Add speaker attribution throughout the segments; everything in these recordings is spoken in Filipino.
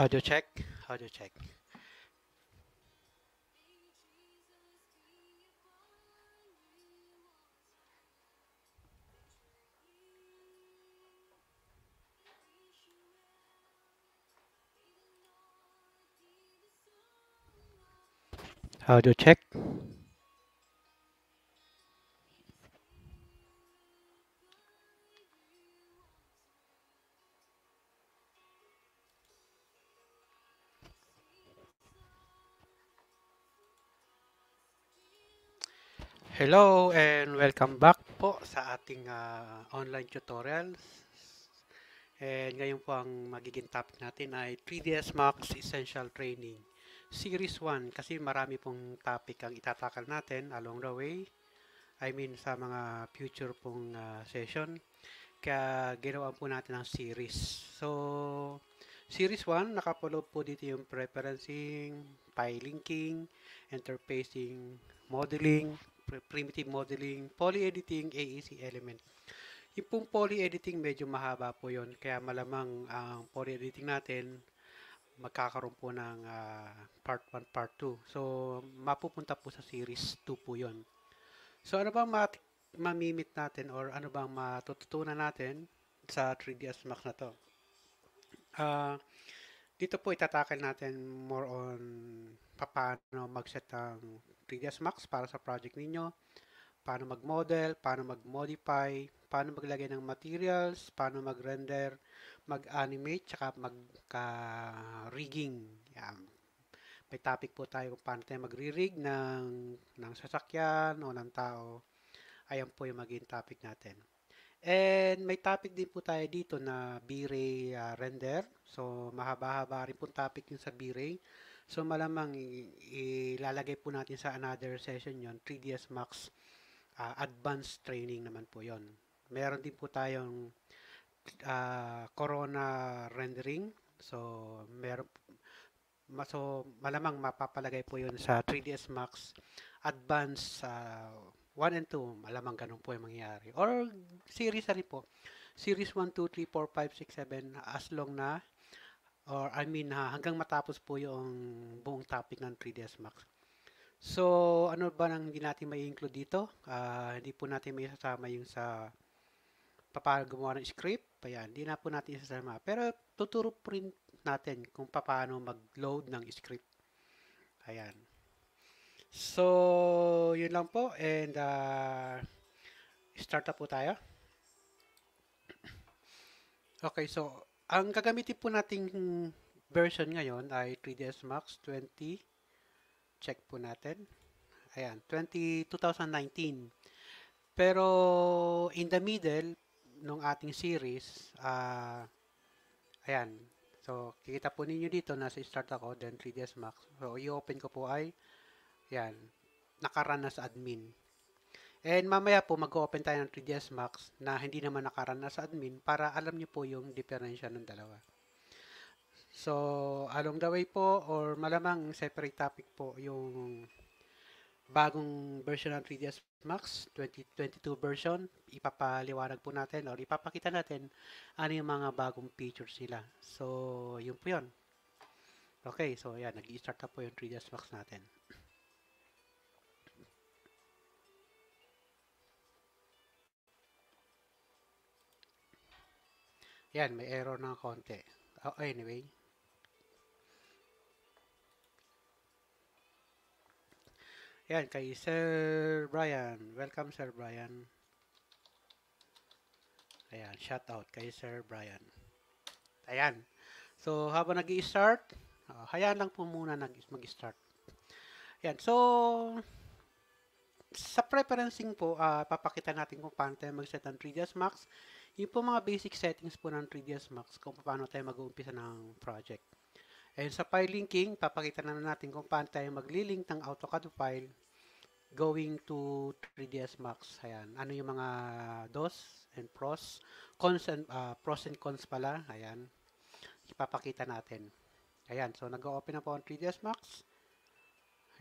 Speaker 1: Audio check, audio check. Audio check. Hello and welcome back po sa ating uh, online tutorials. And ngayon po ang magiging topic natin ay 3ds Max Essential Training Series 1 kasi marami pong topic ang itatakal natin along the way. I mean sa mga future pong uh, session. Kaya ginawa po natin ang series. So, Series 1, nakapollow po dito yung preferencing, file linking, interfacing, modeling, primitive modeling, polyediting, AEC element. Yung pong polyediting medyo mahaba po yon kaya malamang ang polyediting natin magkakaroon po ng uh, part 1, part 2. So, mapupunta po sa series 2 po yon. So, ano bang mat mamimit natin or ano bang matututunan natin sa 3ds Max na to? Uh, dito po itatakil natin more on paano mag-set ng 3ds Max para sa project ninyo, paano mag-model, paano mag-modify, paano maglagay ng materials, paano mag-render, mag-animate, tsaka mag rigging Yan. May topic po tayo kung paano tayo mag rig ng, ng sasakyan o ng tao. Ayan po yung magiging topic natin. And may topic din po tayo dito na B-Ray uh, render. So, mahaba-haba rin po topic yung sa B-Ray So malamang ilalagay po natin sa another session yon 3ds Max uh, advanced training naman po yon. Meron din po tayong uh, corona rendering. So meron so malamang mapapalagay po yon sa 3ds Max advanced uh, 1 and 2 malamang ganun po yung mangyayari or series na rin po series 1, 2, 3, 4, 5, 6, 7 as long na or I mean ha, ah, hanggang matapos po yung buong topic ng 3ds Max. So, ano ba nang hindi natin may include dito? Uh, hindi po natin may isasama yung sa paano gumawa ng script. Ayan, hindi na po natin isasama. Pero tuturo print natin kung paano mag-load ng script. Ayan. So, yun lang po. And, uh, start up po tayo. Okay, so, ang gagamitin po nating version ngayon ay 3ds Max 20. Check po natin. Ayan, 20, 2019. Pero in the middle ng ating series, uh, ayan, so kikita po ninyo dito, na sa start ako, then 3ds Max. So i-open ko po ay, ayan, nakarun sa admin. And mamaya po mag-open tayo ng 3ds Max na hindi naman nakaranas sa admin para alam niyo po yung diferensya ng dalawa. So, along the way po or malamang separate topic po yung bagong version ng 3ds Max 2022 version. Ipapaliwanag po natin or ipapakita natin ano yung mga bagong features nila. So, yun po yun. Okay, so yan, nag start na po yung 3ds Max natin. Yan, may error ng konti. Oh, anyway. Yan, kay Sir Brian. Welcome, Sir Brian. Ayan, shout out kay Sir Brian. Ayan. So, habang nag start uh, oh, hayaan lang po muna mag-start. Ayan, so, sa preferencing po, uh, papakita natin kung paano tayo mag-set ng 3ds max yung po mga basic settings po ng 3ds Max kung paano tayo mag-uumpisa ng project. And sa file linking, papakita na natin kung paano tayo mag-link ng AutoCAD file going to 3ds Max. Ayan, ano yung mga dos and pros, cons and, uh, pros and cons pala. Ayan, ipapakita natin. Ayan, so nag-open na po ang 3ds Max.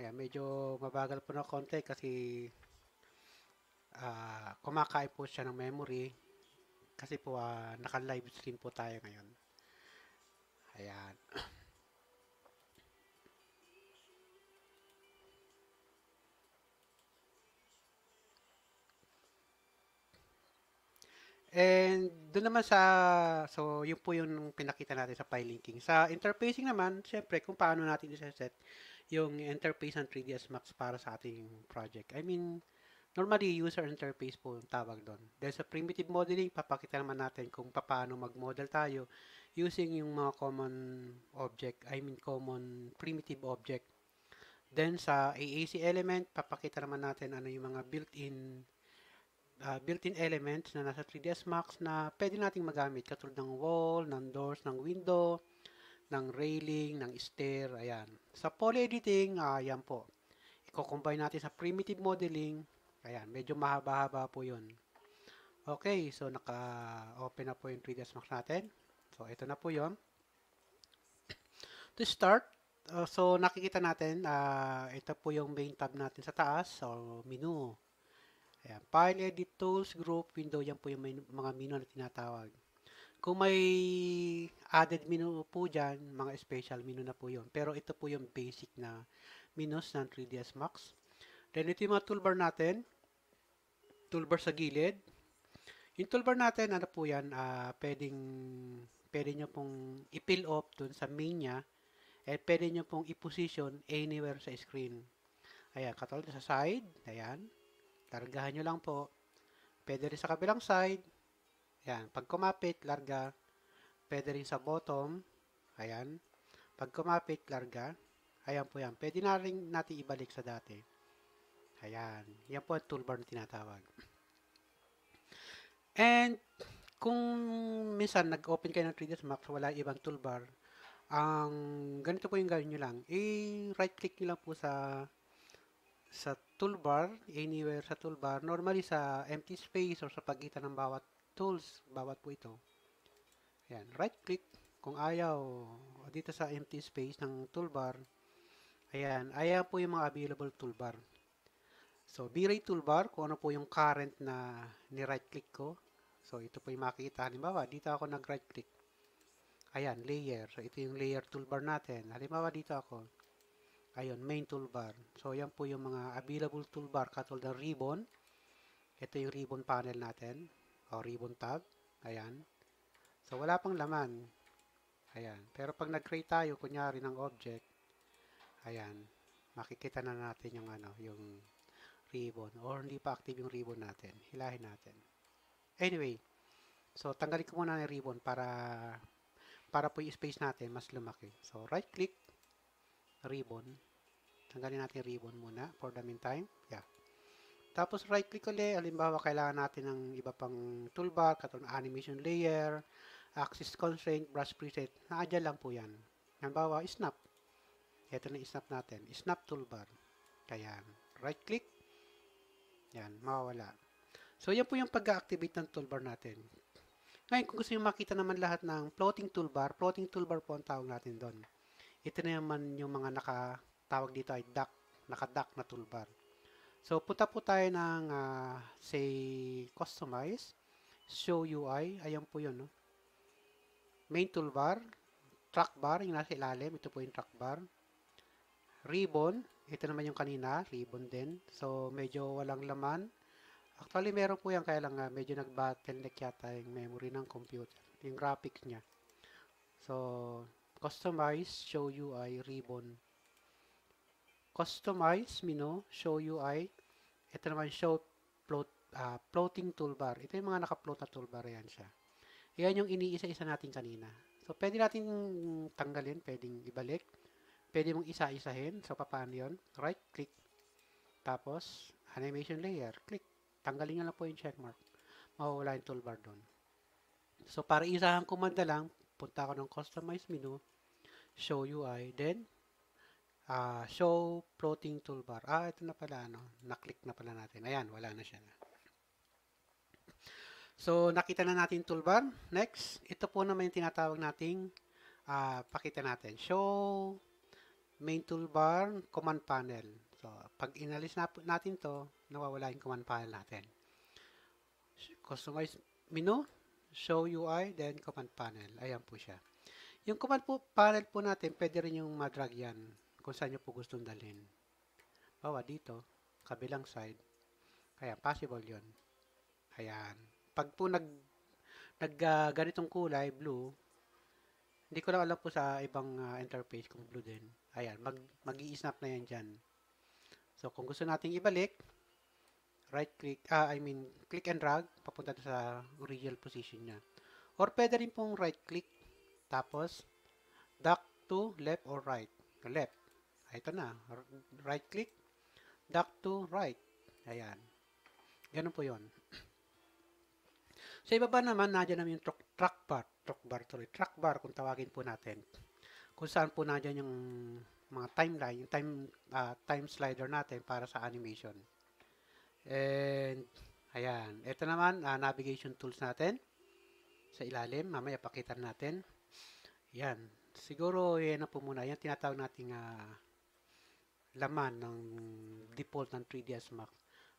Speaker 1: Ayan, medyo mabagal po na konti kasi uh, kumakain po siya ng memory kasi po uh, naka-live stream po tayo ngayon. Ayan. And doon naman sa, so yun po yung pinakita natin sa file linking. Sa interfacing naman, syempre kung paano natin i-set yung interface ng 3ds Max para sa ating project. I mean, Normally, user interface po yung tawag doon. Dahil sa primitive modeling, papakita naman natin kung paano mag-model tayo using yung mga common object, I mean common primitive object. Then sa AAC element, papakita naman natin ano yung mga built-in uh, built-in elements na nasa 3ds Max na pwede nating magamit katulad ng wall, ng doors, ng window, ng railing, ng stair, ayan. Sa poly editing, uh, ayan po. Iko-combine natin sa primitive modeling Ayan, medyo mahaba-haba po yun. Okay, so naka-open na po yung 3ds Max natin. So, ito na po yun. To start, uh, so nakikita natin, uh, ito po yung main tab natin sa taas, so menu. Ayan, file, edit, tools, group, window, yan po yung main, mga menu na tinatawag. Kung may added menu po dyan, mga special menu na po yun. Pero ito po yung basic na menus ng 3ds Max. Then ito yung mga toolbar natin toolbar sa gilid. Yung toolbar natin, ano po yan, uh, pwedeng, pwede nyo pong i-peel off dun sa main niya at pwede nyo pong i-position anywhere sa screen. Ayan, katulad sa side, ayan, targahan nyo lang po. Pwede rin sa kabilang side, ayan, pag kumapit, larga. Pwede rin sa bottom, ayan, pag kumapit, larga. Ayan po yan, pwede na rin natin ibalik sa dati. Ayan. Yan po at toolbar na tinatawag. And, kung minsan nag-open kayo ng 3ds Max, wala ibang toolbar, ang ganito po yung gawin nyo lang. I-right click nyo lang po sa sa toolbar, anywhere sa toolbar, normally sa empty space or sa pagitan ng bawat tools, bawat po ito. Ayan, right click. Kung ayaw, dito sa empty space ng toolbar, ayan, ayan po yung mga available toolbar. So, B-Ray toolbar, kung ano po yung current na ni-right click ko. So, ito po yung makikita. Halimbawa, dito ako nag-right click. Ayan, layer. So, ito yung layer toolbar natin. Halimbawa, dito ako. Ayun, main toolbar. So, yan po yung mga available toolbar katulad ng ribbon. Ito yung ribbon panel natin. O, ribbon tab. Ayan. So, wala pang laman. Ayan. Pero pag nag-create tayo, kunyari ng object, ayan, makikita na natin yung ano, yung ribbon or hindi pa active yung ribbon natin. Hilahin natin. Anyway, so tanggalin ko muna yung ribbon para para po yung space natin mas lumaki. So right click, ribbon. Tanggalin natin ribbon muna for the meantime. Yeah. Tapos right click ulit. Halimbawa kailangan natin ng iba pang toolbar, katulad ng animation layer, axis constraint, brush preset. Naadya lang po yan. Halimbawa, snap. Ito na snap natin. Snap toolbar. Kaya right click, yan, mawawala. So, yan po yung pag-activate ng toolbar natin. Ngayon, kung gusto nyo makita naman lahat ng floating toolbar, floating toolbar po ang tawag natin doon. Ito na naman yung mga nakatawag dito ay duck, nakaduck na toolbar. So, punta po tayo ng, uh, say, customize, show UI, ayan po yun, no? Main toolbar, track bar, yung nasa ilalim, ito po yung track bar ribbon. Ito naman yung kanina, ribbon din. So, medyo walang laman. Actually, meron po yan kaya lang nga, ah, medyo nag-bottleneck yata yung memory ng computer, yung graphics niya. So, customize, show UI, ribbon. Customize, mino, show UI. Ito naman, show float, uh, floating toolbar. Ito yung mga naka-float na toolbar, yan siya. Yan yung iniisa-isa natin kanina. So, pwede natin tanggalin, pwedeng ibalik pwede mong isa-isahin. So, paano yun? Right click. Tapos, animation layer. Click. Tanggalin nyo lang po yung checkmark. Mawawala yung toolbar doon. So, para isahan man lang, punta ko ng customize menu, show UI, then, uh, show floating toolbar. Ah, ito na pala, ano, Naklik na pala natin. Ayan, wala na siya. So, nakita na natin toolbar. Next, ito po naman yung tinatawag nating uh, pakita natin. Show main toolbar, command panel. So, pag inalis na natin to, nawawala yung command panel natin. Customize menu, show UI, then command panel. Ayan po siya. Yung command po, panel po natin, pwede rin yung madrag yan kung saan nyo po gustong dalhin. Bawa dito, kabilang side. Kaya possible yon Ayan. Pag po nag, nag uh, ganitong kulay, blue, hindi ko lang alam po sa ibang uh, interface kung blue din. Ayan, mag, mag i snap na yan diyan. So, kung gusto nating ibalik, right click, ah, I mean, click and drag, papunta sa original position niya. Or pwede rin pong right click, tapos, duck to left or right. To left. Ah, ito na, right click, duck to right. Ayan. Ganun po yon. Sa ibaba naman, nandiyan naman yung track bar. Track bar, tuloy. Track bar kung tawagin po natin kung saan po nandiyan yung mga timeline, yung time, uh, time slider natin para sa animation. And, ayan. Ito naman, uh, navigation tools natin sa ilalim. Mamaya pakita natin. Yan. Siguro, yan eh, na po muna. Yan tinatawag nating uh, laman ng default ng 3ds Max.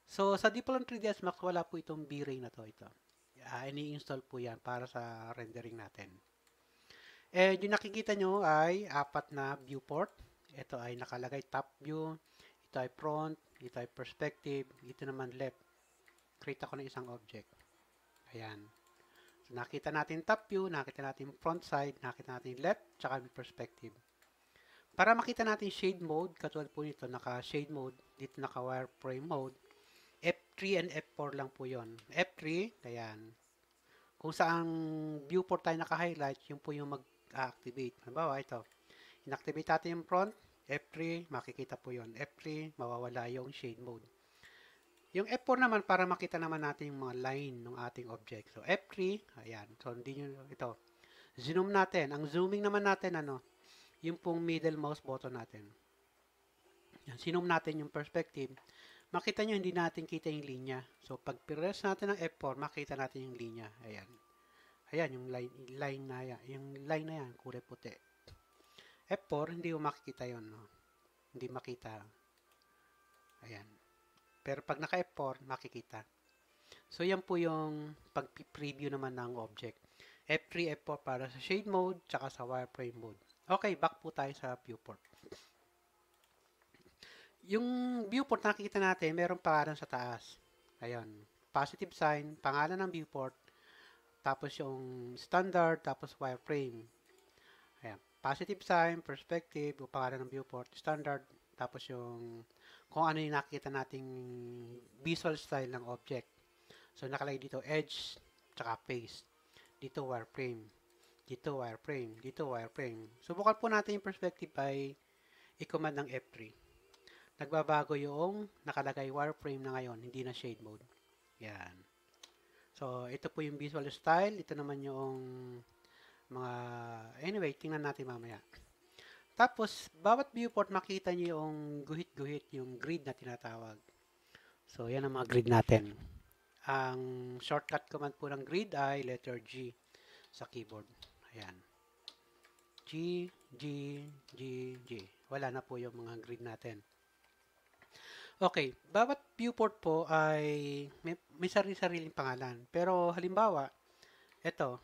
Speaker 1: So, sa default ng 3ds Max, wala po itong V-Ray na to. Ito. Uh, ini-install po yan para sa rendering natin. And yung nakikita nyo ay apat na viewport. Ito ay nakalagay top view, ito ay front, ito ay perspective, ito naman left. Create ako ng isang object. Ayan. So, nakita natin top view, nakita natin front side, nakita natin left, tsaka perspective. Para makita natin shade mode, katulad po nito, naka-shade mode, dito naka-wireframe mode, F3 and F4 lang po yon. F3, ayan. Kung saang viewport tayo naka-highlight, yun po yung mag activate. Halimbawa, ito. Inactivate natin yung front, F3, makikita po yon F3, mawawala yung shade mode. Yung F4 naman, para makita naman natin yung mga line ng ating object. So, F3, ayan. So, hindi nyo, ito. Zoom natin. Ang zooming naman natin, ano, yung pong middle mouse button natin. Yan, sinum natin yung perspective. Makita nyo, hindi natin kita yung linya. So, pag press natin ng F4, makita natin yung linya. Ayan. Ayan, yung line, line na yan. Yung line na yan, kulay puti. F4, hindi mo makikita yun, no? Hindi makita. Ayan. Pero pag naka F4, makikita. So, yan po yung pag-preview naman ng object. F3, F4 para sa shade mode, tsaka sa wireframe mode. Okay, back po tayo sa viewport. Yung viewport na nakikita natin, meron pangalan sa taas. Ayan. Positive sign, pangalan ng viewport, tapos yung standard, tapos wireframe. Ayan, positive sign, perspective, o pangalan ng viewport, standard, tapos yung kung ano yung nakikita nating visual style ng object. So, nakalagay dito edge, tsaka face. Dito wireframe. Dito wireframe. Dito wireframe. Subukan po natin yung perspective by i-command ng F3. Nagbabago yung nakalagay wireframe na ngayon, hindi na shade mode. Yan. So, ito po yung visual style. Ito naman yung mga... Anyway, tingnan natin mamaya. Tapos, bawat viewport makita nyo yung guhit-guhit, yung grid na tinatawag. So, yan ang mga grid natin. Ang shortcut command po ng grid ay letter G sa keyboard. Ayan. G, G, G, G. Wala na po yung mga grid natin. Okay, bawat viewport po ay may, may sarili-sariling pangalan. Pero halimbawa, ito,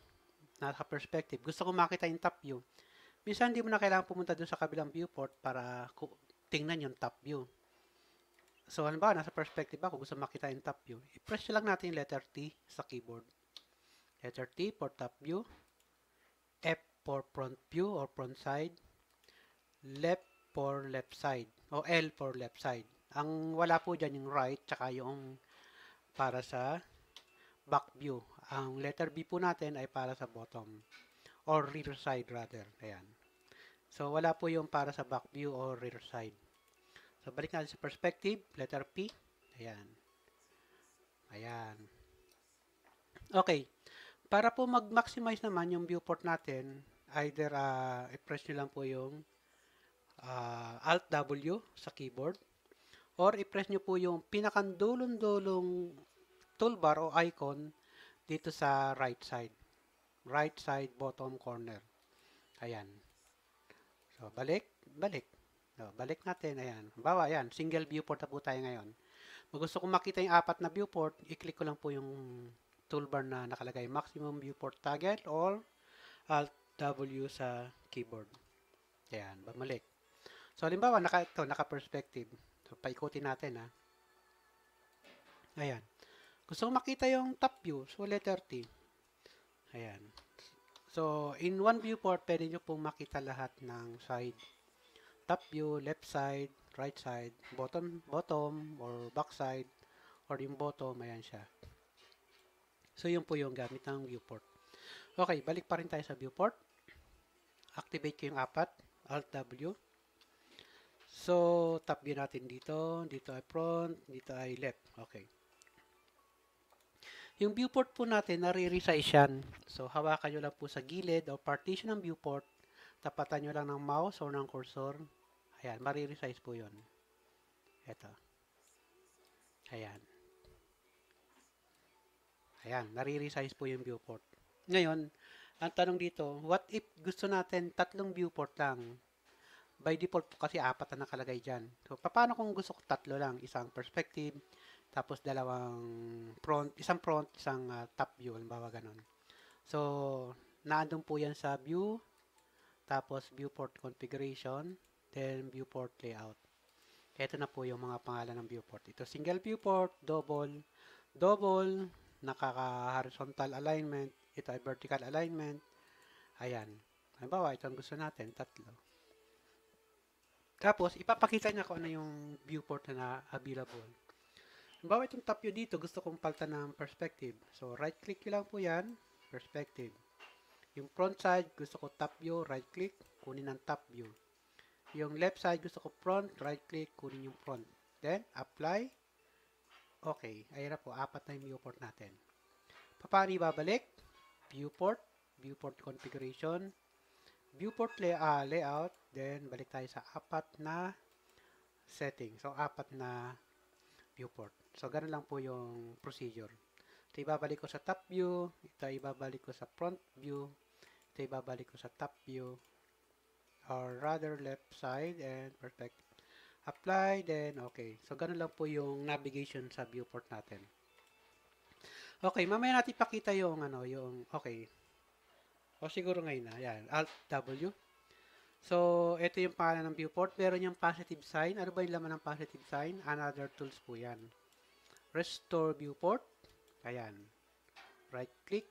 Speaker 1: nasa perspective. Gusto ko makita yung top view. Minsan hindi mo na kailangan pumunta dun sa kabilang viewport para tingnan yung top view. So halimbawa, nasa perspective ako, gusto makita yung top view. I-press lang natin yung letter T sa keyboard. Letter T for top view. F for front view or front side. Left for left side. O L for left side. Ang wala po dyan yung right, tsaka yung para sa back view. Ang letter B po natin ay para sa bottom or rear side rather. Ayan. So, wala po yung para sa back view or rear side. So, balik natin sa perspective, letter P. Ayan. Ayan. Okay. Para po mag-maximize naman yung viewport natin, either uh, i-press nyo lang po yung uh, ah, Alt-W sa keyboard or i-press nyo po yung pinakandulong-dulong toolbar o icon dito sa right side. Right side bottom corner. Ayan. So, balik, balik. So, balik natin. Ayan. Bawa, ayan. Single viewport na po tayo ngayon. Kung gusto kong makita yung apat na viewport, i-click ko lang po yung toolbar na nakalagay. Maximum viewport target or Alt-W sa keyboard. Ayan. Bumalik. So, halimbawa, naka, ito, naka-perspective. So, paikutin natin ha. Ayan. Gusto kong makita yung top view. So, letter T. Ayan. So, in one viewport, pwede nyo pong makita lahat ng side. Top view, left side, right side, bottom, bottom, or back side, or yung bottom, ayan siya. So, yun po yung gamit ng viewport. Okay, balik pa rin tayo sa viewport. Activate ko yung apat, Alt-W. So, tap view natin dito. Dito ay front, dito ay left. Okay. Yung viewport po natin, nare-resize yan. So, hawakan nyo lang po sa gilid o partition ng viewport. Tapatan nyo lang ng mouse or ng cursor. Ayan, mare-resize po yun. Ito. Ayan. Ayan, nare-resize po yung viewport. Ngayon, ang tanong dito, what if gusto natin tatlong viewport lang? by default po kasi apat na nakalagay dyan. So, paano kung gusto ko tatlo lang? Isang perspective, tapos dalawang front, isang front, isang uh, top view, halimbawa ganun. So, naandun po yan sa view, tapos viewport configuration, then viewport layout. Ito na po yung mga pangalan ng viewport. Ito single viewport, double, double, nakaka-horizontal alignment, ito ay vertical alignment. Ayan. Halimbawa, ito ang gusto natin, tatlo. Tapos, ipapakita niya kung ano yung viewport na, na available. Halimbawa, itong top view dito, gusto kong palta ng perspective. So, right click ko lang po yan, perspective. Yung front side, gusto ko top view, right click, kunin ang top view. Yung left side, gusto ko front, right click, kunin yung front. Then, apply. Okay, ayun na po, apat na yung viewport natin. Paano ibabalik? Viewport, viewport configuration, viewport lay uh, layout, then balik tayo sa apat na setting. So, apat na viewport. So, ganun lang po yung procedure. Ito ibabalik ko sa top view, ito ibabalik ko sa front view, ito ibabalik ko sa top view, or rather left side and perfect. Apply, then okay. So, ganun lang po yung navigation sa viewport natin. Okay, mamaya natin pakita yung ano, yung okay. O siguro ngayon na. Ayan, Alt W. So, ito yung pangalan ng viewport. Meron yung positive sign. Ano ba yung laman ng positive sign? Another tools po yan. Restore viewport. Ayan. Right click.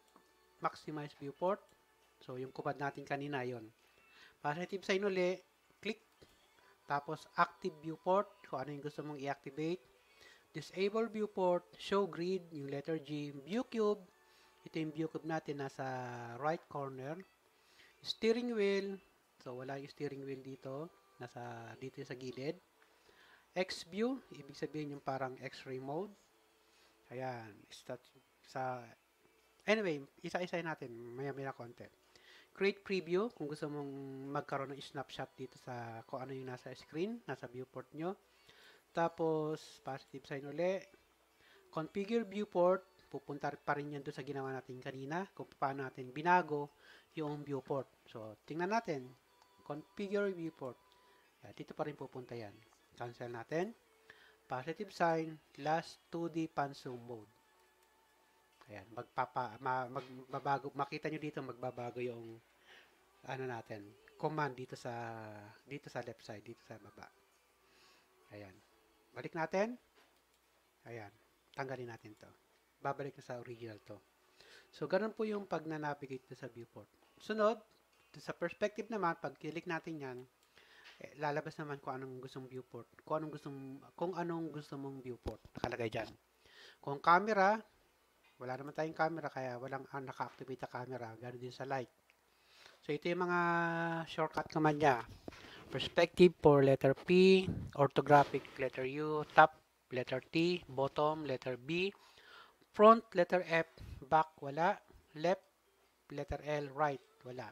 Speaker 1: Maximize viewport. So, yung kubad natin kanina yon. Positive sign uli. Click. Tapos, active viewport. Kung ano yung gusto mong i-activate. Disable viewport. Show grid. Yung letter G. View cube ito yung view cube natin, nasa right corner. Steering wheel, so wala yung steering wheel dito, nasa dito sa gilid. X-view, ibig sabihin yung parang X-ray mode. Ayan, sa, anyway, isa-isa natin, maya mga content Create preview, kung gusto mong magkaroon ng snapshot dito sa kung ano yung nasa screen, nasa viewport nyo. Tapos, positive sign uli. Configure viewport pupunta pa rin yan doon sa ginawa natin kanina kung paano natin binago yung viewport. So, tingnan natin. Configure viewport. Yan, dito pa rin pupunta yan. Cancel natin. Positive sign, last 2D pan-zoom mode. Ayan, magpapa, ma, magbabago, makita nyo dito magbabago yung ano natin, command dito sa dito sa left side, dito sa baba. Ayan. Balik natin. Ayan. Tanggalin natin 'to babalik na sa original to. So, ganun po yung pag na sa viewport. Sunod, sa perspective naman, pag click natin yan, eh, lalabas naman kung anong gustong viewport. Kung anong gustong, kung anong gusto mong viewport. Nakalagay dyan. Kung camera, wala naman tayong camera, kaya walang uh, naka-activate na camera. Ganun din sa light. So, ito yung mga shortcut naman niya. Perspective for letter P, orthographic letter U, top letter T, bottom letter B, Front, letter F. Back, wala. Left, letter L. Right, wala.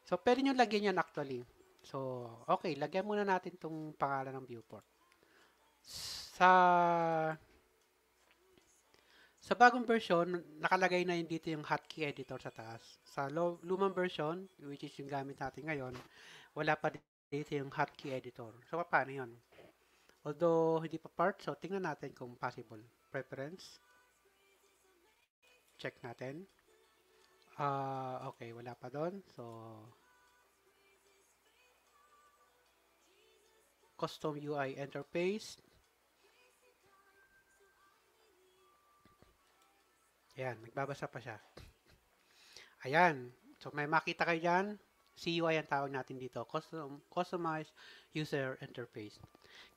Speaker 1: So, pwede nyo lagyan yan actually. So, okay. Lagyan muna natin tong pangalan ng viewport. Sa sa bagong version, nakalagay na yun dito yung hotkey editor sa taas. Sa lumang version, which is yung gamit natin ngayon, wala pa dito yung hotkey editor. So, paano yun? Although, hindi pa part, so tingnan natin kung possible. Preference, check natin. Ah, uh, okay, wala pa doon. So custom UI interface. Ayan, nagbabasa pa siya. Ayan. So, may makita kayo dyan. CUI ang tawag natin dito. Custom, customized User Interface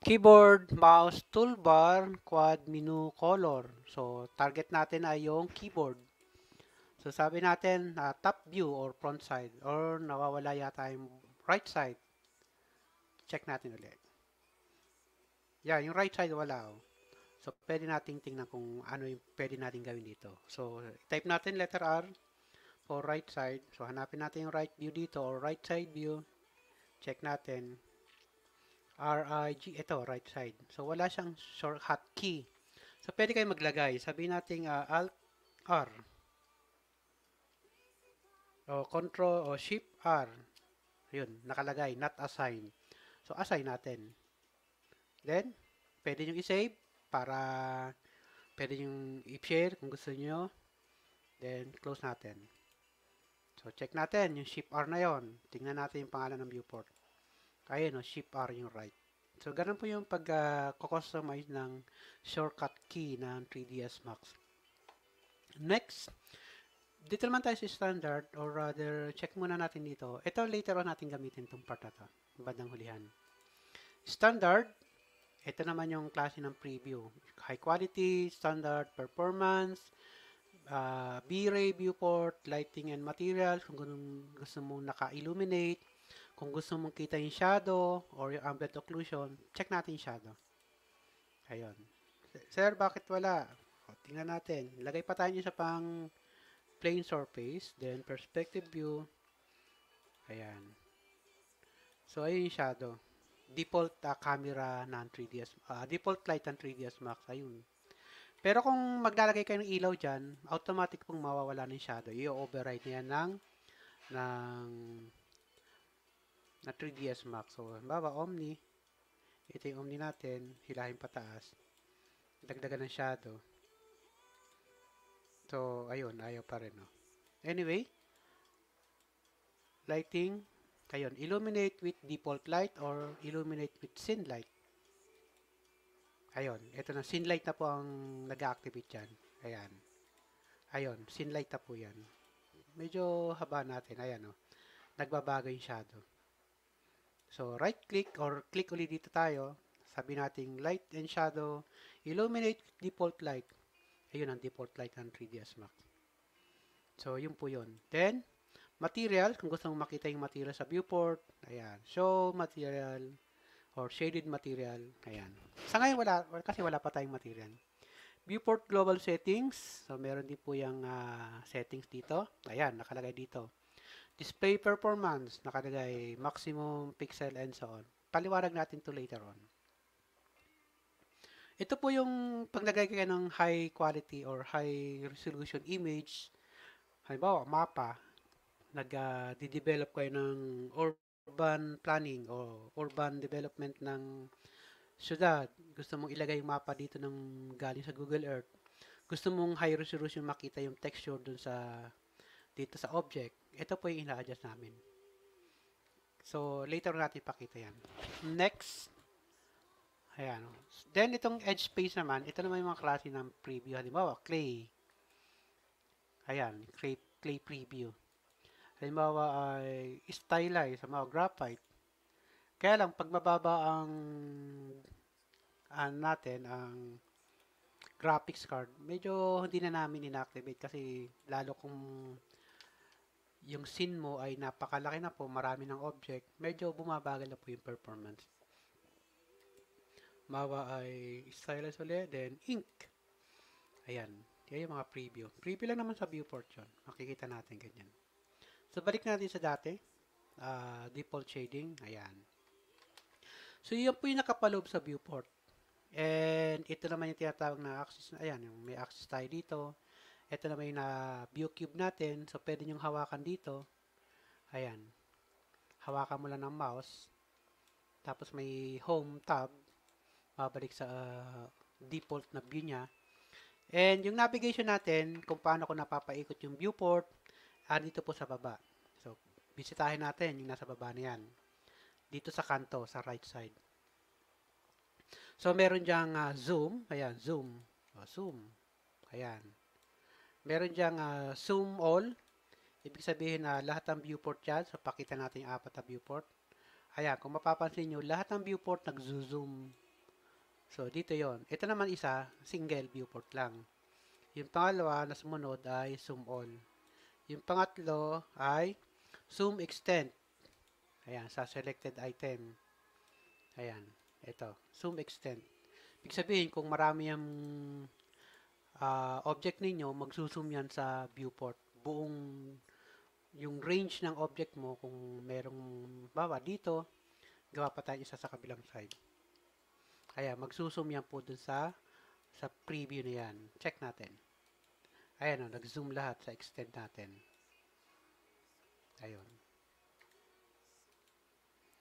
Speaker 1: keyboard, mouse, toolbar, quad, menu, color. So, target natin ay yung keyboard. So, sabi natin uh, top view or front side or nawawala yata yung right side. Check natin ulit. Yeah, yung right side wala. Oh. So, pwede nating tingnan kung ano yung pwede nating gawin dito. So, type natin letter R for right side. So, hanapin natin yung right view dito or right side view. Check natin. R-I-G, ito, right side. So, wala siyang shortcut key. So, pwede kayo maglagay. Sabihin natin uh, ah, Alt-R. O, Control, o Shift-R. Yun, nakalagay, not assign. So, assign natin. Then, pwede nyo i-save para pwede nyo i-share kung gusto nyo. Then, close natin. So, check natin yung Shift-R na yon Tingnan natin yung pangalan ng viewport. Ayan no, shift R yung right. So, ganun po yung pag-customize uh, ng shortcut key ng 3ds Max. Next, dito naman tayo sa standard or rather, check muna natin dito. Ito later on natin gamitin itong part na to, bandang hulihan. Standard, ito naman yung klase ng preview. High quality, standard, performance, uh, ah, v ray viewport, lighting and materials, kung gusto mo naka-illuminate, kung gusto mong kita yung shadow or yung ambient occlusion, check natin yung shadow. Ayun. Sir, bakit wala? O, tingnan natin. Lagay pa tayo sa pang plane surface, then perspective view. Ayan. So, ayun yung shadow. Default uh, camera ng 3ds, uh, default light ng 3ds Max. Ayun. Pero kung maglalagay kayo ng ilaw dyan, automatic pong mawawala ng shadow. I-override niya ng, ng na 3ds max. So, baba omni. Ito yung omni natin. Hilahin pataas. Dagdagan ng shadow. So, ayun. Ayaw pa rin. No? Anyway, lighting. Ayun. Illuminate with default light or illuminate with scene light. Ayun. Ito na. Scene light na po ang nag-activate dyan. Ayan. Ayun. Scene light na po yan medyo haba natin. Ayan, o. Oh. Nagbabago yung shadow. So, right click or click ulit dito tayo. Sabi nating light and shadow. Illuminate default light. Ayun ang default light ng 3ds Max. So, yun po yun. Then, material. Kung gusto mong makita yung material sa viewport. Ayan. Show material or shaded material. Ayan. Sa ngayon, wala, kasi wala pa tayong material. Viewport global settings. So, meron din po yung uh, settings dito. Ayan, nakalagay dito. Display performance, nakalagay maximum pixel and so on. Paliwanag natin to later on. Ito po yung paglagay kayo ng high quality or high resolution image. Halimbawa, mapa. Nag-develop ah, uh, kayo ng urban planning o urban development ng syudad. Gusto mong ilagay yung mapa dito ng galing sa Google Earth. Gusto mong high resolution makita yung texture dun sa dito sa object ito po yung ina-adjust namin. So, later natin pakita yan. Next. Ayan. Oh. Then, itong edge space naman, ito naman yung mga klase ng preview. Halimbawa, clay. Ayan, clay, clay preview. Halimbawa, ay uh, stylize, mga graphite. Kaya lang, pag mababa ang uh, natin, ang graphics card, medyo hindi na namin inactivate kasi lalo kung yung scene mo ay napakalaki na po, marami ng object, medyo bumabagal na po yung performance. Mawa ay stylus ulit, then ink. Ayan, yan yung mga preview. Preview lang naman sa viewport yun. Makikita natin ganyan. So, balik natin sa dati. Uh, default shading, ayan. So, yun po yung nakapaloob sa viewport. And, ito naman yung tinatawag na axis. Ayan, yung may axis tayo dito. Ito naman yung na view cube natin. So, pwede nyong hawakan dito. Ayan. Hawakan mo lang ng mouse. Tapos may home tab. Babalik sa uh, default na view niya. And yung navigation natin, kung paano ko napapaikot yung viewport, ah, dito po sa baba. So, bisitahin natin yung nasa baba na yan. Dito sa kanto, sa right side. So, meron diyang uh, ah, zoom. Ayan, zoom. O, oh, zoom. Ayan. Meron diyang uh, zoom all. Ibig sabihin na uh, lahat ng viewport yan. So, pakita natin yung apat na viewport. Ayan, kung mapapansin nyo, lahat ng viewport nag-zoom. So, dito yon. Ito naman isa, single viewport lang. Yung pangalawa na sumunod ay zoom all. Yung pangatlo ay zoom extent. Ayan, sa selected item. Ayan, ito, zoom extent. Ibig sabihin, kung marami yung uh, object ninyo, magsusum yan sa viewport. Buong yung range ng object mo kung merong bawa dito, gawa pa tayo isa sa kabilang side. Kaya magsusum yan po dun sa sa preview na yan. Check natin. Ayan o, oh, nag-zoom lahat sa extend natin. Ayun.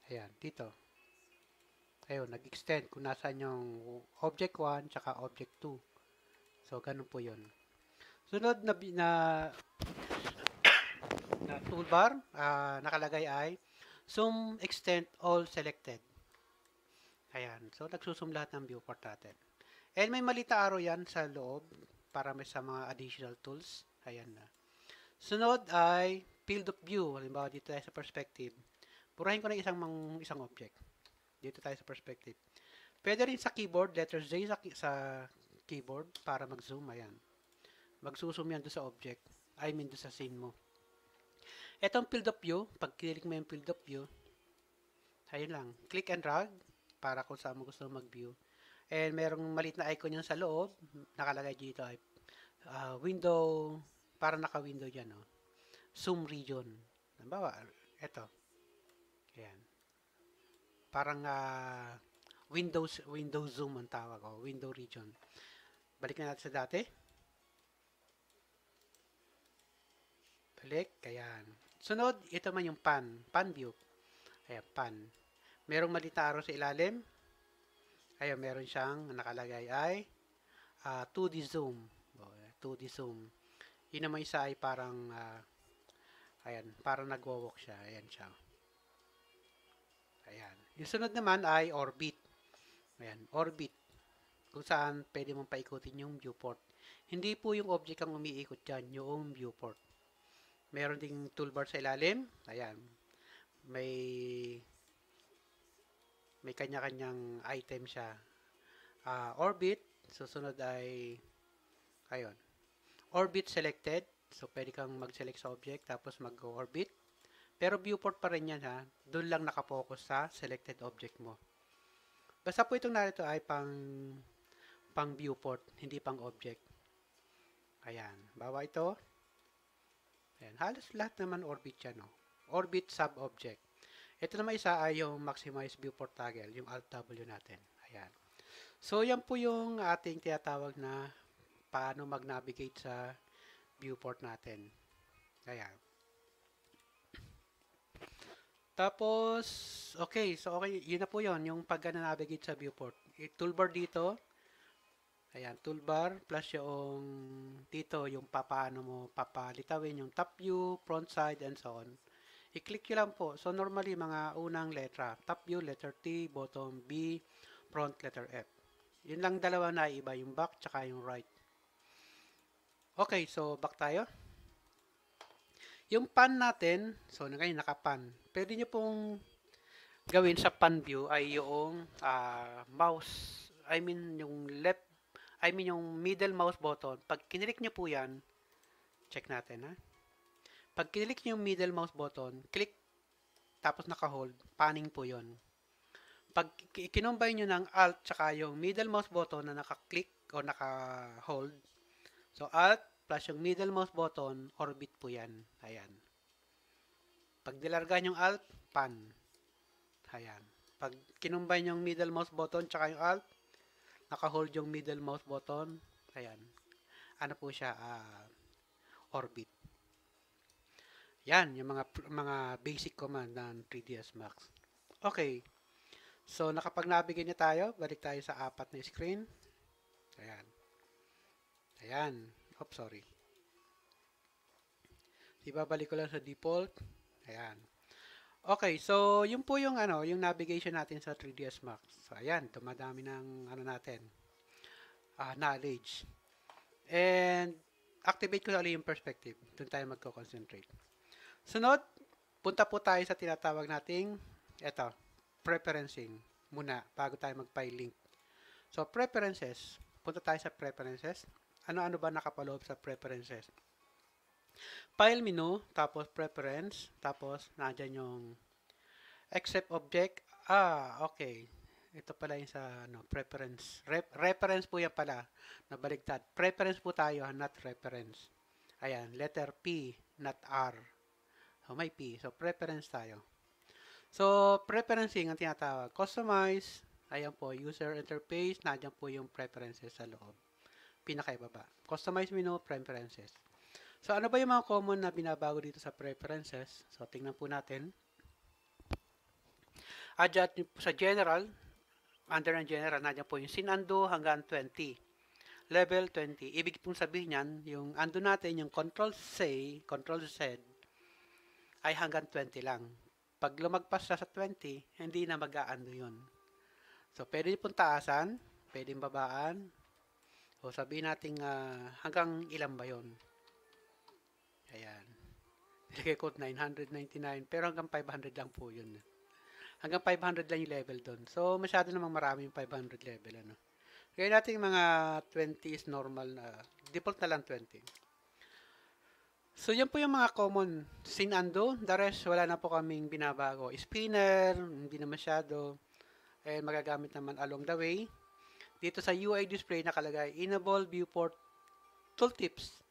Speaker 1: Ayan, dito. Ayun, nag-extend kung nasaan yung object 1 tsaka object 2. So, ganun po yun. Sunod na, na, na toolbar, uh, nakalagay ay zoom extent all selected. Ayan. So, nagsusum lahat ng viewport natin. And may malita araw yan sa loob para may sa mga additional tools. Ayan na. Sunod ay field of view. Halimbawa, dito tayo sa perspective. Purahin ko na isang, mang, isang object. Dito tayo sa perspective. Pwede rin sa keyboard, letter J sa, sa keyboard para mag-zoom. Ayan. Mag-zoom yan doon sa object. I mean doon sa scene mo. etong field of view, pag click mo yung field of view, ayun lang. Click and drag para kung saan mo gusto mag-view. And merong maliit na icon yung sa loob. Nakalagay dito ay uh, window, para naka-window dyan. No? Oh. Zoom region. Nabawa, eto. Ayan. Parang uh, Windows, Windows Zoom ang tawag. Oh. Window region. Balik na natin sa dati. Balik. Ayan. Sunod, ito man yung pan. Pan view. Ayan, pan. Merong maliit araw sa ilalim. Ayan, meron siyang nakalagay ay uh, ah, 2D zoom. Oh, 2D zoom. Yun naman isa ay parang uh, ayan, parang nagwo-walk siya. Ayan siya. Ayan. Yung sunod naman ay orbit. Ayan, orbit kung saan pwede mong paikutin yung viewport. Hindi po yung object ang umiikot dyan, yung viewport. Meron ding toolbar sa ilalim. Ayan. May may kanya-kanyang item siya. Uh, orbit, susunod ay ayun. Orbit selected. So, pwede kang mag-select sa object tapos mag-orbit. Pero viewport pa rin yan ha. Doon lang nakapokus sa selected object mo. Basta po itong narito ay pang pang viewport, hindi pang object. Ayan, bawa ito. Ayan, halos lahat naman orbit yan, no? Orbit sub-object. Ito naman isa ay yung maximize viewport toggle, yung alt W natin. Ayan. So, yan po yung ating tinatawag na paano mag-navigate sa viewport natin. Ayan. Tapos, okay. So, okay. Yun na po yun, yung pag-navigate sa viewport. I toolbar dito. Ayan, toolbar plus yung dito yung papaano mo papalitawin yung top view, front side and so on. I-click yun lang po. So normally mga unang letra, top view, letter T, bottom B, front letter F. Yun lang dalawa na iba, yung back tsaka yung right. Okay, so back tayo. Yung pan natin, so ngayon nakapan. Pwede niyo pong gawin sa pan view ay yung uh, mouse, I mean yung left I mean yung middle mouse button, pag kinilik nyo po yan, check natin ha. Pag kinilik nyo yung middle mouse button, click, tapos naka-hold, panning po yon. Pag kinumbay nyo ng alt tsaka yung middle mouse button na naka-click o naka-hold, so alt plus yung middle mouse button, orbit po yan. Ayan. Pag nilargan yung alt, pan. Ayan. Pag kinumbay nyo yung middle mouse button tsaka yung alt, naka-hold yung middle mouse button, ayan, ano po siya, uh, orbit. Yan, yung mga, mga basic command ng 3ds Max. Okay. So, nakapag-navigate na tayo. Balik tayo sa apat na screen. Ayan. Ayan. Oops, sorry. Ibabalik ko lang sa default. Ayan. Okay, so yun po yung ano, yung navigation natin sa 3ds Max. So, ayan, dumadami ng ano natin, uh, knowledge. And activate ko na ulit yung perspective. Doon tayo magko-concentrate. Sunod, punta po tayo sa tinatawag nating eto, preferencing muna bago tayo mag-file link. So, preferences. Punta tayo sa preferences. Ano-ano ba nakapaloob sa preferences? File menu, tapos preference, tapos nandiyan yung accept object. Ah, okay. Ito pala yung sa ano, preference. Re reference po yan pala. Nabaligtad. Preference po tayo, not reference. Ayan, letter P, not R. So, may P. So, preference tayo. So, preferencing ang tinatawag. Customize. Ayan po, user interface. Nandiyan po yung preferences sa loob. Pinakaibaba. Customize menu, preferences. So ano ba yung mga common na binabago dito sa preferences? So tingnan po natin. Adyan sa general, under ng general, nandiyan po yung sinando hanggang 20. Level 20. Ibig pong sabihin niyan, yung ando natin, yung control C, control Z, ay hanggang 20 lang. Pag lumagpas na sa 20, hindi na mag-aando yun. So, pwede pong taasan, pwede babaan, o sabihin natin uh, hanggang ilan ba yon Ayan. Nilagay ko 999 pero hanggang 500 lang po yun. Hanggang 500 lang yung level doon. So masyado namang marami yung 500 level. Ano. Gawin natin mga 20 is normal na. Default na lang 20. So, yan po yung mga common sinando. The rest, wala na po kaming binabago. Spinner, hindi na masyado. And magagamit naman along the way. Dito sa UI display nakalagay, Enable Viewport Tooltips.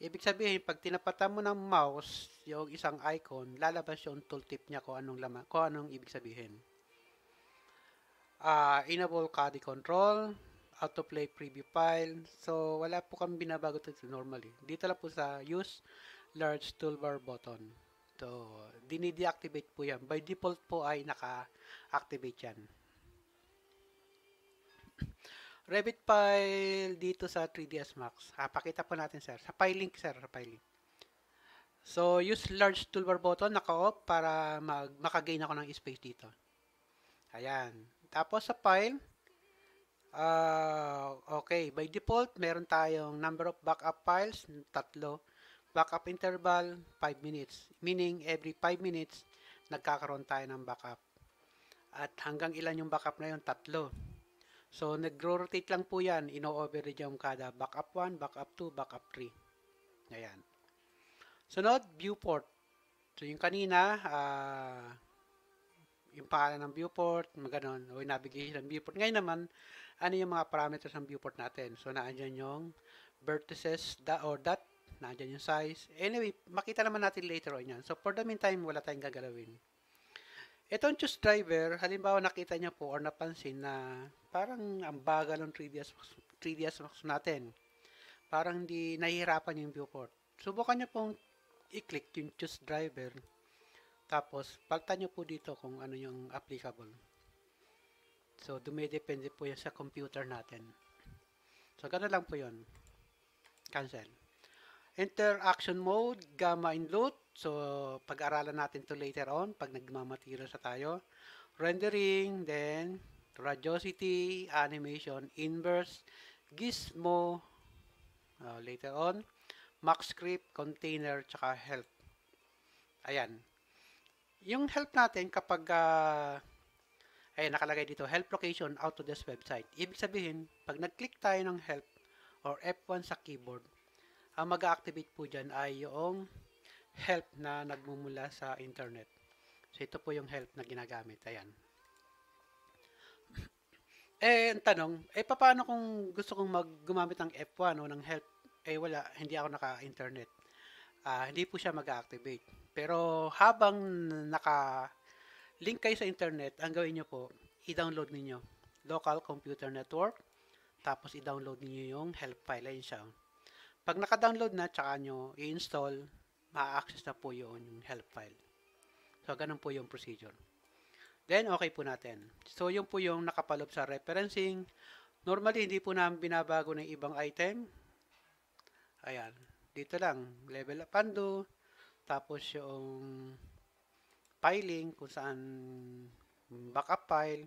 Speaker 1: Ibig sabihin, pag tinapata mo ng mouse yung isang icon, lalabas yung tooltip niya kung anong, lama, kung anong ibig sabihin. Uh, enable caddy control, autoplay preview file. So, wala po kami binabago dito normally. Dito lang po sa use large toolbar button. So, dinideactivate po yan. By default po ay naka-activate yan. Revit file dito sa 3ds Max. Ah, pakita po natin sir. Sa file link sir, sa file link. So, use large toolbar button, naka-off para mag makagain ako ng space dito. Ayan. Tapos sa file, uh, okay, by default, meron tayong number of backup files, tatlo. Backup interval, 5 minutes. Meaning, every 5 minutes, nagkakaroon tayo ng backup. At hanggang ilan yung backup na yun? Tatlo. So, nagro-rotate lang po yan. Ino-override yung kada backup 1, backup 2, backup 3. Ayan. Sunod, viewport. So, yung kanina, uh, yung pangalan ng viewport, maganon, o yung navigation ng viewport. Ngayon naman, ano yung mga parameters ng viewport natin? So, naandyan yung vertices da, or dot, naandyan yung size. Anyway, makita naman natin later on yan. So, for the meantime, wala tayong gagalawin. Itong choose driver, halimbawa nakita niya po or napansin na parang ang bagal ng previous, previous max natin. Parang hindi nahihirapan yung viewport. Subukan niyo pong i-click yung choose driver. Tapos, palitan niyo po dito kung ano yung applicable. So, dumidepende po yan sa computer natin. So, gano'n lang po yon Cancel. Interaction mode, gamma in loot, So, pag-aralan natin to later on pag nagmamaterials na tayo. Rendering, then radiosity, animation, inverse, gizmo, uh, later on, max script, container, tsaka help. Ayan. Yung help natin kapag uh, ay nakalagay dito help location out to this website. Ibig sabihin, pag nag-click tayo ng help or F1 sa keyboard, ang mag-activate po dyan ay yung help na nagmumula sa internet. So, ito po yung help na ginagamit. Ayan. Eh, ang tanong, eh, paano kung gusto kong mag gumamit ng F1 o ng help? Eh, wala. Hindi ako naka-internet. Uh, hindi po siya mag-activate. Pero, habang naka-link kayo sa internet, ang gawin nyo po, i-download ninyo. Local Computer Network. Tapos, i-download ninyo yung help file. Ayun siya. Pag naka-download na, tsaka nyo i-install ma-access na po yon yung help file. So, ganun po yung procedure. Then, okay po natin. So, yun po yung nakapalop sa referencing. Normally, hindi po namin binabago ng ibang item. Ayan. Dito lang. Level up undo. Tapos yung filing kung saan backup file.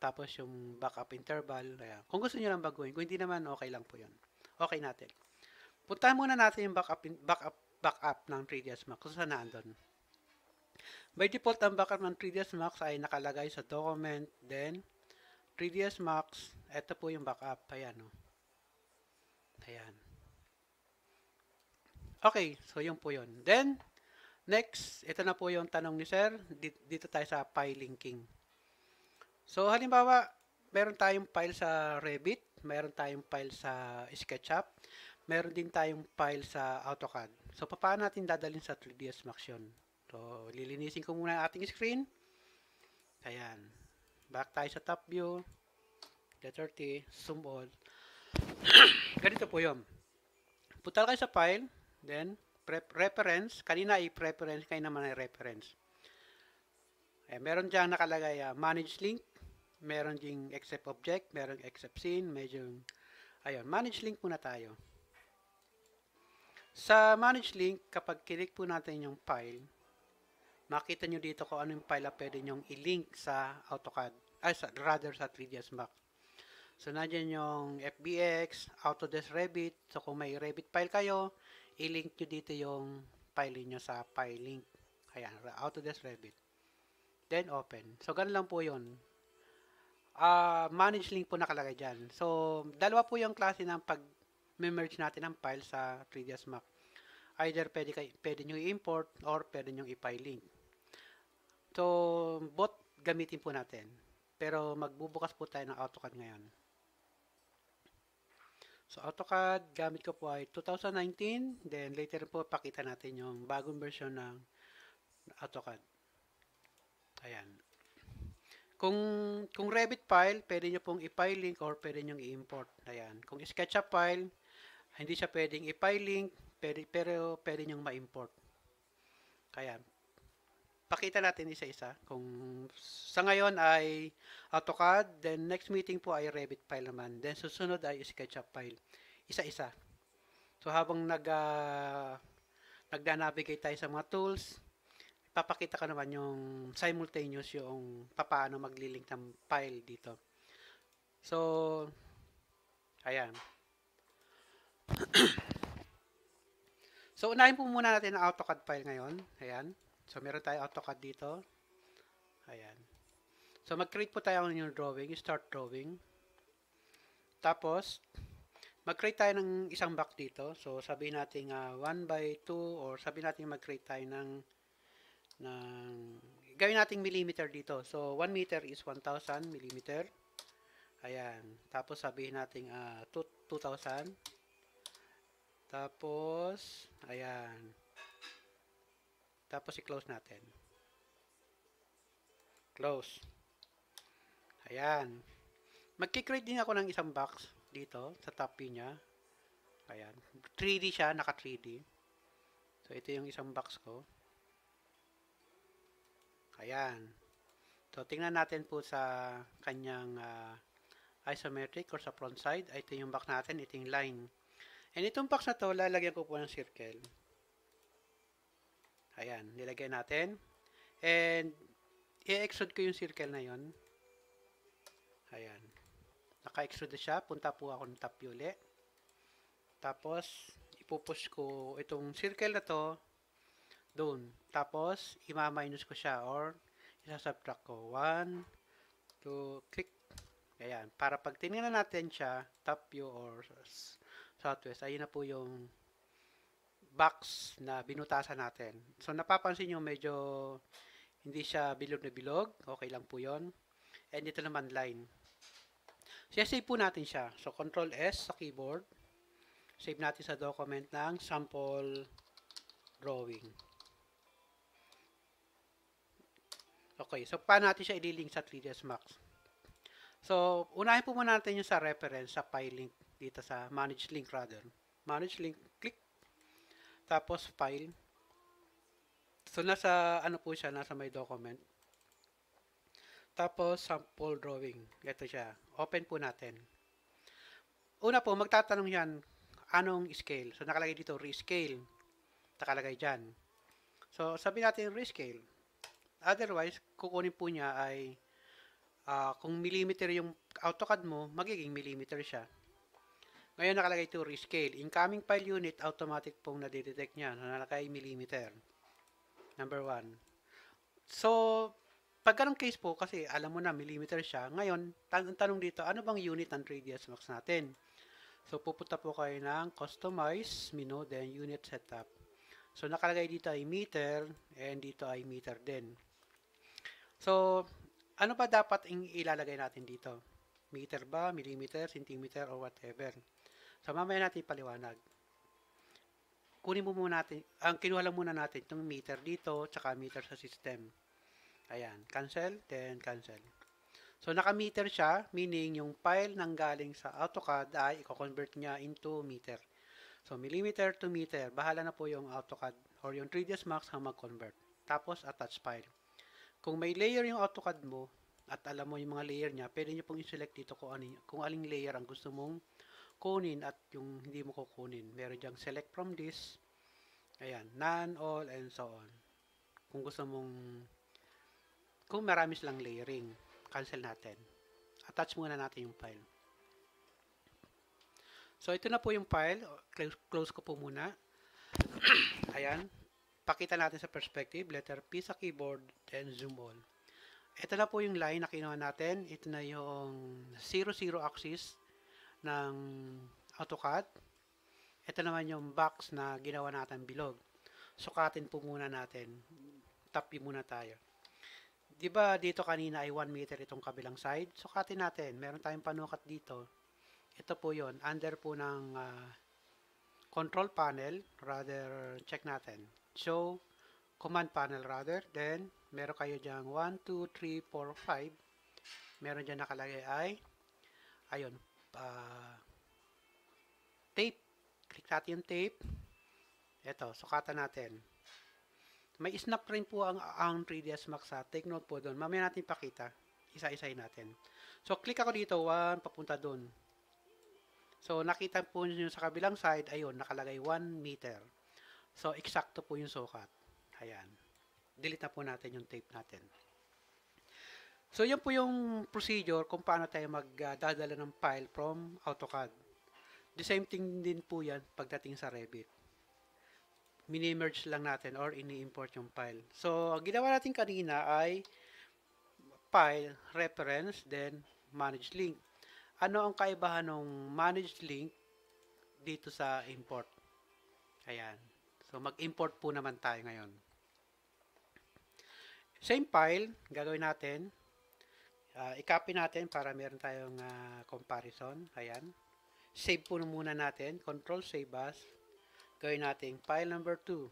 Speaker 1: Tapos yung backup interval. Ayan. Kung gusto nyo lang baguhin. Kung hindi naman, okay lang po yun. Okay natin. Puntahan muna natin yung backup, backup backup ng 3ds Max. So, saan naandun? By default, ang backup ng 3ds Max ay nakalagay sa document. Then, 3ds Max, ito po yung backup. Ayan, o. Oh. Ayan. Okay, so yun po yun. Then, next, ito na po yung tanong ni Sir. Dito tayo sa file linking. So, halimbawa, meron tayong file sa Revit, meron tayong file sa SketchUp, meron din tayong file sa AutoCAD. So, paano natin dadalhin sa 3ds Max yun? So, lilinisin ko muna ang ating screen. Ayan. Back tayo sa top view. D30, zoom all. Ganito po yun. Putal kayo sa file. Then, reference. Kanina ay preference. Kayo naman ay reference. Eh, meron dyan nakalagay uh, manage link. Meron ding accept object. Meron accept scene. Medyo, ayun, manage link muna tayo. Sa Manage Link, kapag click po natin yung file, makita nyo dito kung ano yung file na pwede nyong i-link sa AutoCAD, ay sa, rather sa 3ds Max. So, nandiyan yung FBX, Autodesk Revit. So, kung may Revit file kayo, i-link nyo dito yung file niyo sa file link. Ayan, Autodesk Revit. Then, open. So, ganun lang po yun. Uh, manage link po nakalagay dyan. So, dalawa po yung klase ng pag merge natin ang file sa 3ds Max. Either pwede, kay, pwede nyo i-import or pwede nyo i-file link. So, both gamitin po natin. Pero magbubukas po tayo ng AutoCAD ngayon. So, AutoCAD, gamit ko po ay 2019. Then, later po, pakita natin yung bagong version ng AutoCAD. Ayan. Kung, kung Revit file, pwede nyo pong i-file link or pwede nyo i-import. Ayan. Kung SketchUp file, hindi siya pwedeng i-file pwede, pero pwede niyong ma-import. Kaya, pakita natin isa-isa. Kung sa ngayon ay AutoCAD, then next meeting po ay Revit file naman. Then susunod ay SketchUp file. Isa-isa. So habang nag uh, ah, nagda-navigate tayo sa mga tools, papakita ko naman yung simultaneous yung paano maglilink ng file dito. So, ayan so, unahin po muna natin ang AutoCAD file ngayon. Ayan. So, meron tayo AutoCAD dito. Ayan. So, mag-create po tayo ng drawing. Start drawing. Tapos, mag-create tayo ng isang back dito. So, sabihin natin uh, ah, 1 by 2 or sabihin natin mag-create tayo ng, ng gawin nating millimeter dito. So, 1 meter is 1,000 millimeter. Ayan. Tapos, sabihin natin uh, ah, 2,000 tapos, ayan. Tapos i-close natin. Close. Ayan. Magki-create din ako ng isang box dito sa top view niya. Ayan. 3D siya, naka 3D. So ito yung isang box ko. Ayan. So tingnan natin po sa kanyang uh, isometric or sa front side. Ito yung box natin, ito yung line. And itong box na to, lalagyan ko po ng circle. Ayan, nilagay natin. And, i-extrude ko yung circle na yon. Ayan. Naka-extrude siya. Punta po ako ng top uli. Tapos, ipupush ko itong circle na to doon. Tapos, ima-minus ko siya or isa-subtract ko. 1, 2, click. Ayan. Para pag tinignan natin siya, top view or southwest, ayun na po yung box na binutasan natin. So, napapansin nyo medyo hindi siya bilog na bilog. Okay lang po yon And ito naman line. So, save po natin siya. So, Control S sa keyboard. Save natin sa document ng sample drawing. Okay, so paano natin siya ililink sa 3ds Max? So, unahin po muna natin yung sa reference, sa file link dito sa manage link rather. Manage link, click. Tapos file. So nasa ano po siya, nasa may document. Tapos sample drawing. Ito siya. Open po natin. Una po, magtatanong yan, anong scale? So nakalagay dito, rescale. Nakalagay dyan. So sabi natin rescale. Otherwise, kukunin po niya ay uh, kung millimeter yung AutoCAD mo, magiging millimeter siya. Ngayon nakalagay to rescale. Incoming file unit, automatic pong nadidetect niya. Nakalagay millimeter. Number one. So, pag ganong case po, kasi alam mo na millimeter siya, ngayon, tan ang tanong dito, ano bang unit ang radius max natin? So, pupunta po kayo ng customize menu, then unit setup. So, nakalagay dito ay meter, and dito ay meter din. So, ano ba dapat ang ilalagay natin dito? Meter ba, millimeter, centimeter, or whatever? So, mamaya natin paliwanag. Kunin mo muna natin, ang kinuha lang muna natin itong meter dito, tsaka meter sa system. Ayan, cancel, then cancel. So, naka-meter siya, meaning yung file nang galing sa AutoCAD ay i-convert niya into meter. So, millimeter to meter, bahala na po yung AutoCAD or yung 3ds Max ang mag-convert. Tapos, attach file. Kung may layer yung AutoCAD mo, at alam mo yung mga layer niya, pwede nyo pong i-select dito kung, ano, kung aling layer ang gusto mong kunin at yung hindi mo kukunin. Meron diyang select from this. Ayan, none, all, and so on. Kung gusto mong, kung marami silang layering, cancel natin. Attach muna natin yung file. So, ito na po yung file. Close, close ko po muna. Ayan. Pakita natin sa perspective. Letter P sa keyboard and zoom all. Ito na po yung line na kinuha natin. Ito na yung 00 axis ng AutoCAD. Ito naman yung box na ginawa natin bilog. Sukatin po muna natin. Tapi muna tayo. 'Di ba dito kanina ay 1 meter itong kabilang side? Sukatin natin. Meron tayong panukat dito. Ito po 'yon, under po ng uh, control panel, rather check natin. Show command panel rather. Then meron kayo diyang 1 2 3 4 5. Meron diyan nakalagay ay ayon uh, tape. Click natin yung tape. Ito, sukatan natin. May snap rin po ang, ang 3ds Max ha. Take note po doon. Mamaya natin pakita. Isa-isahin natin. So, click ako dito. One, papunta doon. So, nakita po nyo sa kabilang side, ayun, nakalagay 1 meter. So, eksakto po yung sukat. Ayan. Delete na po natin yung tape natin. So, yan po yung procedure kung paano tayo magdadala ng file from AutoCAD. The same thing din po yan pagdating sa Revit. Mini-merge lang natin or ini-import yung file. So, ang ginawa natin kanina ay file, reference, then manage link. Ano ang kaibahan ng manage link dito sa import? Ayan. So, mag-import po naman tayo ngayon. Same file, gagawin natin. Uh, i-copy natin para meron tayong uh, comparison. Ayan. Save po muna natin. Control save as. Gawin natin file number 2.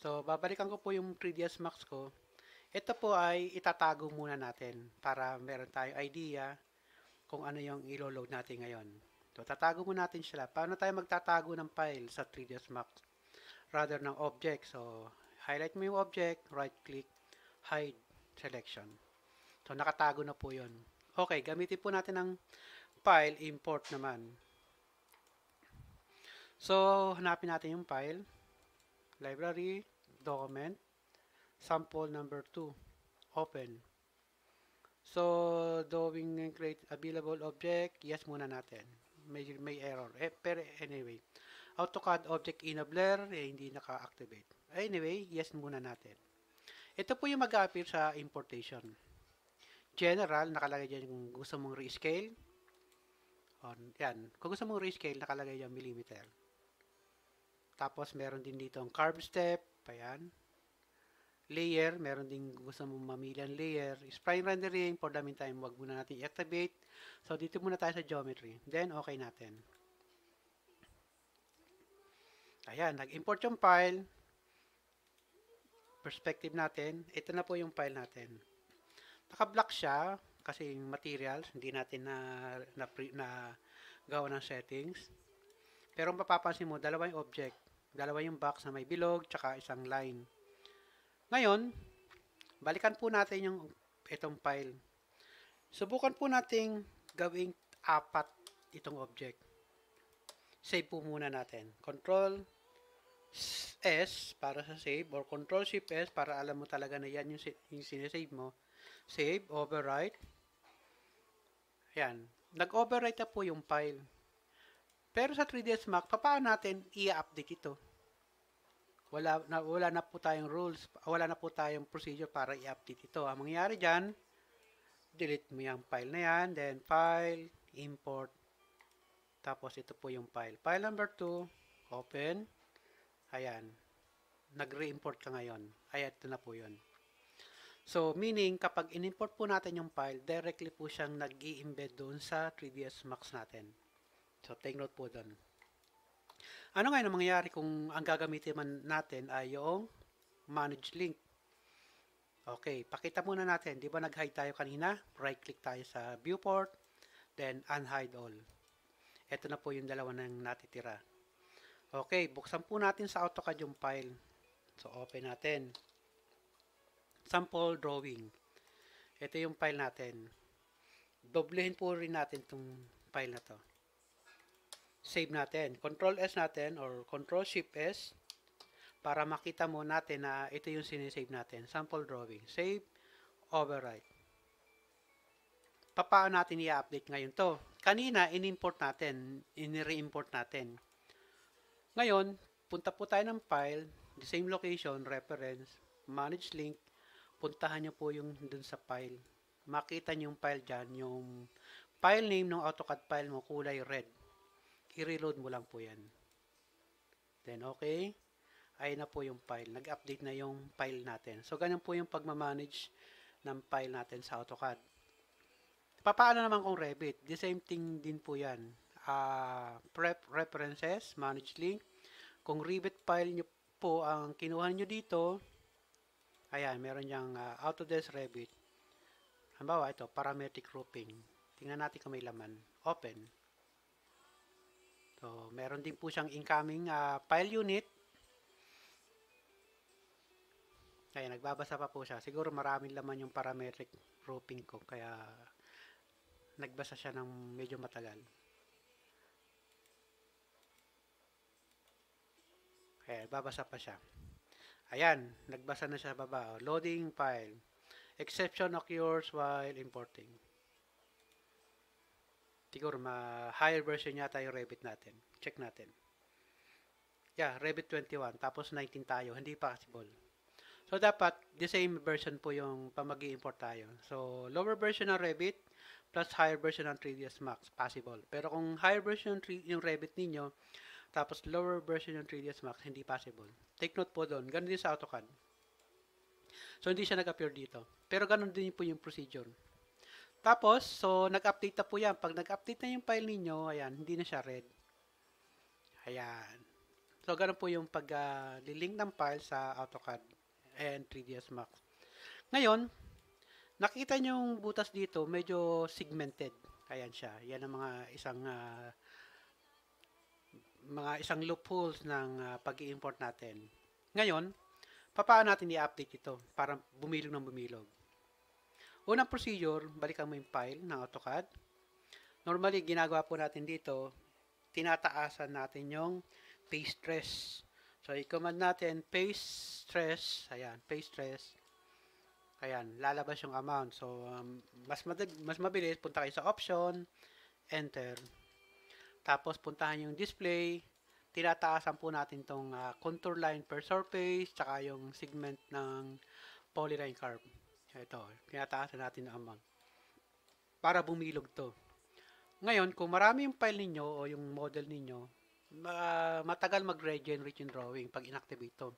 Speaker 1: So, babalikan ko po yung 3ds max ko. Ito po ay itatago muna natin para meron tayong idea kung ano yung ilo-load natin ngayon. So, tatago muna natin sila. Paano tayo magtatago ng file sa 3ds max? Rather ng object. So, highlight mo yung object, right click, hide selection. So, nakatago na po yon. Okay, gamitin po natin ang file import naman. So, hanapin natin yung file. Library, document, sample number 2, open. So, doing and create available object, yes muna natin. May, may error. Eh, pero anyway, AutoCAD object enabler, eh, hindi naka-activate. Anyway, yes muna natin. Ito po yung mag appear sa importation. General, nakalagay dyan kung gusto mong rescale. On, yan. Kung gusto mong rescale, nakalagay dyan millimeter. Tapos, meron din dito ang curve step. Ayan. Layer, meron din gusto mong mamili ang layer. Spline rendering, for the meantime, wag muna natin i-activate. So, dito muna tayo sa geometry. Then, okay natin. Ayan, nag-import yung file perspective natin, ito na po yung file natin. Naka-black siya kasi yung materials, hindi natin na, na, pre, na gawa ng settings. Pero mapapansin mo, dalawa yung object. Dalawa yung box na may bilog, tsaka isang line. Ngayon, balikan po natin yung itong file. Subukan po nating gawing apat itong object. Save po muna natin. Control, S para sa save or Control Shift S para alam mo talaga na yan yung, yung sinesave mo. Save, override. Yan. nag override na po yung file. Pero sa 3ds Max, paano natin i-update ito? Wala na, wala na po tayong rules, wala na po tayong procedure para i-update ito. Ang mangyayari diyan, delete mo yung file na yan, then file, import. Tapos ito po yung file. File number 2, open. Ayan. Nag-re-import ka ngayon. Ayan, ito na po yun. So, meaning, kapag in-import po natin yung file, directly po siyang nag embed doon sa 3ds Max natin. So, take note po doon. Ano ngayon ang mangyayari kung ang gagamitin man natin ay yung manage link? Okay, pakita muna natin. Di ba nag-hide tayo kanina? Right-click tayo sa viewport, then unhide all. Ito na po yung dalawa na natitira. Okay, buksan po natin sa AutoCAD yung file. So, open natin. Sample drawing. Ito yung file natin. Doblehin po rin natin itong file na to. Save natin. Control S natin or Control Shift S para makita mo natin na ito yung sinisave natin. Sample drawing. Save, override. Papaan natin i-update ngayon to? Kanina, in-import natin, in-re-import natin. Ngayon, punta po tayo ng file, the same location, reference, manage link, puntahan nyo po yung dun sa file. Makita nyo yung file dyan, yung file name ng AutoCAD file mo, kulay red. I-reload mo lang po yan. Then, okay. Ayan na po yung file. Nag-update na yung file natin. So, ganyan po yung pagmamanage ng file natin sa AutoCAD. Papaano naman kung Revit? The same thing din po yan uh, prep references, manage link. Kung rivet file nyo po ang kinuha nyo dito, ayan, meron niyang uh, Autodesk Revit. Halimbawa, ito, parametric roofing. Tingnan natin kung may laman. Open. So, meron din po siyang incoming uh, file unit. Ayan, nagbabasa pa po siya. Siguro maraming laman yung parametric roofing ko. Kaya, nagbasa siya ng medyo matagal. Ayan, eh, babasa pa siya. Ayan, nagbasa na siya baba. Oh. Loading file. Exception occurs while importing. Siguro, ma-higher version yata yung Revit natin. Check natin. Yeah, Revit 21. Tapos 19 tayo. Hindi possible. So, dapat, the same version po yung pamagi import tayo. So, lower version ng Revit plus higher version ng 3ds Max. Possible. Pero kung higher version yung Revit ninyo, tapos lower version ng 3ds Max, hindi possible. Take note po doon. Ganun din sa AutoCAD. So hindi siya nag-appear dito. Pero ganun din po yung procedure. Tapos, so nag-update na po yan. Pag nag-update na yung file ninyo, ayan, hindi na siya red. Ayan. So ganun po yung pag-link ah, uh, ng file sa AutoCAD and 3ds Max. Ngayon, nakita niyo yung butas dito, medyo segmented. Ayan siya. Yan ang mga isang uh, mga isang loopholes ng uh, ah, pag import natin. Ngayon, paano natin i-update ito para bumilog ng bumilog? Unang procedure, balikan mo yung file ng AutoCAD. Normally, ginagawa po natin dito, tinataasan natin yung paste stress. So, i-command natin paste stress, ayan, paste stress, ayan, lalabas yung amount. So, um, mas, mas mabilis, punta kayo sa option, enter, tapos puntahan yung display. Tinataasan po natin tong uh, contour line per surface tsaka yung segment ng polyline curve. Ito, tinataasan natin ang amount. Para bumilog to. Ngayon, kung marami yung file ninyo o yung model ninyo, uh, matagal mag-regenerate yung drawing pag inactivate to.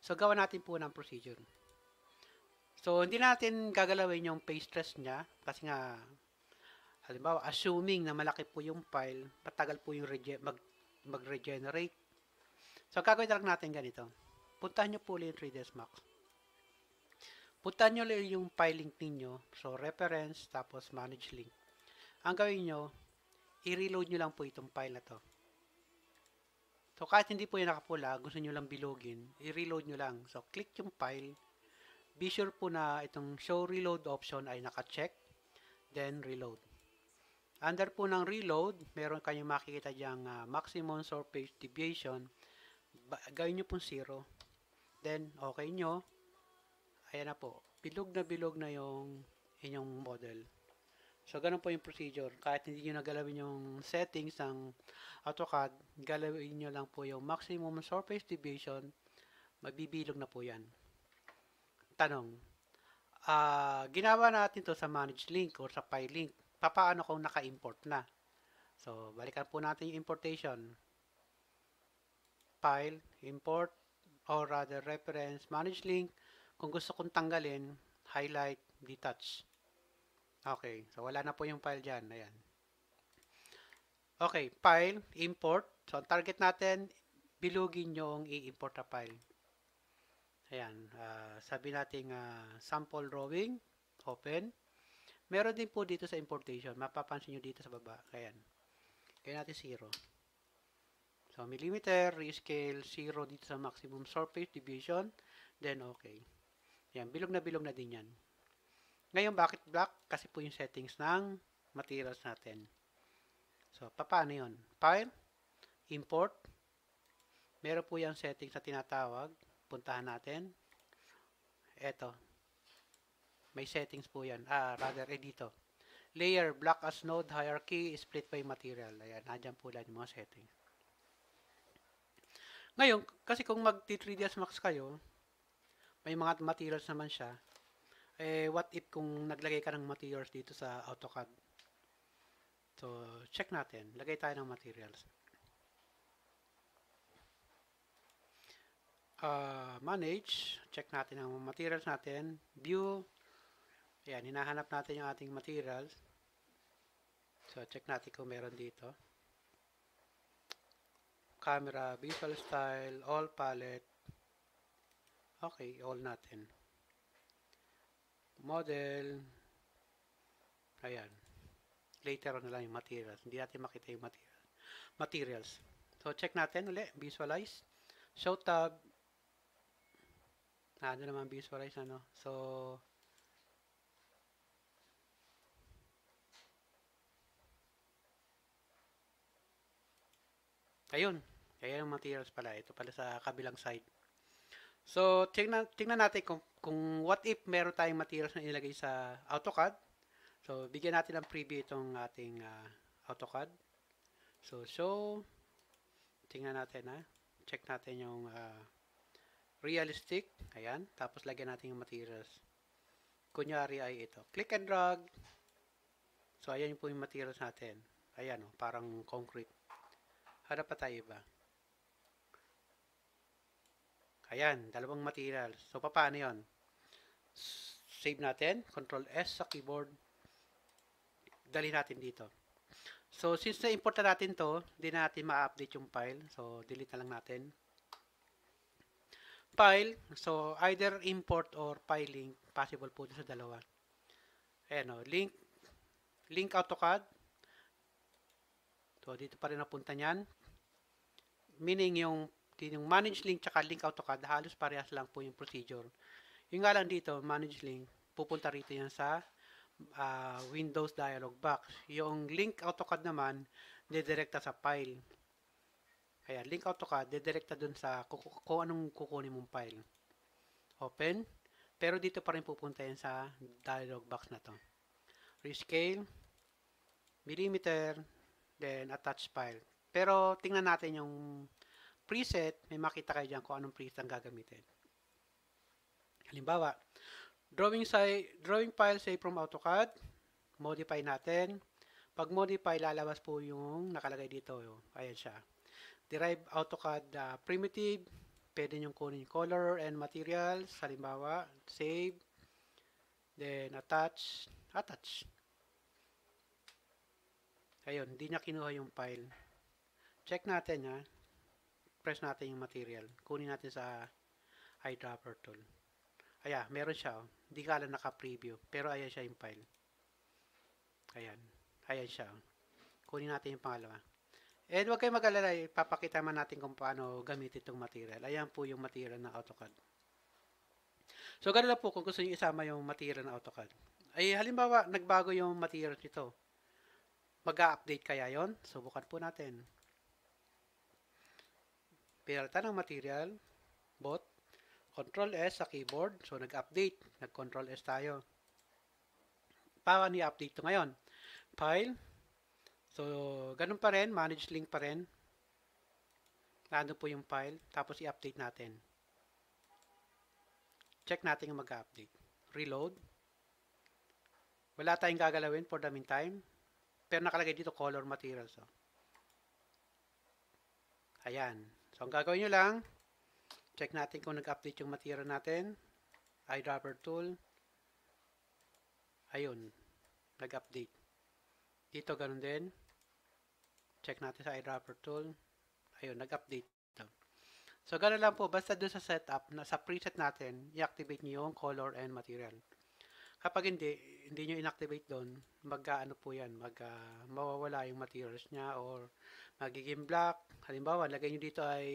Speaker 1: So, gawa natin po ng procedure. So, hindi natin gagalawin yung face stress niya kasi nga Halimbawa, assuming na malaki po yung file, patagal po yung mag, mag-regenerate. So, gagawin lang natin ganito. Puntahan nyo po ulit yung 3ds Max. Puntahan nyo ulit yung file link ninyo. So, reference, tapos manage link. Ang gawin nyo, i-reload nyo lang po itong file na to. So, kahit hindi po yung nakapula, gusto nyo lang bilogin, i-reload nyo lang. So, click yung file. Be sure po na itong show reload option ay naka-check then reload. Under po ng reload, meron kayong makikita dyang uh, ah, maximum surface deviation. Ba gawin nyo pong 0. Then, okay nyo. Ayan na po. Bilog na bilog na yung inyong model. So, ganun po yung procedure. Kahit hindi nyo nagalawin yung settings ng AutoCAD, galawin nyo lang po yung maximum surface deviation. Mabibilog na po yan. Tanong. Uh, ginawa natin to sa manage link or sa file link paano kung naka-import na. So, balikan po natin yung importation. File, import, or rather reference, manage link. Kung gusto kong tanggalin, highlight, detach. Okay, so wala na po yung file dyan. Ayan. Okay, file, import. So, target natin, bilugin yung i-import na file. Ayan, uh, sabi natin uh, ah, sample drawing, open. Meron din po dito sa importation. Mapapansin nyo dito sa baba. Ayan. Kaya natin 0. So, millimeter, rescale, 0 dito sa maximum surface division. Then, okay. Ayan, bilog na bilog na din yan. Ngayon, bakit black? Kasi po yung settings ng materials natin. So, paano yun? File, import. Meron po yung settings na tinatawag. Puntahan natin. Eto, may settings po yan. Ah, rather, eh dito. Layer, block as node, hierarchy, split by material. Ayan, nandyan po lang yung mga settings. Ngayon, kasi kung mag-3ds max kayo, may mga materials naman siya. Eh, what if kung naglagay ka ng materials dito sa AutoCAD? So, check natin. Lagay tayo ng materials. Uh, manage. Check natin ang materials natin. View. Ayan, hinahanap natin yung ating materials. So, check natin kung meron dito. Camera, visual style, all palette. Okay, all natin. Model. Ayan. Later on na lang yung materials. Hindi natin makita yung material. materials. So, check natin ulit. Visualize. Show tab. Ah, ano naman visualize ano. So, Ayun. Ayan yung materials pala. Ito pala sa kabilang side. So, tingnan, tingnan natin kung, kung what if meron tayong materials na ilagay sa AutoCAD. So, bigyan natin ng preview itong ating uh, AutoCAD. So, show. Tingnan natin ha. Ah. Check natin yung uh, realistic. Ayan. Tapos, lagyan natin yung materials. Kunyari ay ito. Click and drag. So, ayan yung po yung materials natin. Ayan, oh, parang concrete. Harap pa tayo ba? Ayan, dalawang material. So, paano yon? Save natin. Control S sa keyboard. Dali natin dito. So, since na-import na natin to, hindi natin ma-update yung file. So, delete na lang natin. File. So, either import or file link. Possible po sa dalawa. Ayan o, oh. link. Link AutoCAD So, dito pa rin napunta niyan. Meaning, yung, yung manage link tsaka link AutoCAD, halos parehas lang po yung procedure. Yung nga lang dito, manage link, pupunta rito yan sa uh, Windows dialog box. Yung link AutoCAD naman, didirekta sa file. Kaya, link AutoCAD, didirekta dun sa kung, kung anong kukunin mong file. Open. Pero dito pa rin pupunta yan sa dialog box na to. Rescale, millimeter, then attach file. Pero tingnan natin yung preset, may makita kayo diyan kung anong preset ang gagamitin. Halimbawa, drawing, say, drawing file say from AutoCAD, modify natin. Pag modify, lalabas po yung nakalagay dito. Ayan siya. Derive AutoCAD uh, primitive, pwede nyo kunin color and materials, halimbawa, save, then attach, attach. Ayun, hindi niya kinuha yung file. Check natin ha. Press natin yung material. Kunin natin sa eyedropper tool. Ayan, meron siya. Oh. Hindi ka alam naka-preview. Pero ayan siya yung file. Ayan. Ayan siya. Oh. Kunin natin yung pangalawa. And huwag kayong mag-alala, ipapakita man natin kung paano gamitin itong material. Ayan po yung material na AutoCAD. So, ganun lang po kung gusto nyo isama yung material na AutoCAD. Ay, halimbawa, nagbago yung material nito. Mag-update kaya yon Subukan po natin. Pinalitan ng material, bot, Control S sa keyboard. So, nag-update. Nag-Control S tayo. Paano i-update ito ngayon? File. So, ganun pa rin. Manage link pa rin. Nando po yung file. Tapos, i-update natin. Check natin yung mag-update. Reload. Wala tayong gagalawin for the meantime. Pero nakalagay dito color materials. So. Oh. Ayan. So, ang gagawin nyo lang, check natin kung nag-update yung material natin. Eyedropper tool. Ayun. Nag-update. Dito, ganun din. Check natin sa eyedropper tool. Ayun, nag-update. So, ganun lang po. Basta doon sa setup, na, sa preset natin, i-activate niyo yung color and material. Kapag hindi, hindi nyo inactivate doon, magkaano po yan, mag, uh, mawawala yung materials niya or magiging black. Halimbawa, lagay nyo dito ay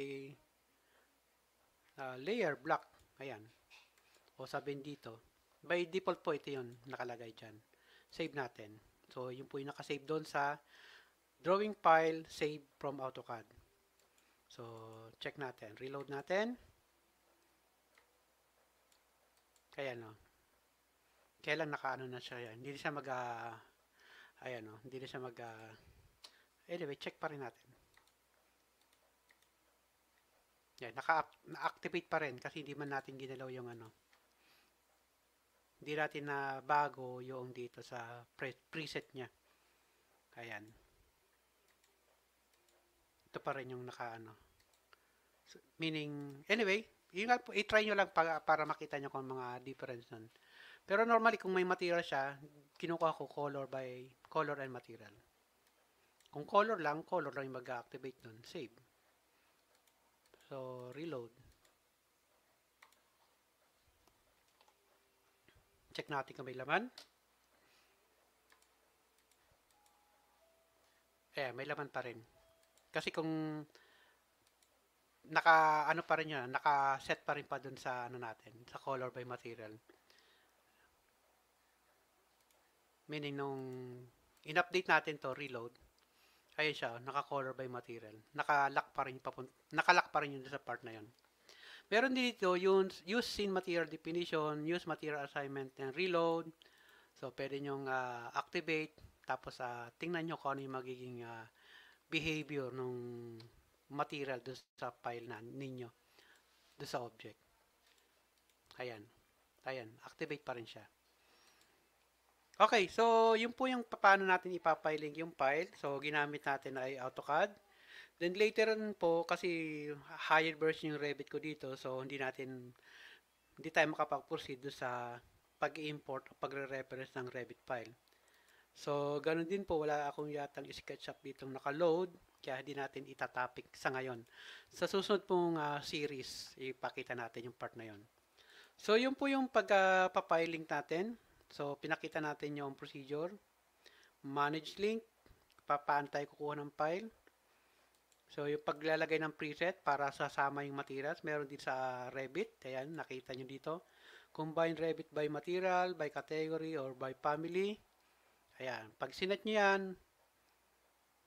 Speaker 1: uh, layer black. Ayan. O sabihin dito. By default po ito yun, nakalagay dyan. Save natin. So, yun po yung nakasave doon sa drawing file, save from AutoCAD. So, check natin. Reload natin. Ayan o. Oh. No? kailan nakaano na siya yan. Hindi siya mag, uh, ayan o, oh, hindi siya mag, uh, anyway, check pa rin natin. Yan, naka-activate pa rin kasi hindi man natin ginalaw yung ano. Hindi natin na bago yung dito sa pre preset niya. Ayan. Ito pa rin yung naka-ano. So, meaning, anyway, yun po, i-try nyo lang para, para makita nyo kung mga difference nun. Pero normally, kung may material siya, kinukuha ko color by color and material. Kung color lang, color lang yung mag-activate nun. Save. So, reload. Check natin kung may laman. Eh, may laman pa rin. Kasi kung naka ano pa rin 'yan, naka-set pa rin pa dun sa ano natin, sa color by material. Meaning nung in-update natin to, reload, ayun siya, naka-color by material. Naka-lock pa rin, papunt- naka-lock pa rin yung sa part na yun. Meron dito yung use scene material definition, use material assignment, and reload. So, pwede nyong uh, activate. Tapos, uh, tingnan nyo kung ano yung magiging uh, behavior ng material doon sa file na ninyo. Doon sa object. Ayan. Ayan. Activate pa rin siya. Okay, so yun po yung paano natin ipapiling yung file. So ginamit natin ay AutoCAD. Then later on po, kasi higher version yung Revit ko dito, so hindi natin, hindi tayo makapag-proceed sa pag-import o pagre-reference ng Revit file. So, ganun din po, wala akong yata yatang SketchUp dito naka-load, kaya hindi natin itatopic sa ngayon. Sa susunod pong uh, series, ipakita natin yung part na yon. So, yun po yung pagpapiling ah, uh, natin. So, pinakita natin yung procedure. Manage link. Paano tayo kukuha ng file. So, yung paglalagay ng preset para sasama yung materials, meron din sa Revit. Ayan, nakita nyo dito. Combine Revit by material, by category, or by family. Ayan, pag sinet nyo yan,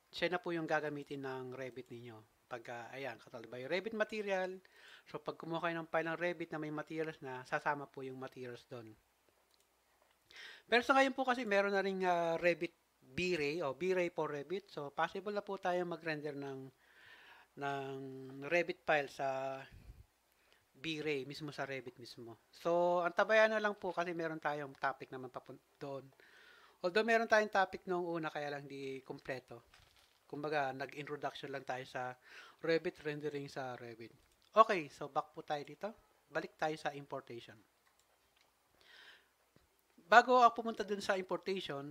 Speaker 1: siya na po yung gagamitin ng Revit ninyo. Pag, uh, ayan, katulad by Revit material. So, pag kumuha kayo ng file ng Revit na may materials na, sasama po yung materials doon. Pero sa ngayon po kasi meron na rin uh, ah, Revit V-Ray o oh, V-Ray for Revit. So possible na po tayo mag-render ng ng Revit file sa V-Ray mismo sa Revit mismo. So ang tabayan na lang po kasi meron tayong topic naman papun- doon. Although meron tayong topic noong una kaya lang di kumpleto. Kumbaga nag-introduction lang tayo sa Revit rendering sa Revit. Okay, so back po tayo dito. Balik tayo sa importation bago ako pumunta dun sa importation,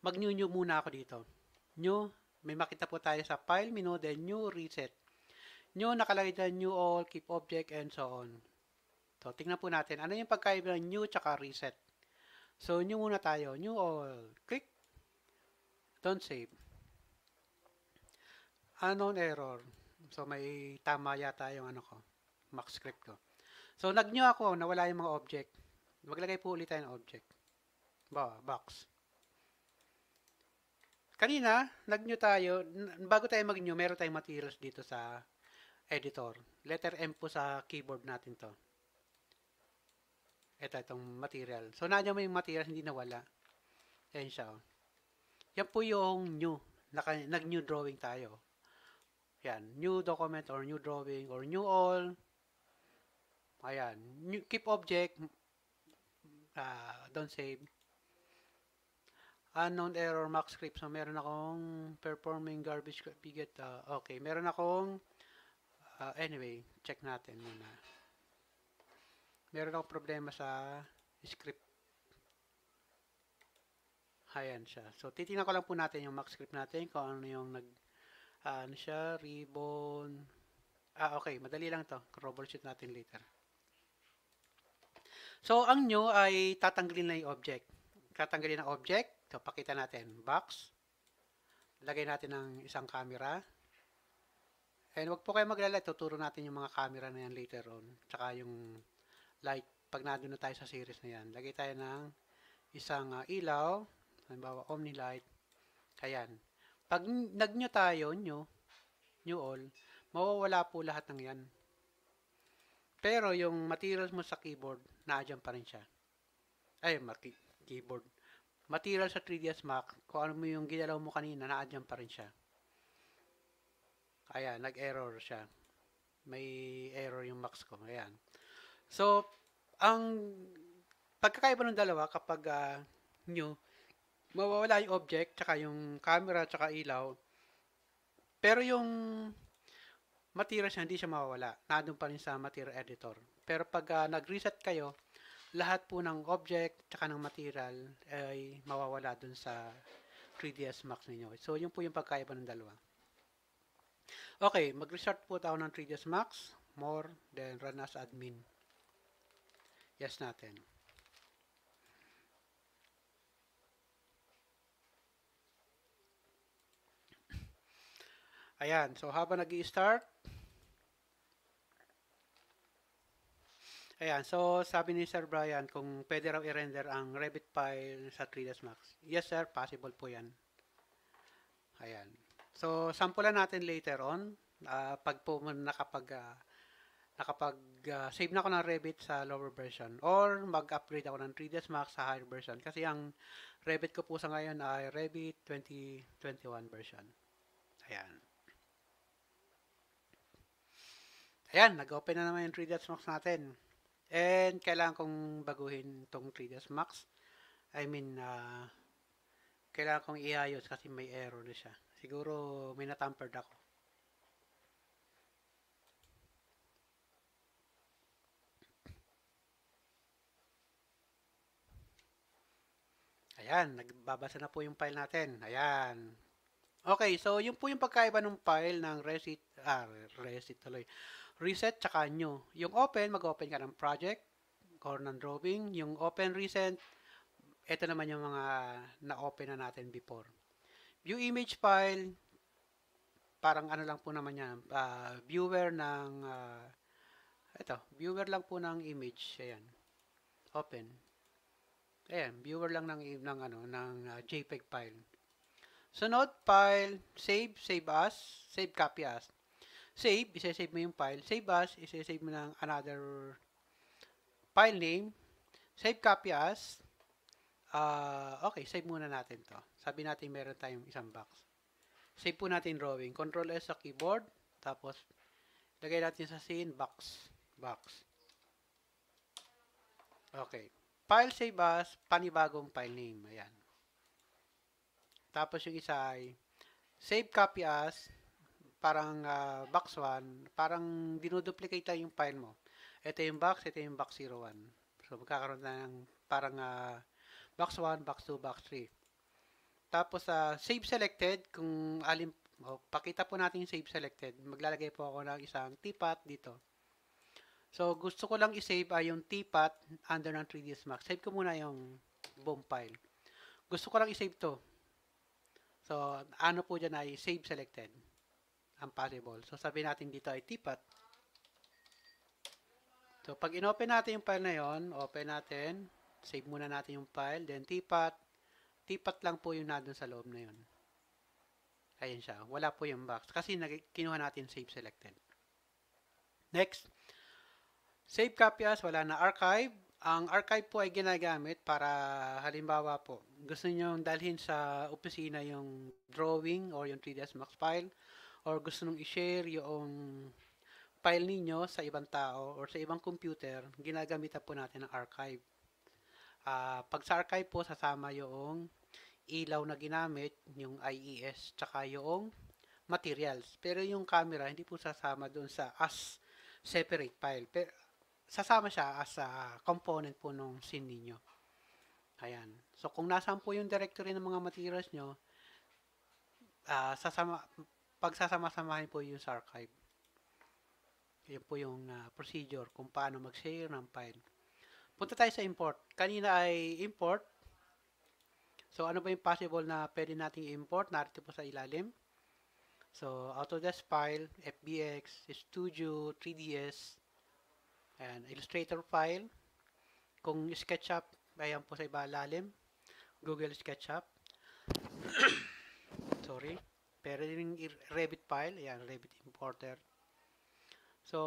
Speaker 1: mag-new new muna ako dito. New, may makita po tayo sa file menu, then new reset. New, nakalagay na new all, keep object, and so on. So, tingnan po natin. Ano yung pagkaiba ng new tsaka reset? So, new muna tayo. New all. Click. Don't save. Unknown error. So, may tama yata yung ano ko. Max script ko. So, nag-new ako. Nawala yung mga object. Maglagay po ulit tayo ng object. Ba, box. Kanina, nag-new tayo. Bago tayo mag-new, meron tayong materials dito sa editor. Letter M po sa keyboard natin to. Ito, itong material. So, nandiyan mo yung material, hindi nawala. Yan siya. Oh. Yan po yung new. Nag-new drawing tayo. Yan. New document or new drawing or new all. Ayan. New, keep object ah, don't save unknown error mock script. So, meron akong performing garbage bigot. Uh, ah, okay, meron akong uh, anyway, check natin muna. Meron akong problema sa script. Ayan siya. So, titingnan ko lang po natin yung mock script natin kung ano yung nag uh, ano siya, ribbon. Ah, okay. Madali lang to. Troubleshoot natin later. So, ang new ay tatanggalin na yung object. Tatanggalin ang object. So, pakita natin. Box. Lagay natin ng isang camera. And wag po kayo maglala. Tuturo natin yung mga camera na yan later on. Tsaka yung light. Pag nandun na tayo sa series na yan. Lagay tayo ng isang uh, ilaw. Halimbawa, Omni Light. Ayan. Pag nag-new tayo, new, new all, mawawala po lahat ng yan. Pero yung materials mo sa keyboard, naadyan pa rin siya. Ay, maki- keyboard. Material sa 3ds Max, kung ano mo yung ginalaw mo kanina, naadyan pa rin siya. Ayan, nag-error siya. May error yung max ko. Ayan. So, ang pagkakaiba ng dalawa kapag uh, new, mawawala yung object, tsaka yung camera, tsaka ilaw. Pero yung matira siya, hindi siya mawawala. Nandun pa rin sa material editor. Pero pag uh, nag-reset kayo, lahat po ng object tsaka ng material ay mawawala dun sa 3ds Max ninyo. So, yun po yung pagkaiba ng dalawa. Okay, mag-restart po tayo ng 3ds Max, more, then run as admin. Yes natin. Ayan, so habang nag i start Ayan, so sabi ni Sir Brian kung pwede raw i-render ang Revit file sa 3ds Max. Yes sir, possible po yan. Ayan. So, sampulan natin later on. Uh, pag po nakapag, uh, nakapag uh, save na ako ng Revit sa lower version or mag-upgrade ako ng 3ds Max sa higher version kasi ang Revit ko po sa ngayon ay Revit 2021 version. Ayan. Ayan, nag-open na naman yung 3ds Max natin. And kailangan kong baguhin tong 3ds Max. I mean, uh, kailangan kong iayos kasi may error na siya. Siguro may natampered ako. Ayan, nagbabasa na po yung file natin. Ayan. Okay, so yun po yung pagkaiba ng file ng Resit, ah, Resit tuloy reset tsaka new. Yung open, mag-open ka ng project or ng drawing. Yung open recent, ito naman yung mga na-open na natin before. View image file, parang ano lang po naman yan, uh, viewer ng, uh, ah, ito, viewer lang po ng image, ayan, open. Ayan, viewer lang ng, ng, ano, ng uh, JPEG file. Sunod, file, save, save as, save copy as save, isa-save mo yung file. Save as, isa-save mo ng another file name. Save copy as. Uh, okay, save muna natin to. Sabi natin meron tayong isang box. Save po natin drawing. Control S sa keyboard. Tapos, lagay natin sa scene, box. Box. Okay. File save as, panibagong file name. Ayan. Tapos yung isa ay, save copy as, parang uh, box 1, parang dinoduplicate dinuduplicate yung file mo. Ito yung box, ito yung box 01. So, magkakaroon na ng parang uh, box 1, box 2, box 3. Tapos, uh, save selected, kung alin, oh, pakita po natin yung save selected. Maglalagay po ako ng isang tipat dito. So, gusto ko lang i-save ay yung tipat under ng 3ds Max. Save ko muna yung BOM file. Gusto ko lang i-save to. So, ano po dyan ay save selected ang possible. So, sabi natin dito ay tipat. So, pag inopen natin yung file na yon, open natin, save muna natin yung file, then tipat. Tipat lang po yung nandun sa loob na yon. Ayan siya. Wala po yung box. Kasi kinuha natin save selected. Next. Save copy as, wala na archive. Ang archive po ay ginagamit para halimbawa po, gusto nyo dalhin sa opisina yung drawing or yung 3ds max file or gusto nung i-share yung file ninyo sa ibang tao or sa ibang computer, ginagamit po natin ng archive. Uh, pag sa archive po, sasama yung ilaw na ginamit, yung IES, tsaka yung materials. Pero yung camera, hindi po sasama doon sa as separate file. Pero, sasama siya as a component po nung scene ninyo. Ayan. So, kung nasaan po yung directory ng mga materials nyo, uh, sasama, pagsasama-samahin po yung sa archive. Yun po yung uh, procedure kung paano mag-share ng file. Punta tayo sa import. Kanina ay import. So, ano ba yung possible na pwede nating import? Narito po sa ilalim. So, Autodesk file, FBX, Studio, 3ds, and Illustrator file. Kung SketchUp, ayan po sa iba lalim. Google SketchUp. Sorry. Pero yung Revit file, ayan, Revit importer. So,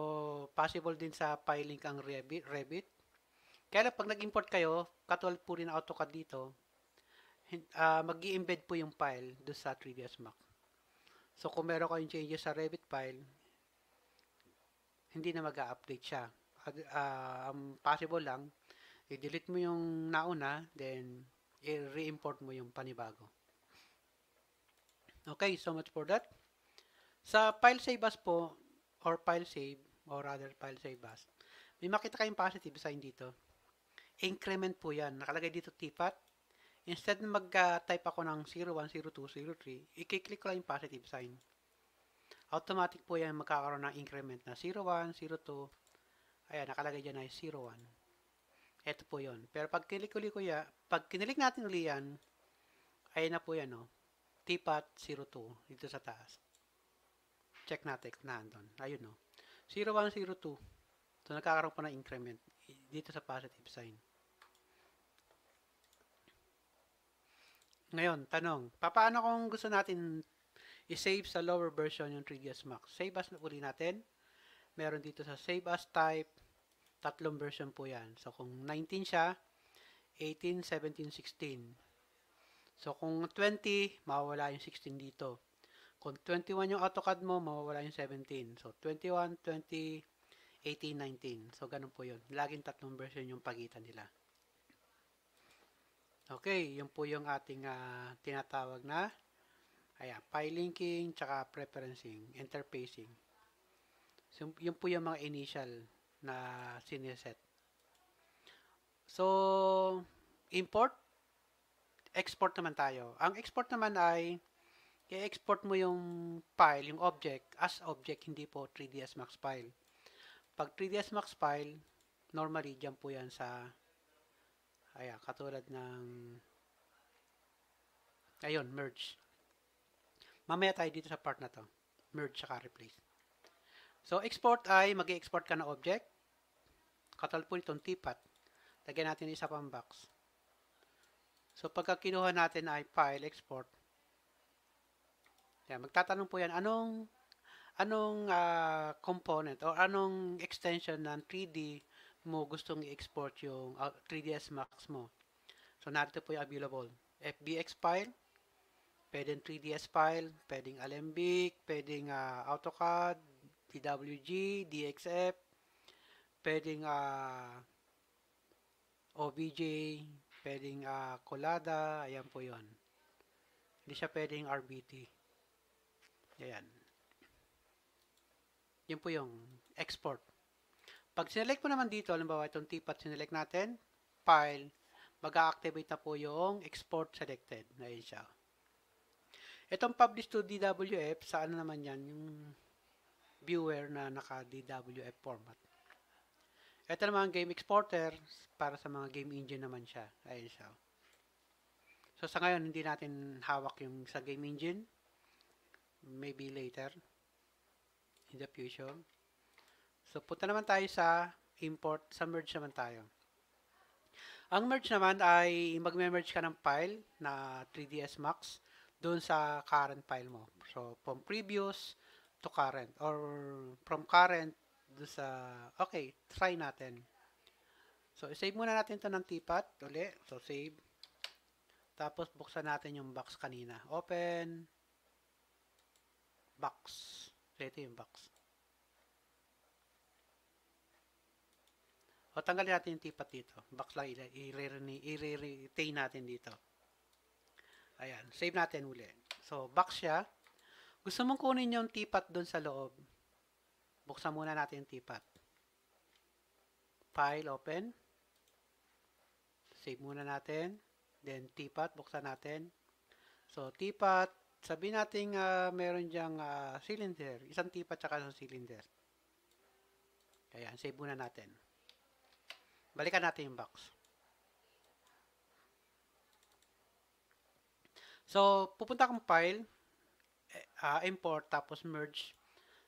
Speaker 1: possible din sa file link ang Revit. Revit. Kaya lang, pag nag-import kayo, katulad po rin AutoCAD dito, uh, ah, mag embed po yung file do sa 3ds Max. So, kung meron kayong changes sa Revit file, hindi na mag update siya. Uh, um, possible lang, i-delete mo yung nauna, then i-re-import mo yung panibago. Okay, so much for that. Sa file save as po, or file save, or rather file save as, may makita kayong positive sign dito. Increment po yan. Nakalagay dito tipat. Instead na mag-type ako ng 010203, i-click ko lang yung positive sign. Automatic po yan magkakaroon ng increment na 0102. Ayan, nakalagay dyan ay 01. Ito po yon Pero pag kinilik ko yan, pag kinilik natin uli yan, ayan na po yan, no? Oh. TPAT 02 dito sa taas. Check natin kung nandun. Ayun no. 0102. So nagkakaroon pa ng increment dito sa positive sign. Ngayon, tanong, paano kung gusto natin i-save sa lower version yung 3ds Max? Save as uli natin. Meron dito sa save as type. Tatlong version po yan. So kung 19 siya, 18, 17, 16. So, kung 20, mawawala yung 16 dito. Kung 21 yung AutoCAD mo, mawawala yung 17. So, 21, 20, 18, 19. So, ganun po yun. Laging tatlong version yung pagitan nila. Okay, yun po yung ating uh, tinatawag na ayan, file linking, tsaka preferencing, interfacing. So, yun po yung mga initial na siniset. So, import, export naman tayo. Ang export naman ay i-export mo yung file, yung object, as object, hindi po 3ds max file. Pag 3ds max file, normally diyan po yan sa, ayan, ah, katulad ng, ayun, merge. Mamaya tayo dito sa part na to, merge saka replace. So, export ay, mag export ka na object, katulad po nitong tipat. Lagyan natin isa pang box. So pagka kinuha natin ay file export. Yan, magtatanong po yan anong anong uh, component or anong extension ng 3D mo gustong i-export yung uh, ah, 3ds Max mo. So narito po yung available. FBX file, pwedeng 3ds file, pwedeng Alembic, pwedeng uh, AutoCAD, DWG, DXF, pwedeng uh, OBJ, pwedeng uh, ah, colada, ayan po yon. Hindi siya pwedeng RBT. Ayan. Yan po yung export. Pag sinelect mo naman dito, halimbawa itong tipat sinelect natin, file, mag-activate a na po yung export selected. Ayan siya. Itong publish to DWF, saan naman yan? Yung viewer na naka DWF format. Ito naman game exporter, para sa mga game engine naman siya. Ayun siya. So sa ngayon, hindi natin hawak yung sa game engine. Maybe later. In the future. So punta naman tayo sa import, sa merge naman tayo. Ang merge naman ay mag-merge ka ng file na 3ds max doon sa current file mo. So from previous to current or from current do sa, okay, try natin. So, save muna natin to ng tipat uli. So, save. Tapos, buksan natin yung box kanina. Open. Box. So, ito yung box. O, tanggalin natin yung tipat dito. Box lang i-retain natin dito. Ayan. Save natin uli. So, box siya. Gusto mong kunin yung tipat doon sa loob. Buksan muna natin yung tipat. File, open. Save muna natin. Then, tipat, buksan natin. So, tipat, sabi natin uh, meron diyang uh, ah, cylinder. Isang tipat tsaka isang cylinder. Kaya, save muna natin. Balikan natin yung box. So, pupunta akong file, uh, import, tapos merge.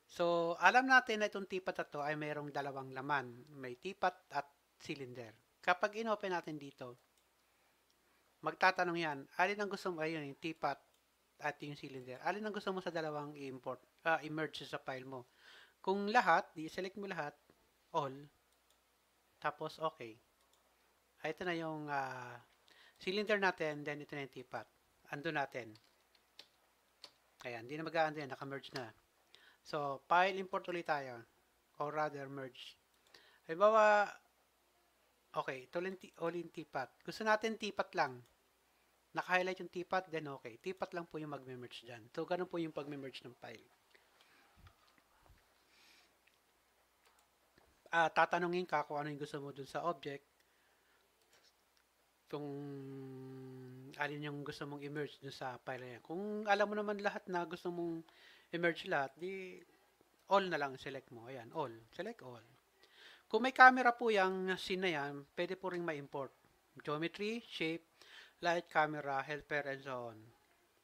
Speaker 1: So, alam natin na itong tipat na to ay mayroong dalawang laman. May tipat at cylinder. Kapag inopen natin dito, magtatanong yan, alin ang gusto mo, ayun, yung tipat at yung cylinder. Alin ang gusto mo sa dalawang import, uh, ah, emerge sa file mo. Kung lahat, di-select mo lahat, all, tapos okay. Ay, ah, ito na yung uh, ah, cylinder natin, then ito na yung tipat. Ando natin. Ayan, di na mag-aano yan, naka-merge na. So, file import ulit tayo. Or rather, merge. Halimbawa, okay, ito ulit tipat. Gusto natin tipat lang. Naka-highlight yung tipat, then okay. Tipat lang po yung mag-merge dyan. So, ganun po yung pag-merge ng file. Uh, ah, tatanungin ka kung ano yung gusto mo dun sa object. Kung alin yung gusto mong i-merge dun sa file na yan. Kung alam mo naman lahat na gusto mong i-merge lahat, di all na lang select mo. Ayan, all. Select all. Kung may camera po yung scene na yan, pwede po rin ma-import. Geometry, shape, light camera, helper, and so on.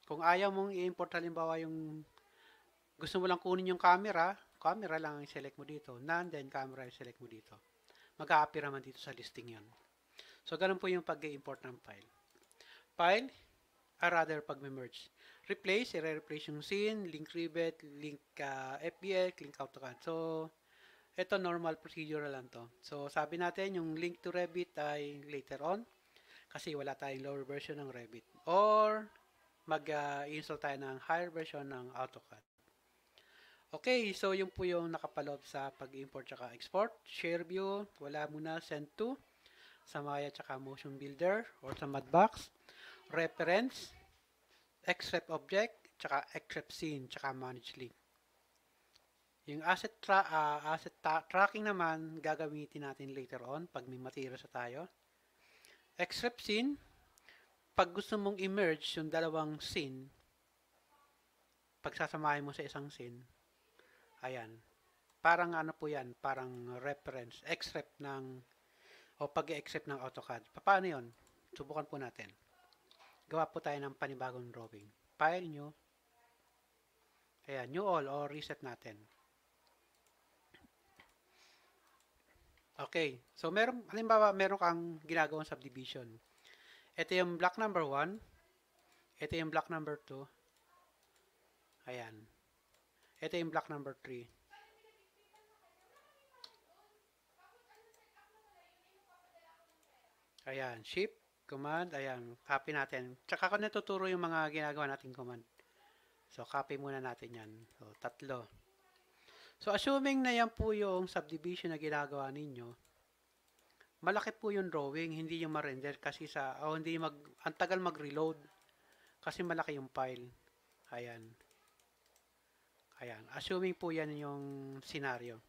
Speaker 1: Kung ayaw mong i-import halimbawa yung gusto mo lang kunin yung camera, camera lang ang select mo dito. None, then camera ang select mo dito. Mag-a-appear naman dito sa listing yon. So, ganun po yung pag-import ng file. File, or rather pag-merge replace, i-replace yung scene, link rivet, link uh, ah, FBX, link AutoCAD. So, ito normal procedure lang to. So, sabi natin yung link to Revit ay later on kasi wala tayong lower version ng Revit. Or, mag-install ah, uh, tayo ng higher version ng AutoCAD. Okay, so yung po yung nakapaloob sa pag-import at export. Share view, wala muna, send to, sa Maya at motion builder or sa Madbox. Reference, Xref object, tsaka Xref scene, tsaka manage link. Yung asset, tra uh, asset tra tracking naman, gagamitin natin later on pag may material sa tayo. Xref scene, pag gusto mong i-merge yung dalawang scene, pagsasamahin mo sa isang scene, ayan, parang ano po yan, parang reference, except ng, o pag-except ng AutoCAD. Paano yon Subukan po natin gawa po tayo ng panibagong drawing. File new. Ayan, new all or reset natin. Okay. So, meron, halimbawa, meron kang ginagawang subdivision. Ito yung block number 1. Ito yung block number 2. Ayan. Ito yung block number 3. Ayan. Shift command. Ayan, copy natin. Tsaka ako natuturo yung mga ginagawa natin command. So, copy muna natin yan. So, tatlo. So, assuming na yan po yung subdivision na ginagawa ninyo, malaki po yung drawing, hindi yung ma-render kasi sa, oh, hindi mag, ang tagal mag-reload kasi malaki yung file. Ayan. Ayan. Assuming po yan yung scenario.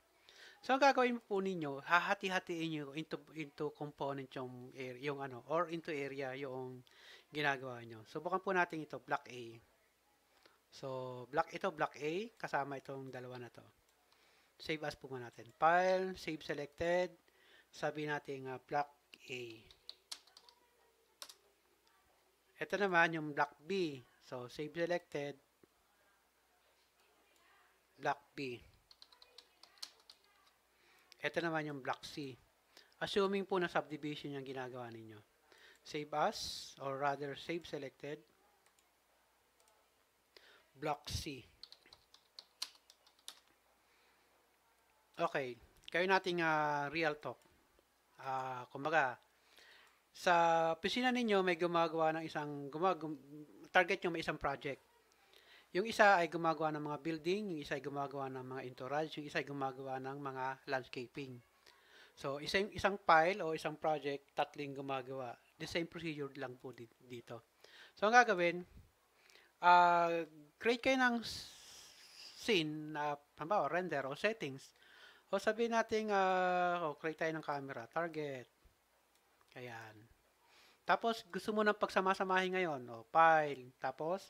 Speaker 1: So, ang gagawin po ninyo, hahati-hatiin niyo into, into component yung, area, yung ano, or into area yung ginagawa nyo. Subukan po natin ito, block A. So, block ito, block A, kasama itong dalawa na to. Save as po muna natin. File, save selected, sabi natin uh, block A. Ito naman yung block B. So, save selected, block B. Ito naman yung Black Sea. Assuming po na subdivision yung ginagawa ninyo. Save as, or rather save selected. Block C. Okay. Kayo nating uh, ah, real talk. Uh, kumbaga, sa opisina ninyo may gumagawa ng isang gumag target nyo may isang project. Yung isa ay gumagawa ng mga building, yung isa ay gumagawa ng mga entourage, yung isa ay gumagawa ng mga landscaping. So, isang, isang file o isang project, tatling gumagawa. The same procedure lang po dito. So, ang gagawin, uh, create kayo ng scene na, uh, halimbawa, render o settings. O sabihin natin, uh, ah, oh, create tayo ng camera, target. Ayan. Tapos, gusto mo ng pagsamasamahin ngayon. O, oh, file. Tapos,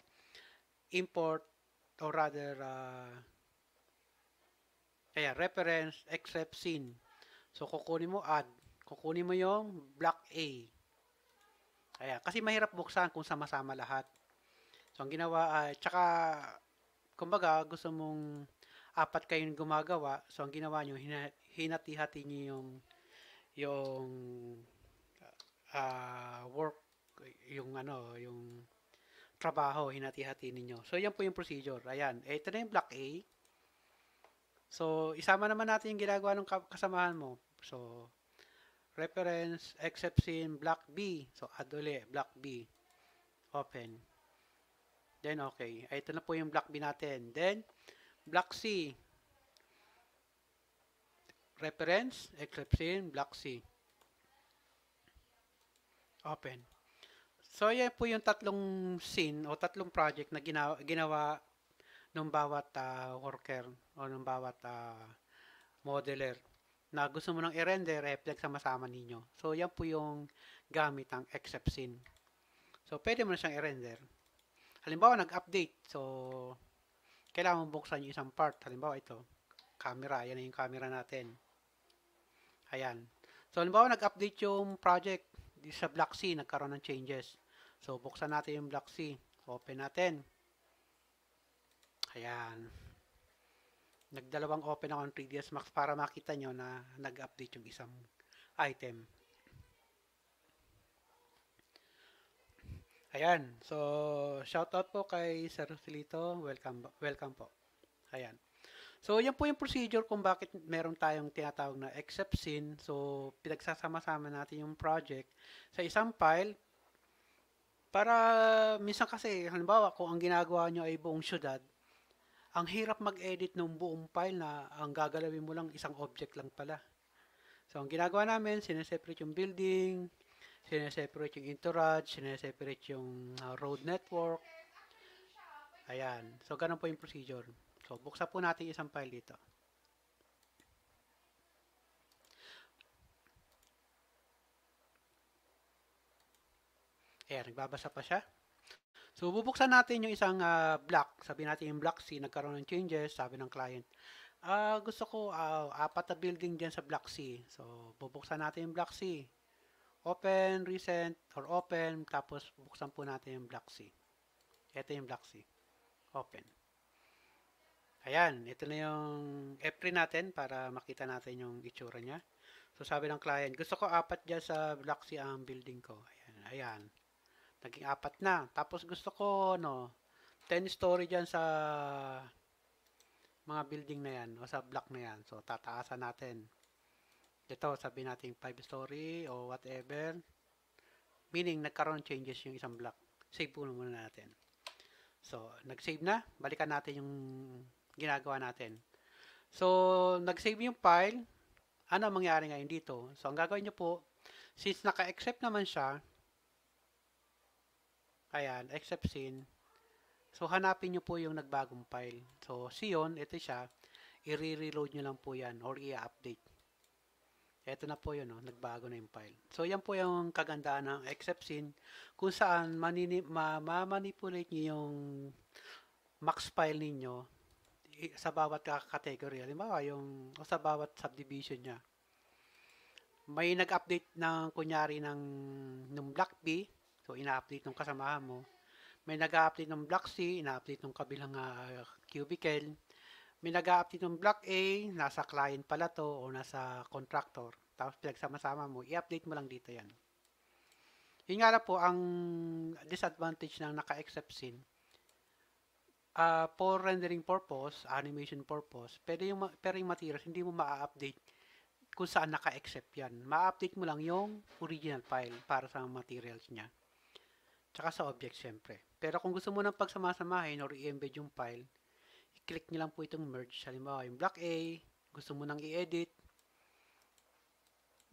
Speaker 1: import or rather uh, kaya reference except scene. So kukunin mo add, kukunin mo yung block A. Ayan, kasi mahirap buksan kung sama-sama lahat. So ang ginawa, uh, tsaka kumbaga gusto mong apat kayong gumagawa. So ang ginawa nyo, hina, hinati-hati nyo yung yung uh, work, yung ano, yung trabaho, hinati-hati ninyo. So, yan po yung procedure. Ayan. Eh, ito na yung block A. So, isama naman natin yung ginagawa ng kasamahan mo. So, reference, exception, block B. So, add uli, block B. Open. Then, okay. Eh, ito na po yung block B natin. Then, block C. Reference, exception, block C. Open. So, yan po yung tatlong scene o tatlong project na ginawa, ginawa ng bawat uh, worker o ng bawat uh, modeler na gusto mo nang i-render, reflect eh, sama-sama ninyo. So, yan po yung gamit ang except scene. So, pwede mo na siyang i-render. Halimbawa, nag-update. So, kailangan buksan yung isang part. Halimbawa, ito. Camera. Yan yung camera natin. Ayan. So, halimbawa, nag-update yung project sa Black scene. nagkaroon ng changes. So, buksan natin yung Black Sea. Open natin. Ayan. Nagdalawang open ako ng 3ds Max para makita nyo na nag-update yung isang item. Ayan. So, shoutout po kay Sir Silito. Welcome, welcome po. Ayan. So, yan po yung procedure kung bakit meron tayong tinatawag na exception. So, pinagsasama-sama natin yung project sa isang file para minsan kasi, halimbawa kung ang ginagawa nyo ay buong syudad, ang hirap mag-edit ng buong file na ang gagalawin mo lang isang object lang pala. So, ang ginagawa namin, sineseparate yung building, sineseparate yung entourage, sineseparate yung uh, road network. Ayan. So, ganun po yung procedure. So, buksan po natin isang file dito. Ayan, nagbabasa pa siya. So, bubuksan natin yung isang uh, block. Sabi natin yung block C, nagkaroon ng changes, sabi ng client. Uh, gusto ko uh, apat na building dyan sa block C. So, bubuksan natin yung block C. Open, recent, or open, tapos buksan po natin yung block C. Ito yung block C. Open. Ayan, ito na yung f natin para makita natin yung itsura niya. So, sabi ng client, gusto ko apat dyan sa block C ang building ko. Ayan, ayan. Naging apat na. Tapos gusto ko, no, 10 story dyan sa mga building na yan o sa block na yan. So, tataasan natin. Ito, sabi natin 5 story o whatever. Meaning, nagkaroon changes yung isang block. Save po muna natin. So, nag-save na. Balikan natin yung ginagawa natin. So, nag-save yung file. Ano mangyari ngayon dito? So, ang gagawin nyo po, since naka-accept naman siya, Ayan, except scene. So, hanapin nyo po yung nagbagong file. So, siyon, ito siya. I-reload nyo lang po yan or i-update. Ito na po yun, no? Oh, nagbago na yung file. So, yan po yung kagandaan ng except scene kung saan ma-manipulate ma nyo yung max file ninyo sa bawat category. Halimbawa, yung, o sa bawat subdivision niya. May nag-update ng kunyari ng, ng Black B So, ina-update ng kasamahan mo. May nag-update ng block C, ina-update ng kabilang uh, cubicle. May nag-update ng block A, nasa client pala to o nasa contractor. Tapos pinagsama-sama mo, i-update mo lang dito yan. Yun nga po, ang disadvantage ng naka-accept scene, uh, for rendering purpose, animation purpose, pero yung, pero yung materials, hindi mo ma-update kung saan naka-accept yan. Ma-update mo lang yung original file para sa materials niya. Tsaka sa object syempre. Pero kung gusto mo nang pagsamasamahin or i-embed yung file, i-click nyo lang po itong merge. Halimbawa yung block A, gusto mo nang i-edit,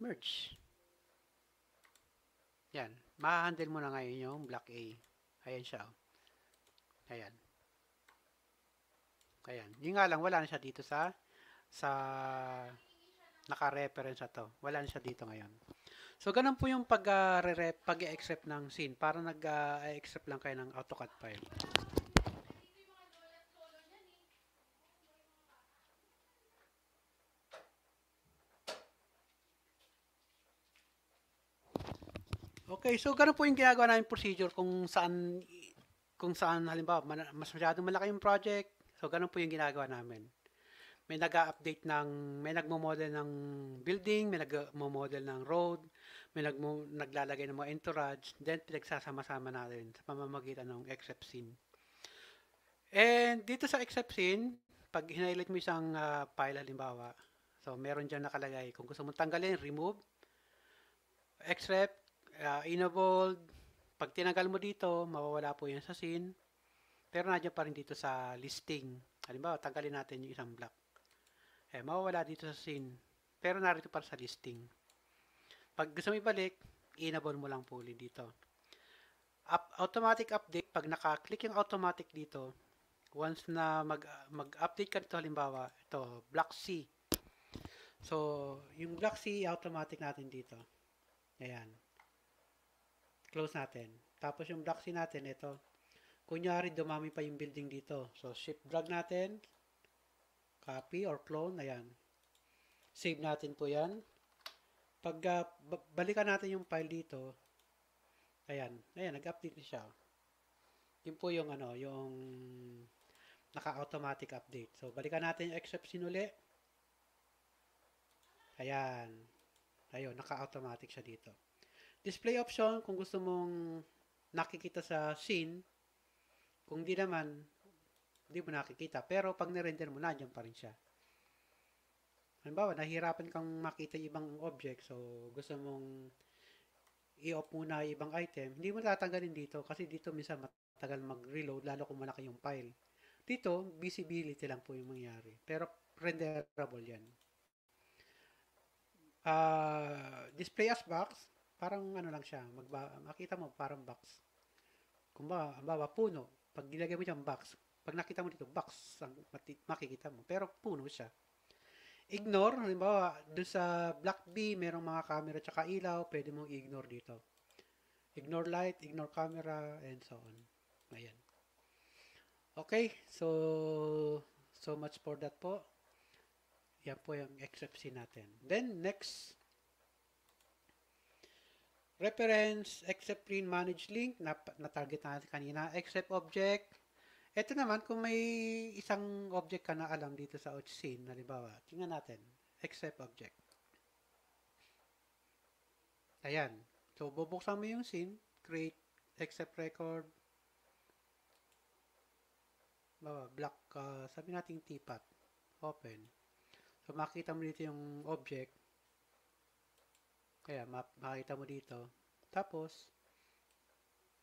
Speaker 1: merge. Yan. Mahahandle mo na ngayon yung block A. Ayan siya. Oh. Ayan. Ayan. Yun nga lang, wala na siya dito sa sa naka-reference na to. Wala na siya dito ngayon. So, ganun po yung pag, uh, re pag accept ng scene. Para nag-accept lang kayo ng AutoCAD file. Okay, so ganun po yung ginagawa namin procedure kung saan kung saan halimbawa mas masyadong malaki yung project. So ganun po yung ginagawa namin may nag-update ng, may nagmo-model ng building, may nagmo-model ng road, may nagmo, naglalagay ng mga entourage, then pinagsasama-sama natin sa pamamagitan ng except scene. And dito sa except scene, pag hinighlight mo isang uh, ah, file halimbawa, so meron diyan nakalagay, kung gusto mong tanggalin, remove, except, uh, ah, enabled, pag tinanggal mo dito, mawawala po yan sa scene, pero nandiyan pa rin dito sa listing. Halimbawa, tanggalin natin yung isang block eh, mawawala dito sa scene. Pero narito para sa listing. Pag gusto mo ibalik, enable mo lang po ulit dito. Up, automatic update, pag naka-click yung automatic dito, once na mag, mag-update ka dito, halimbawa, ito, Black Sea. So, yung Black Sea, automatic natin dito. Ayan. Close natin. Tapos yung Black Sea natin, ito. Kunyari, dumami pa yung building dito. So, shift drag natin. Copy or clone, ayan. Save natin po yan. Pag uh, balikan natin yung file dito, ayan, ayan, nag-update na siya. Yun po yung ano, yung naka-automatic update. So, balikan natin yung exception uli. Ayan. Ayun, naka-automatic siya dito. Display option, kung gusto mong nakikita sa scene, kung di naman, hindi mo nakikita. Pero pag nirender mo, nandiyan pa rin siya. Halimbawa, nahihirapan kang makita yung ibang object. So, gusto mong i-off muna yung ibang item. Hindi mo tatanggalin dito kasi dito minsan matagal mag-reload lalo kung malaki yung file. Dito, visibility lang po yung mangyari. Pero renderable yan. Uh, display as box, parang ano lang siya, magba, makita mo parang box. Kung ba, bawa puno, pag gilagay mo siyang box, pag nakita mo dito, box ang makikita mo. Pero puno siya. Ignore, halimbawa, dun sa Black B, merong mga camera tsaka ilaw, pwede mong i-ignore dito. Ignore light, ignore camera, and so on. Ayan. Okay, so, so much for that po. Yan po yung XFC natin. Then, next, reference, except print manage link, na, na-target natin kanina, except object, ito naman, kung may isang object ka na alam dito sa scene, halimbawa, tingnan natin, accept object. Ayan. So, bubuksan mo yung scene, create accept record, bawa, black, uh, sabi nating tipat, open. So, makita mo dito yung object. Kaya, makita mo dito. Tapos,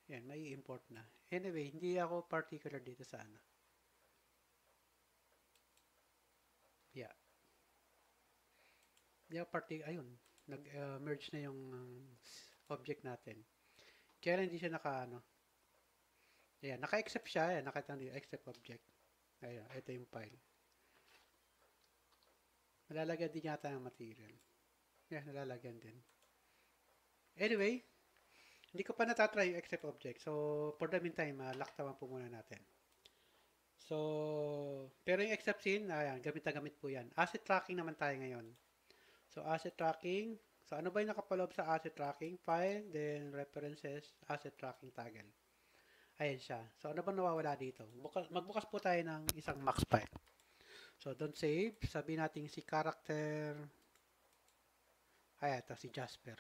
Speaker 1: yan, may import na. Anyway, hindi ako particular dito sa ano. Yeah. Yeah, party, ayun, nag-merge uh, na yung um, object natin. Kaya hindi siya naka, ano, ayan, naka except siya, ayan, nakita nyo, accept object. Ayan, ito yung file. Nalalagyan din yata ng material. Yan, nalalagyan din. Anyway, hindi ko pa natatry yung except object. So, for the meantime, uh, ah, laktawan po muna natin. So, pero yung accept scene, ayan, ah, gamit na gamit po yan. Asset tracking naman tayo ngayon. So, asset tracking. So, ano ba yung nakapaloob sa asset tracking? File, then references, asset tracking toggle. Ayan siya. So, ano ba nawawala dito? Bukas, magbukas po tayo ng isang max file. So, don't save. Sabi natin si character. Ayan, ah, ito si Jasper.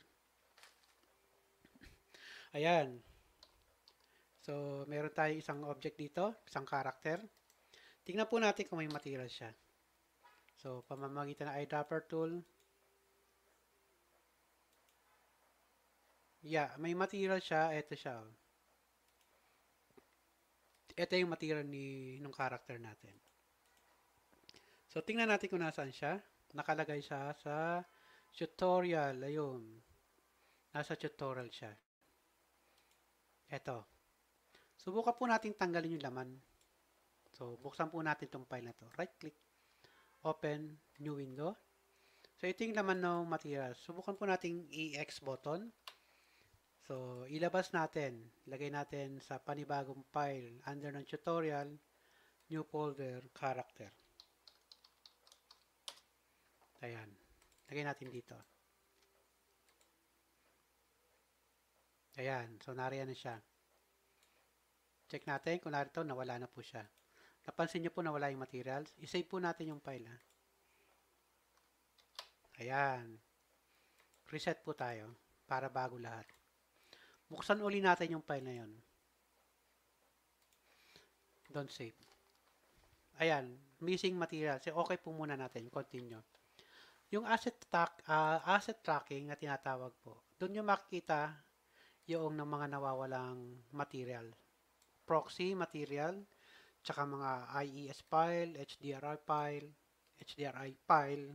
Speaker 1: Ayan. So, meron tayong isang object dito, isang character. Tingnan po natin kung may material siya. So, pamamagitan ng eyedropper tool. Yeah, may material siya. Ito siya. Ito oh. yung material ni ng character natin. So, tingnan natin kung nasaan siya. Nakalagay siya sa tutorial. Ayun. Nasa tutorial siya. Eto. Subukan po natin tanggalin yung laman. So, buksan po natin itong file na to. Right click, open, new window. So, ito yung laman ng material. Subukan po natin EX button. So, ilabas natin. Ilagay natin sa panibagong file under ng tutorial, new folder, character. Ayan. Lagay natin dito. Ayan, so nariyan na siya. Check natin kung narito nawala na po siya. Napansin nyo po nawala yung materials. I-save po natin yung file. Ha? Ayan. Reset po tayo para bago lahat. Buksan uli natin yung file na yun. Don't save. Ayan, missing materials. So, okay po muna natin. Continue. Yung asset, track, uh, asset tracking na tinatawag po, doon nyo makikita yung ng mga nawawalang material. Proxy material, tsaka mga IES file, HDRI file, HDRI file.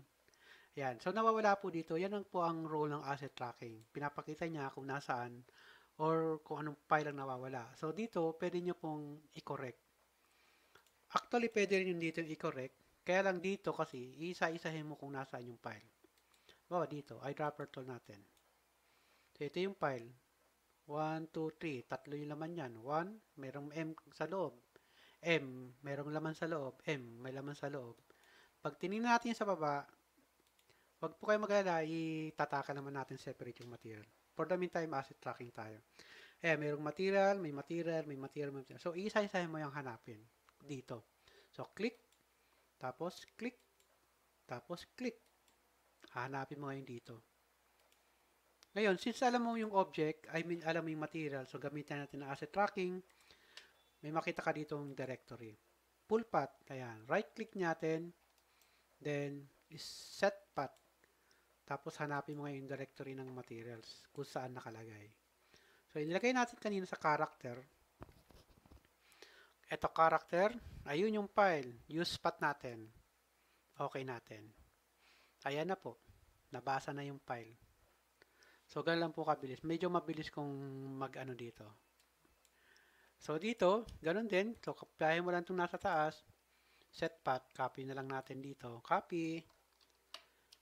Speaker 1: Yan. So, nawawala po dito. Yan ang po ang role ng asset tracking. Pinapakita niya kung nasaan or kung anong file ang nawawala. So, dito, pwede nyo pong i-correct. Actually, pwede rin dito i-correct. Kaya lang dito kasi, isa-isahin mo kung nasaan yung file. Bawa dito, eyedropper tool natin. So, ito yung file. 1, 2, 3. Tatlo yung laman yan. 1, mayroong M sa loob. M, mayroong laman sa loob. M, may laman sa loob. Pag tinignan natin sa baba, wag po kayo mag-alala, itataka naman natin separate yung material. For the meantime, asset tracking tayo. Eh, mayroong material, may material, may material, may material. So, isa isa mo yung hanapin dito. So, click, tapos click, tapos click. Hanapin mo ngayon dito. Ngayon, since alam mo yung object, I mean, alam mo yung material, so gamitan natin ang asset tracking, may makita ka dito yung directory. Pull path, ayan, right-click natin, then set path. Tapos hanapin mo ngayon yung directory ng materials, kung saan nakalagay. So, inilagay natin kanina sa character. Ito character, ayun yung file, use path natin. Okay natin. Ayan na po, nabasa na yung file. So, ganun lang po kabilis. Medyo mabilis kung mag-ano dito. So, dito, ganun din. So, kapahin mo lang itong nasa taas. Set path. Copy na lang natin dito. Copy.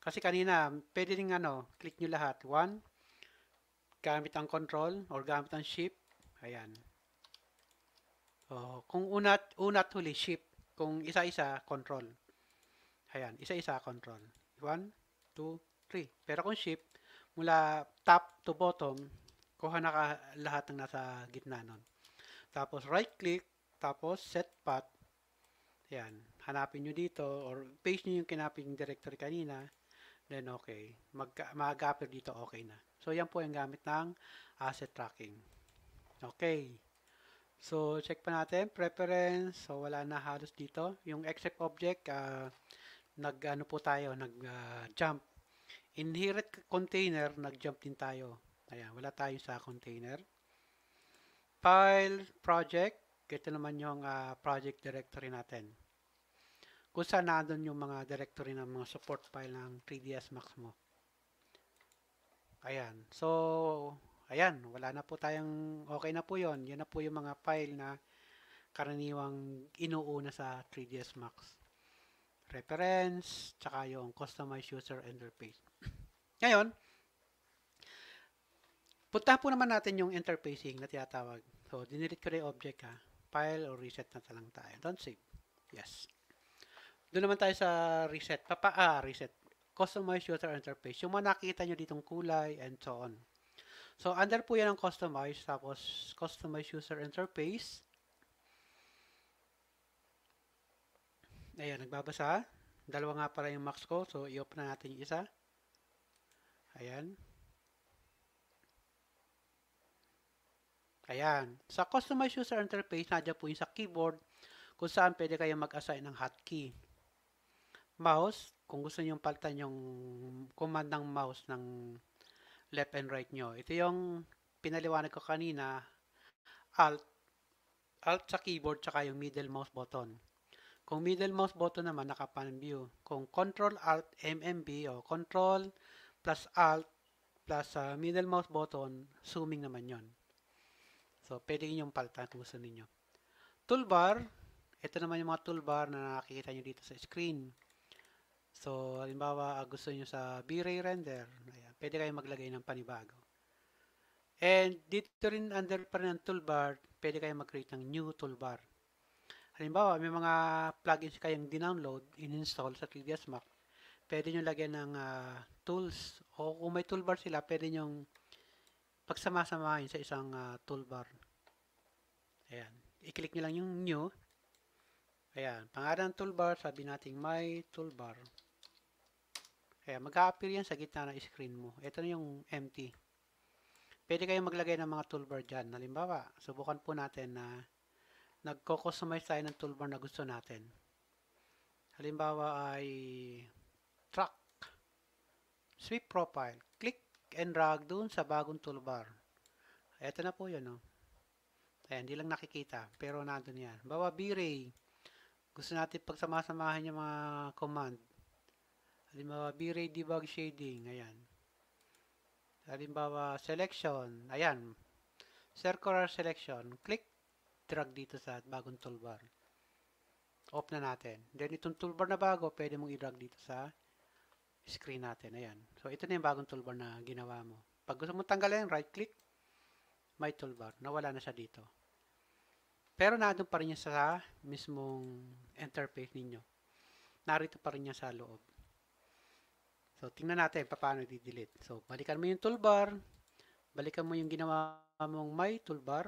Speaker 1: Kasi kanina, pwede rin ano, click nyo lahat. One, gamit ang control or gamit ang shift. Ayan. Oh, kung unat, unat huli, shift. Kung isa-isa, control. Ayan, isa-isa, control. One, two, three. Pero kung shift, mula top to bottom, kuha na ka lahat ng nasa gitna nun. Tapos right click, tapos set path. Yan, hanapin nyo dito or paste nyo yung kinapin directory kanina. Then okay, mag-appear mag dito okay na. So yan po yung gamit ng asset tracking. Okay. So check pa natin, preference. So wala na halos dito. Yung exec object, uh, ah, nag ano po tayo, nag uh, jump inherit container, nag-jump din tayo. Ayan, wala tayo sa container. File, project, ito naman yung uh, project directory natin. Kung saan nandun yung mga directory ng mga support file ng 3ds Max mo. Ayan, so, ayan, wala na po tayong, okay na po yon Yan na po yung mga file na karaniwang inuuna sa 3ds Max reference, tsaka yung customized user interface. Ngayon, punta po naman natin yung interfacing na tinatawag. So, dinilit ko na object ha. File or reset na talang tayo. Don't save. Yes. Doon naman tayo sa reset. Papa, ah, reset. Customize user interface. Yung mga nakikita nyo ditong kulay and so on. So, under po yan ang customize. Tapos, customize user interface. Ayan, nagbabasa. Dalawa nga pala yung max ko. So, i open na natin yung isa. Ayan. Ayan. Sa Customize User Interface, nandiyan po yung sa keyboard kung saan pwede kayo mag-assign ng hotkey. Mouse, kung gusto nyo palitan yung command ng mouse ng left and right nyo. Ito yung pinaliwanag ko kanina, Alt, Alt sa keyboard, tsaka yung middle mouse button. Kung middle mouse button naman, nakapan view. Kung Control Alt MMB o Control plus Alt plus uh, middle mouse button, zooming naman yon. So, pwede inyong palitan kung gusto ninyo. Toolbar, ito naman yung mga toolbar na nakikita nyo dito sa screen. So, halimbawa, ah, gusto nyo sa V-Ray render, ayan, pwede kayong maglagay ng panibago. And dito rin under pa rin ng toolbar, pwede kayong magcreate ng new toolbar. Halimbawa, may mga plugins kayong dinownload, in-install sa 3ds Max, pwede nyo lagyan ng uh, tools o kung may toolbar sila, pwede nyong pagsama-samahin sa isang uh, toolbar. Ayan. I-click nyo lang yung new. Ayan. Pangalan ng toolbar, sabi natin my toolbar. Ayan. Mag-a-appear yan sa gitna ng screen mo. Ito na yung empty. Pwede kayong maglagay ng mga toolbar dyan. Halimbawa, subukan po natin na nagko-customize tayo ng toolbar na gusto natin. Halimbawa ay Sweep Profile. Click and drag doon sa bagong toolbar. Ito na po yun. no? Oh. Ayan, hindi lang nakikita. Pero nandun yan. Bawa B-Ray. Gusto natin pagsamasamahin yung mga command. Halimbawa, B-Ray Debug Shading. Ayan. Halimbawa, Selection. Ayan. Circular Selection. Click. Drag dito sa bagong toolbar. Off na natin. Then, itong toolbar na bago, pwede mong i-drag dito sa screen natin. Ayan. So, ito na yung bagong toolbar na ginawa mo. Pag gusto mo tanggalin, right click, my toolbar. Nawala na siya dito. Pero nandun pa rin niya sa mismong interface ninyo. Narito pa rin niya sa loob. So, tingnan natin paano i-delete. So, balikan mo yung toolbar. Balikan mo yung ginawa mong my toolbar.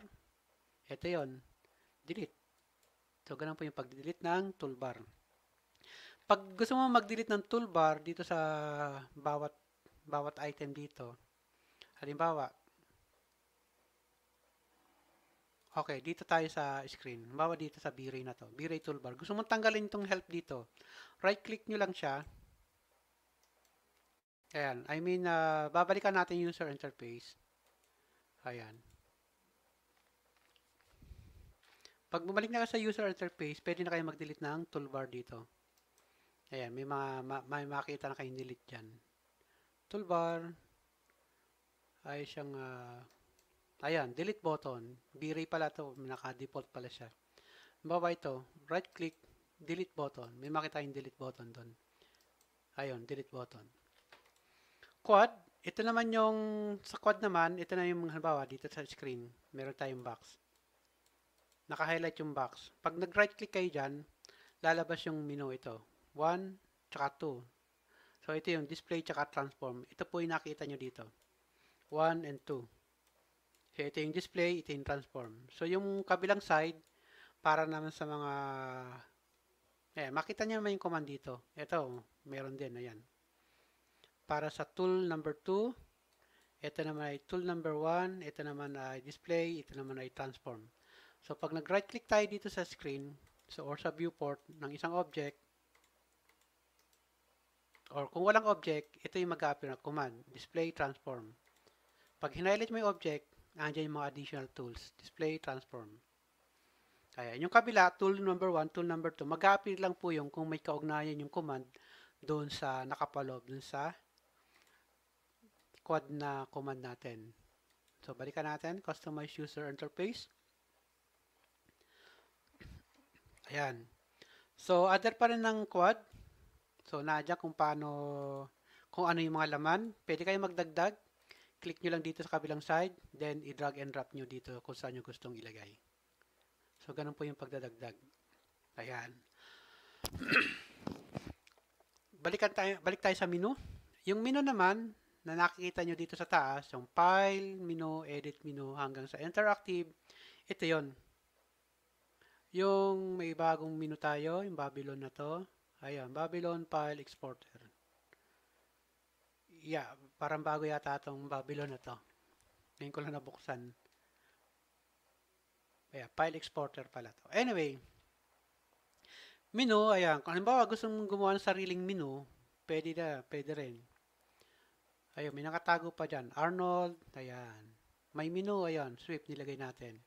Speaker 1: Ito yon Delete. So, ganun po yung pag-delete ng toolbar. Pag gusto mo mag-delete ng toolbar dito sa bawat bawat item dito, halimbawa, Okay, dito tayo sa screen. Halimbawa dito sa V-Ray na to. V-Ray toolbar. Gusto mong tanggalin itong help dito. Right-click nyo lang siya. Ayan. I mean, uh, babalikan natin user interface. Ayan. Pag bumalik na ka sa user interface, pwede na kayo mag-delete ng toolbar dito. Ayan, may, mga, ma, may makita na kayo nilit dyan. Toolbar. Ay siyang, uh, ayan, delete button. Biri pala to, naka-default pala siya. Baba ito, right click, delete button. May makita yung delete button doon. Ayun, delete button. Quad, ito naman yung, sa quad naman, ito na yung halimbawa dito sa screen. Meron tayong box. Naka-highlight yung box. Pag nag-right click kayo dyan, lalabas yung menu ito 1, tsaka 2. So, ito yung display tsaka transform. Ito po yung nakita nyo dito. 1 and 2. So, ito yung display, ito yung transform. So, yung kabilang side, para naman sa mga... Eh, makita nyo naman yung command dito. Ito, meron din. Ayan. Para sa tool number 2, ito naman ay tool number 1, ito naman ay display, ito naman ay transform. So, pag nag-right click tayo dito sa screen, so or sa viewport ng isang object, or kung walang object, ito yung mag-appear na command, display transform. Pag hinilet mo yung object, nandiyan yung mga additional tools, display transform. Kaya yung kabila, tool number 1, tool number 2, mag-appear lang po yung kung may kaugnayan yung command doon sa nakapalob, doon sa quad na command natin. So, balikan natin, customize user interface. Ayan. So, other pa rin ng quad, So, Nadia, kung paano, kung ano yung mga laman. Pwede kayong magdagdag. Click nyo lang dito sa kabilang side. Then, i-drag and drop nyo dito kung saan nyo gustong ilagay. So, ganun po yung pagdadagdag. Ayan. Balikan tayo, balik tayo sa menu. Yung menu naman, na nakikita nyo dito sa taas, yung File, Menu, Edit Menu, hanggang sa Interactive, ito yon Yung may bagong menu tayo, yung Babylon na to. Ayan, Babylon File Exporter. Yeah, parang bago yata itong Babylon na to. Ngayon ko lang nabuksan. Ayan, File Exporter pala to. Anyway, menu, ayan, kung halimbawa gusto mong gumawa ng sariling menu, pwede na, pwede rin. Ayun, may nakatago pa dyan. Arnold, ayan. May menu, ayan, sweep, nilagay natin.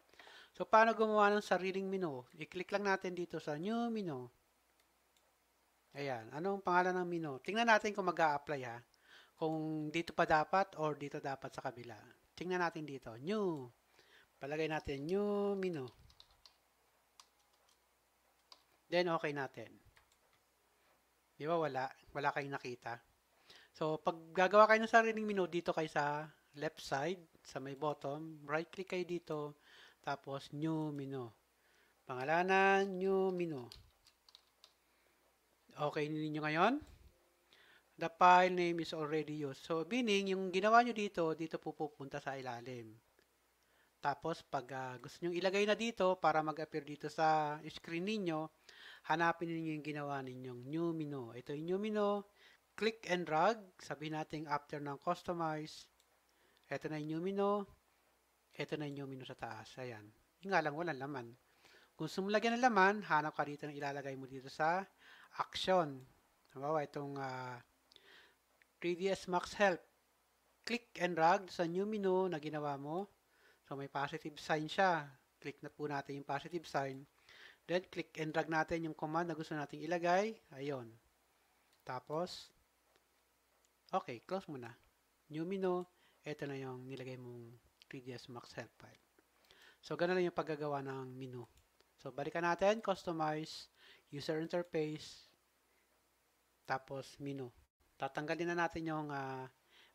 Speaker 1: So, paano gumawa ng sariling menu? I-click lang natin dito sa new menu. Ayan. Anong pangalan ng menu? Tingnan natin kung mag apply ha. Kung dito pa dapat or dito dapat sa kabila. Tingnan natin dito. New. Palagay natin new menu. Then okay natin. Di ba wala? Wala kayong nakita. So pag gagawa kayo ng sariling menu dito kayo sa left side, sa may bottom, right click kayo dito, tapos new menu. Pangalanan, new menu. Okay ninyo ngayon? The file name is already used. So, meaning, yung ginawa nyo dito, dito po pupunta sa ilalim. Tapos, pag uh, gusto nyo ilagay na dito para mag-appear dito sa screen ninyo, hanapin niyo yung ginawa ninyong new menu. Ito yung new menu. Click and drag. Sabihin natin after ng customize. Ito na yung new menu. Ito na yung new menu sa taas. Ayan. Yung nga lang, walang laman. Kung gusto mo lagyan ng laman, hanap ka dito ng ilalagay mo dito sa action. Halimbawa, itong uh, ah, 3ds max help. Click and drag sa new menu na ginawa mo. So, may positive sign siya. Click na po natin yung positive sign. Then, click and drag natin yung command na gusto nating ilagay. Ayun. Tapos, okay, close muna. New menu. Ito na yung nilagay mong 3ds max help file. So, ganun lang yung paggagawa ng menu. So, balikan natin, customize, user interface, tapos menu. Tatanggalin na natin yung uh, ah,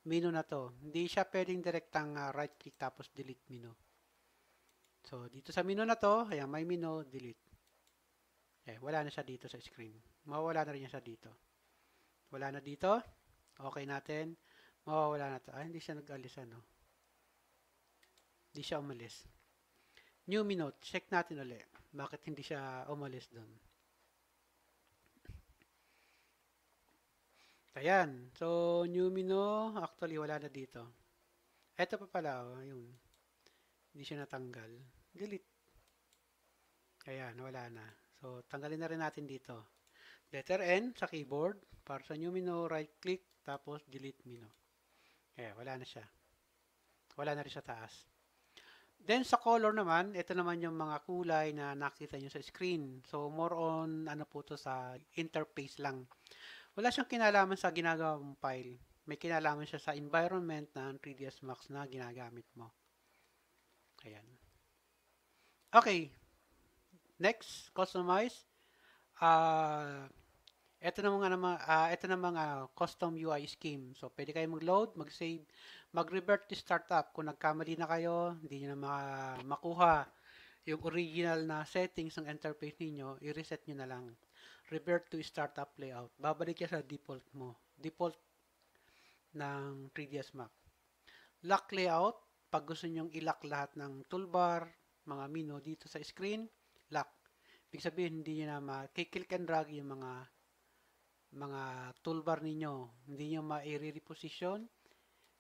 Speaker 1: menu na to. Hindi siya pwedeng direktang uh, right click tapos delete menu. So, dito sa menu na to, ayan, may menu, delete. Eh, wala na siya dito sa screen. Mawawala na rin siya dito. Wala na dito. Okay natin. Mawawala na to. Ay, ah, hindi siya nag-alis ano. Hindi siya umalis. New menu, check natin ulit. Bakit hindi siya umalis doon? Ayan. So, Numino, actually, wala na dito. Ito pa pala, oh, yun. Hindi siya natanggal. Delete. Ayan, wala na. So, tanggalin na rin natin dito. Letter N sa keyboard. Para sa Numino, right-click, tapos delete Mino. Ayan, wala na siya. Wala na rin sa taas. Then sa color naman, ito naman yung mga kulay na nakita nyo sa screen. So more on ano po to sa interface lang wala siyang kinalaman sa ginagawa mong file. May kinalaman siya sa environment ng 3ds Max na ginagamit mo. Ayan. Okay. Next, customize. Uh, ah, ito na mga uh, ah, ito na mga custom UI scheme. So, pwede kayong mag-load, mag-save, mag-revert to startup. Kung nagkamali na kayo, hindi nyo na makuha yung original na settings ng interface niyo i-reset nyo na lang revert to startup layout. Babalik siya sa default mo. Default ng 3ds map. Lock layout, pag gusto nyong ilock lahat ng toolbar, mga menu dito sa screen, lock. Ibig sabihin, hindi nyo na ma-click and drag yung mga mga toolbar ninyo. Hindi nyo ma-reposition.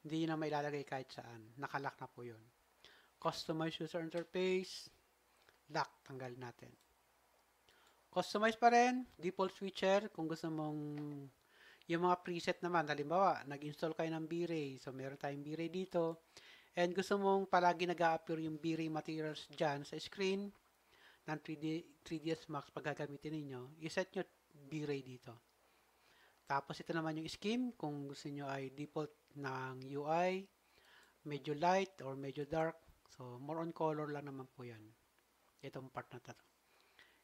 Speaker 1: Hindi nyo na mailalagay kahit saan. Nakalock na po yun. Customize user interface. Lock. Tanggal natin. Customize pa rin, default switcher, kung gusto mong yung mga preset naman, halimbawa, nag-install kayo ng V-Ray, so meron tayong V-Ray dito, and gusto mong palagi nag appear yung V-Ray materials dyan sa screen ng 3D, 3ds Max pag gagamitin ninyo, iset nyo V-Ray dito. Tapos ito naman yung scheme, kung gusto nyo ay default ng UI, medyo light or medyo dark, so more on color lang naman po yan. Itong part na to.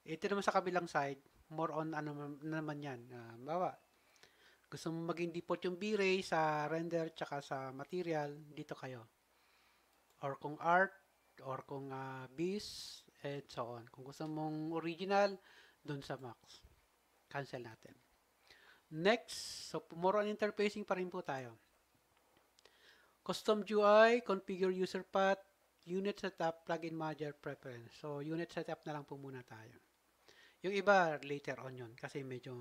Speaker 1: Ito naman sa kabilang side, more on ano naman yan. Uh, ah, bawa, gusto mo maging default yung V-Ray sa render tsaka sa material, dito kayo. Or kung art, or kung uh, ah, bees, and so on. Kung gusto mong original, dun sa max. Cancel natin. Next, so more on interfacing pa rin po tayo. Custom UI, configure user path, unit setup, plugin manager preference. So, unit setup na lang po muna tayo. Yung iba, later on yun. Kasi medyo,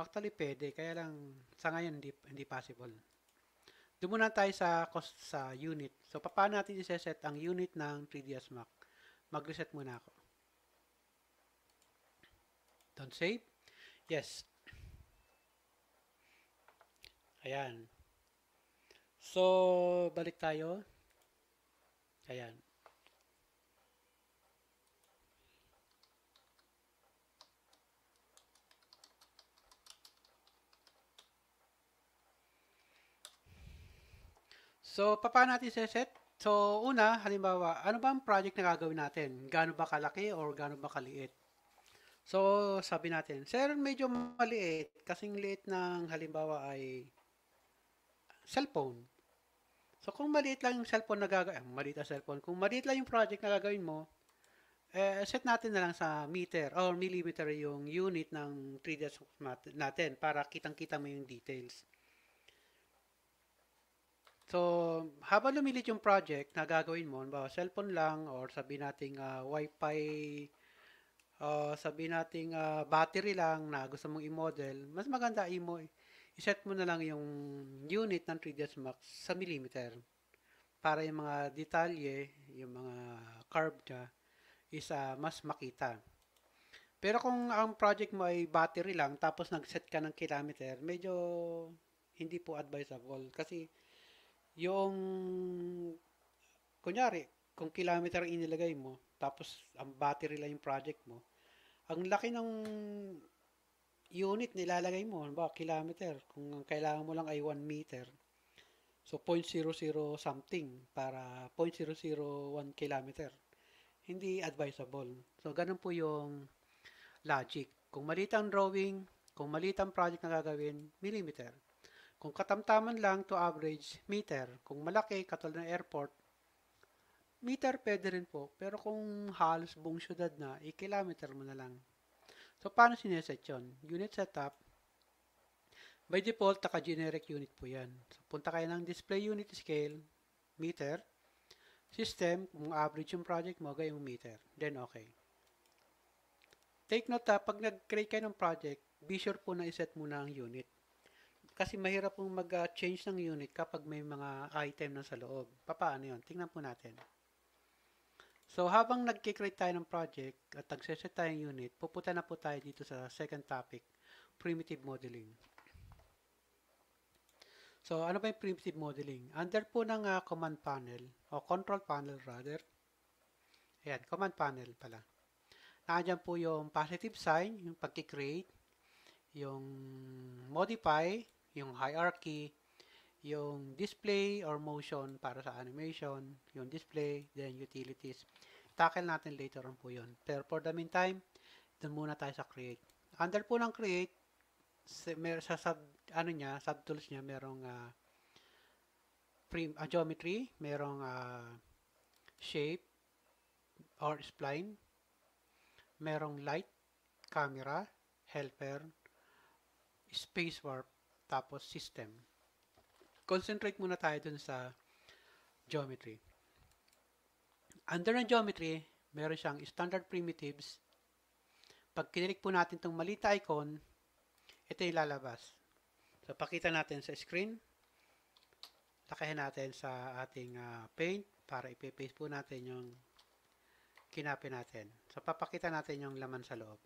Speaker 1: actually pwede. Kaya lang, sa ngayon, hindi, hindi possible. Doon muna tayo sa cost sa unit. So, paano natin iseset ang unit ng 3ds Max? Mag-reset muna ako. Don't save. Yes. Ayan. So, balik tayo. Ayan. So, paano natin set? So, una, halimbawa, ano ba ang project na gagawin natin? Gaano ba kalaki or gaano ba kaliit? So, sabi natin, sir, medyo maliit. Kasing liit ng halimbawa ay cellphone. So, kung maliit lang yung cellphone na gagawin, eh, maliit ang cellphone, kung maliit lang yung project na gagawin mo, eh, set natin na lang sa meter or millimeter yung unit ng 3D natin para kitang-kita mo yung details. So, habang lumilit yung project na gagawin mo, ba cellphone lang or sabi nating uh, wifi uh, ah, sabi nating uh, battery lang na gusto mong i-model, mas maganda imo i-set mo na lang yung unit ng 3ds Max sa millimeter para yung mga detalye, yung mga curve niya is uh, mas makita. Pero kung ang project mo ay battery lang tapos nag-set ka ng kilometer, medyo hindi po advisable kasi yung kunyari, kung kilometer ang inilagay mo, tapos ang battery lang yung project mo, ang laki ng unit nilalagay mo, ba kilometer, kung ang kailangan mo lang ay 1 meter, so 0.00 something para 0.001 kilometer. Hindi advisable. So, ganun po yung logic. Kung maliit ang drawing, kung maliit ang project na gagawin, millimeter. Kung katamtaman lang to average, meter. Kung malaki, katulad ng airport, meter pwede rin po. Pero kung halos buong syudad na, i-kilometer eh, mo na lang. So, paano sineset yun? Unit setup, by default, naka-generic unit po yan. So, punta kayo ng display unit scale, meter, system, kung average yung project mo, gayong meter. Then, okay. Take note ha, ah, pag nag-create kayo ng project, be sure po na iset muna ang unit. Kasi mahirap pong mag-change ng unit kapag may mga item na sa loob. Paano yun? Tingnan po natin. So, habang nag-create tayo ng project at nag-set tayo ng unit, puputa na po tayo dito sa second topic, primitive modeling. So, ano ba yung primitive modeling? Under po ng uh, command panel, o control panel rather. Ayan, command panel pala. Nandiyan po yung positive sign, yung pag-create, yung modify, yung hierarchy, yung display or motion para sa animation, yung display, then utilities. Tackle natin later on po yun. Pero for the meantime, dun muna tayo sa create. Under po ng create, sa sub, ano niya, sub tools niya, merong uh, prim, uh, geometry, merong uh, shape or spline, merong light, camera, helper, space warp, tapos system. Concentrate muna tayo dun sa geometry. Under ng geometry, meron siyang standard primitives. Pag kinilik po natin itong malita icon, ito yung lalabas. So, pakita natin sa screen. Lakahin natin sa ating uh, paint para ipipaste po natin yung kinapin natin. So, papakita natin yung laman sa loob.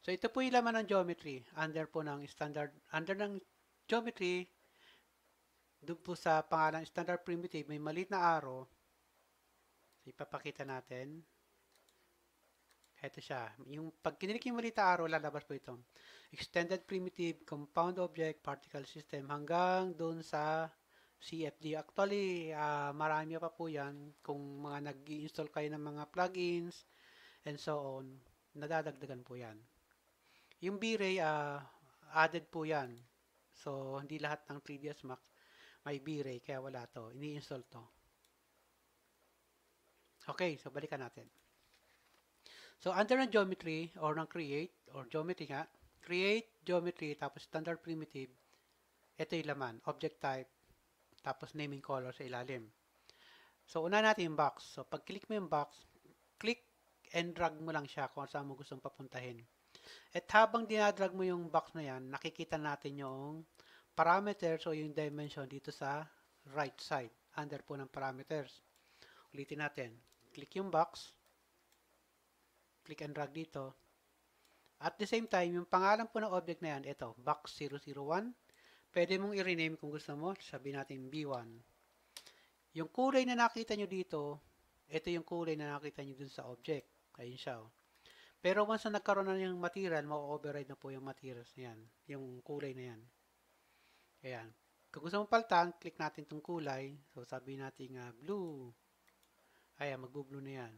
Speaker 1: So ito po yung laman ng geometry under po ng standard under ng geometry doon po sa pangalan standard primitive may maliit na arrow. So, ipapakita natin. Ito siya. Yung pag kinilik yung maliit na arrow lalabas po ito. Extended primitive compound object particle system hanggang doon sa CFD. Actually, uh, marami pa po 'yan kung mga nag-install kayo ng mga plugins and so on. Nadadagdagan po 'yan. Yung B-Ray, uh, added po yan. So, hindi lahat ng 3ds Max may B-Ray, kaya wala to. Ini-install to. Okay, so balikan natin. So, under ng geometry or ng create or geometry nga, create geometry tapos standard primitive, ito yung laman, object type, tapos naming color sa ilalim. So, una natin yung box. So, pag-click mo yung box, click and drag mo lang siya kung saan mo gustong papuntahin. At habang dinadrag mo yung box na yan, nakikita natin yung parameters o yung dimension dito sa right side, under po ng parameters. Ulitin natin. Click yung box. Click and drag dito. At the same time, yung pangalan po ng object na yan, ito, box 001. Pwede mong i-rename kung gusto mo. Sabihin natin B1. Yung kulay na nakita nyo dito, ito yung kulay na nakita nyo dun sa object. Ayun siya. Oh. Pero once na nagkaroon na yung material, ma-override na po yung materials na yan, yung kulay na yan. Ayan. Kung gusto mong paltan, click natin itong kulay. So, sabihin natin uh, blue. Ayan, magbo-blue na yan.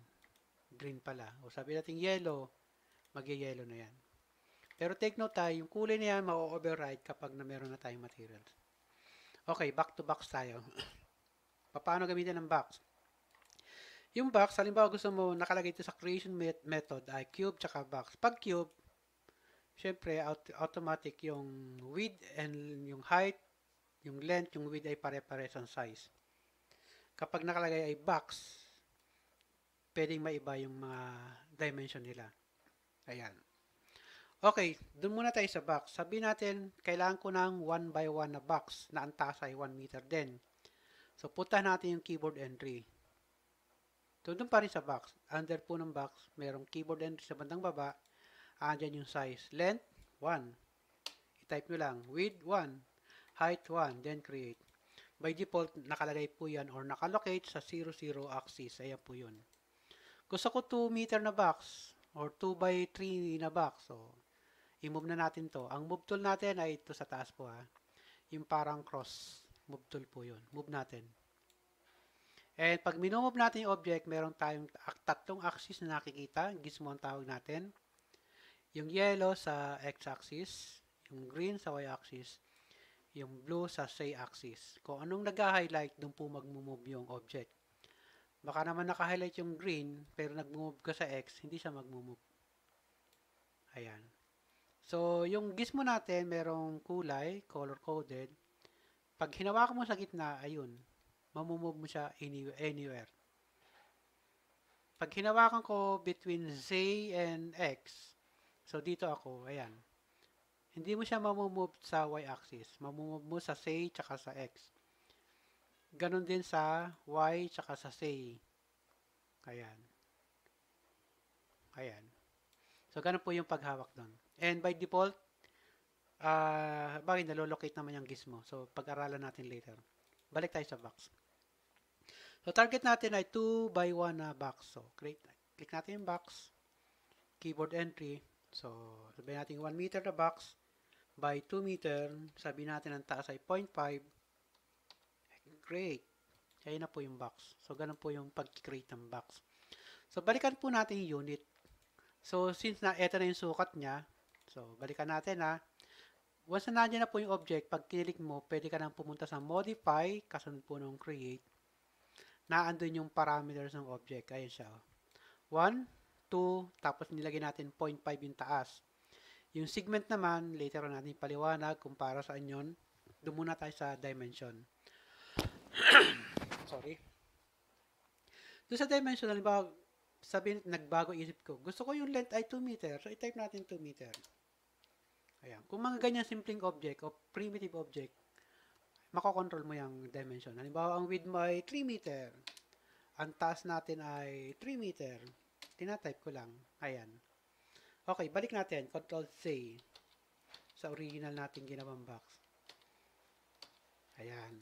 Speaker 1: Green pala. O sabihin natin yellow, mag-yellow na yan. Pero take note tayo, ah, yung kulay na yan, ma-override kapag na meron na tayong materials. Okay, back to box tayo. Paano gamitin ng box? Yung box, halimbawa gusto mo nakalagay ito sa creation met method ay cube tsaka box. Pag cube, syempre aut- automatic yung width and yung height, yung length, yung width ay pare-pares ang size. Kapag nakalagay ay box, pwedeng maiba yung mga dimension nila. Ayan. Okay, doon muna tayo sa box. Sabi natin, kailangan ko ng 1 by 1 na box na ang taas ay 1 meter din. So, putahan natin yung keyboard entry. So, doon pa rin sa box. Under po ng box, merong keyboard entry sa bandang baba. Andiyan yung size. Length, 1. I-type nyo lang. Width, 1. Height, 1. Then, create. By default, nakalagay po yan or nakalocate sa 00 axis. Ayan po yun. Gusto ko 2 meter na box or 2 by 3 na box. So, i-move na natin to. Ang move tool natin ay ito sa taas po ha. Yung parang cross. Move tool po yun. Move natin. And pag minumove natin yung object, meron tayong tatlong axis na nakikita. Gizmo ang tawag natin. Yung yellow sa x-axis, yung green sa y-axis, yung blue sa z-axis. Kung anong nag-highlight, doon po mag-move yung object. Baka naman naka-highlight yung green, pero nag-move ka sa x, hindi siya mag-move. Ayan. So, yung gizmo natin, merong kulay, color-coded. Pag hinawakan mo sa gitna, ayun, mamumove mo siya anywhere. Pag hinawakan ko between Z and X, so dito ako, ayan. Hindi mo siya mamumove sa Y-axis. Mamumove mo sa Z tsaka sa X. Ganon din sa Y tsaka sa Z. Ayan. Ayan. So, ganun po yung paghawak doon. And by default, uh, bagay, nalolocate naman yung gizmo. So, pag-aralan natin later. Balik tayo sa box. So, target natin ay 2 by 1 na box. So, create, click natin yung box, keyboard entry. So, sabihin natin 1 meter na box by 2 meter. Sabihin natin ang taas ay 0.5. Create. Kaya na po yung box. So, ganun po yung pag-create ng box. So, balikan po natin yung unit. So, since na eto na yung sukat niya, so, balikan natin ha. Once na nandiyan na po yung object, pag kinilik mo, pwede ka nang pumunta sa Modify, kasunod po nung Create na naandun yung parameters ng object. Ayun siya. 1, 2, tapos nilagay natin 0.5 yung taas. Yung segment naman, later on natin paliwanag kung para saan yun. Doon muna tayo sa dimension. Sorry. Doon sa dimension, halimbawa, sabihin, nagbago isip ko. Gusto ko yung length ay 2 meter. So, i-type natin 2 meter. Ayan. Kung mga ganyan simpleng object o primitive object, makokontrol mo yung dimension. Halimbawa, ang width mo ay 3 meter. Ang taas natin ay 3 meter. Tinatype ko lang. Ayan. Okay, balik natin. Control C sa original natin ginawang box. Ayan.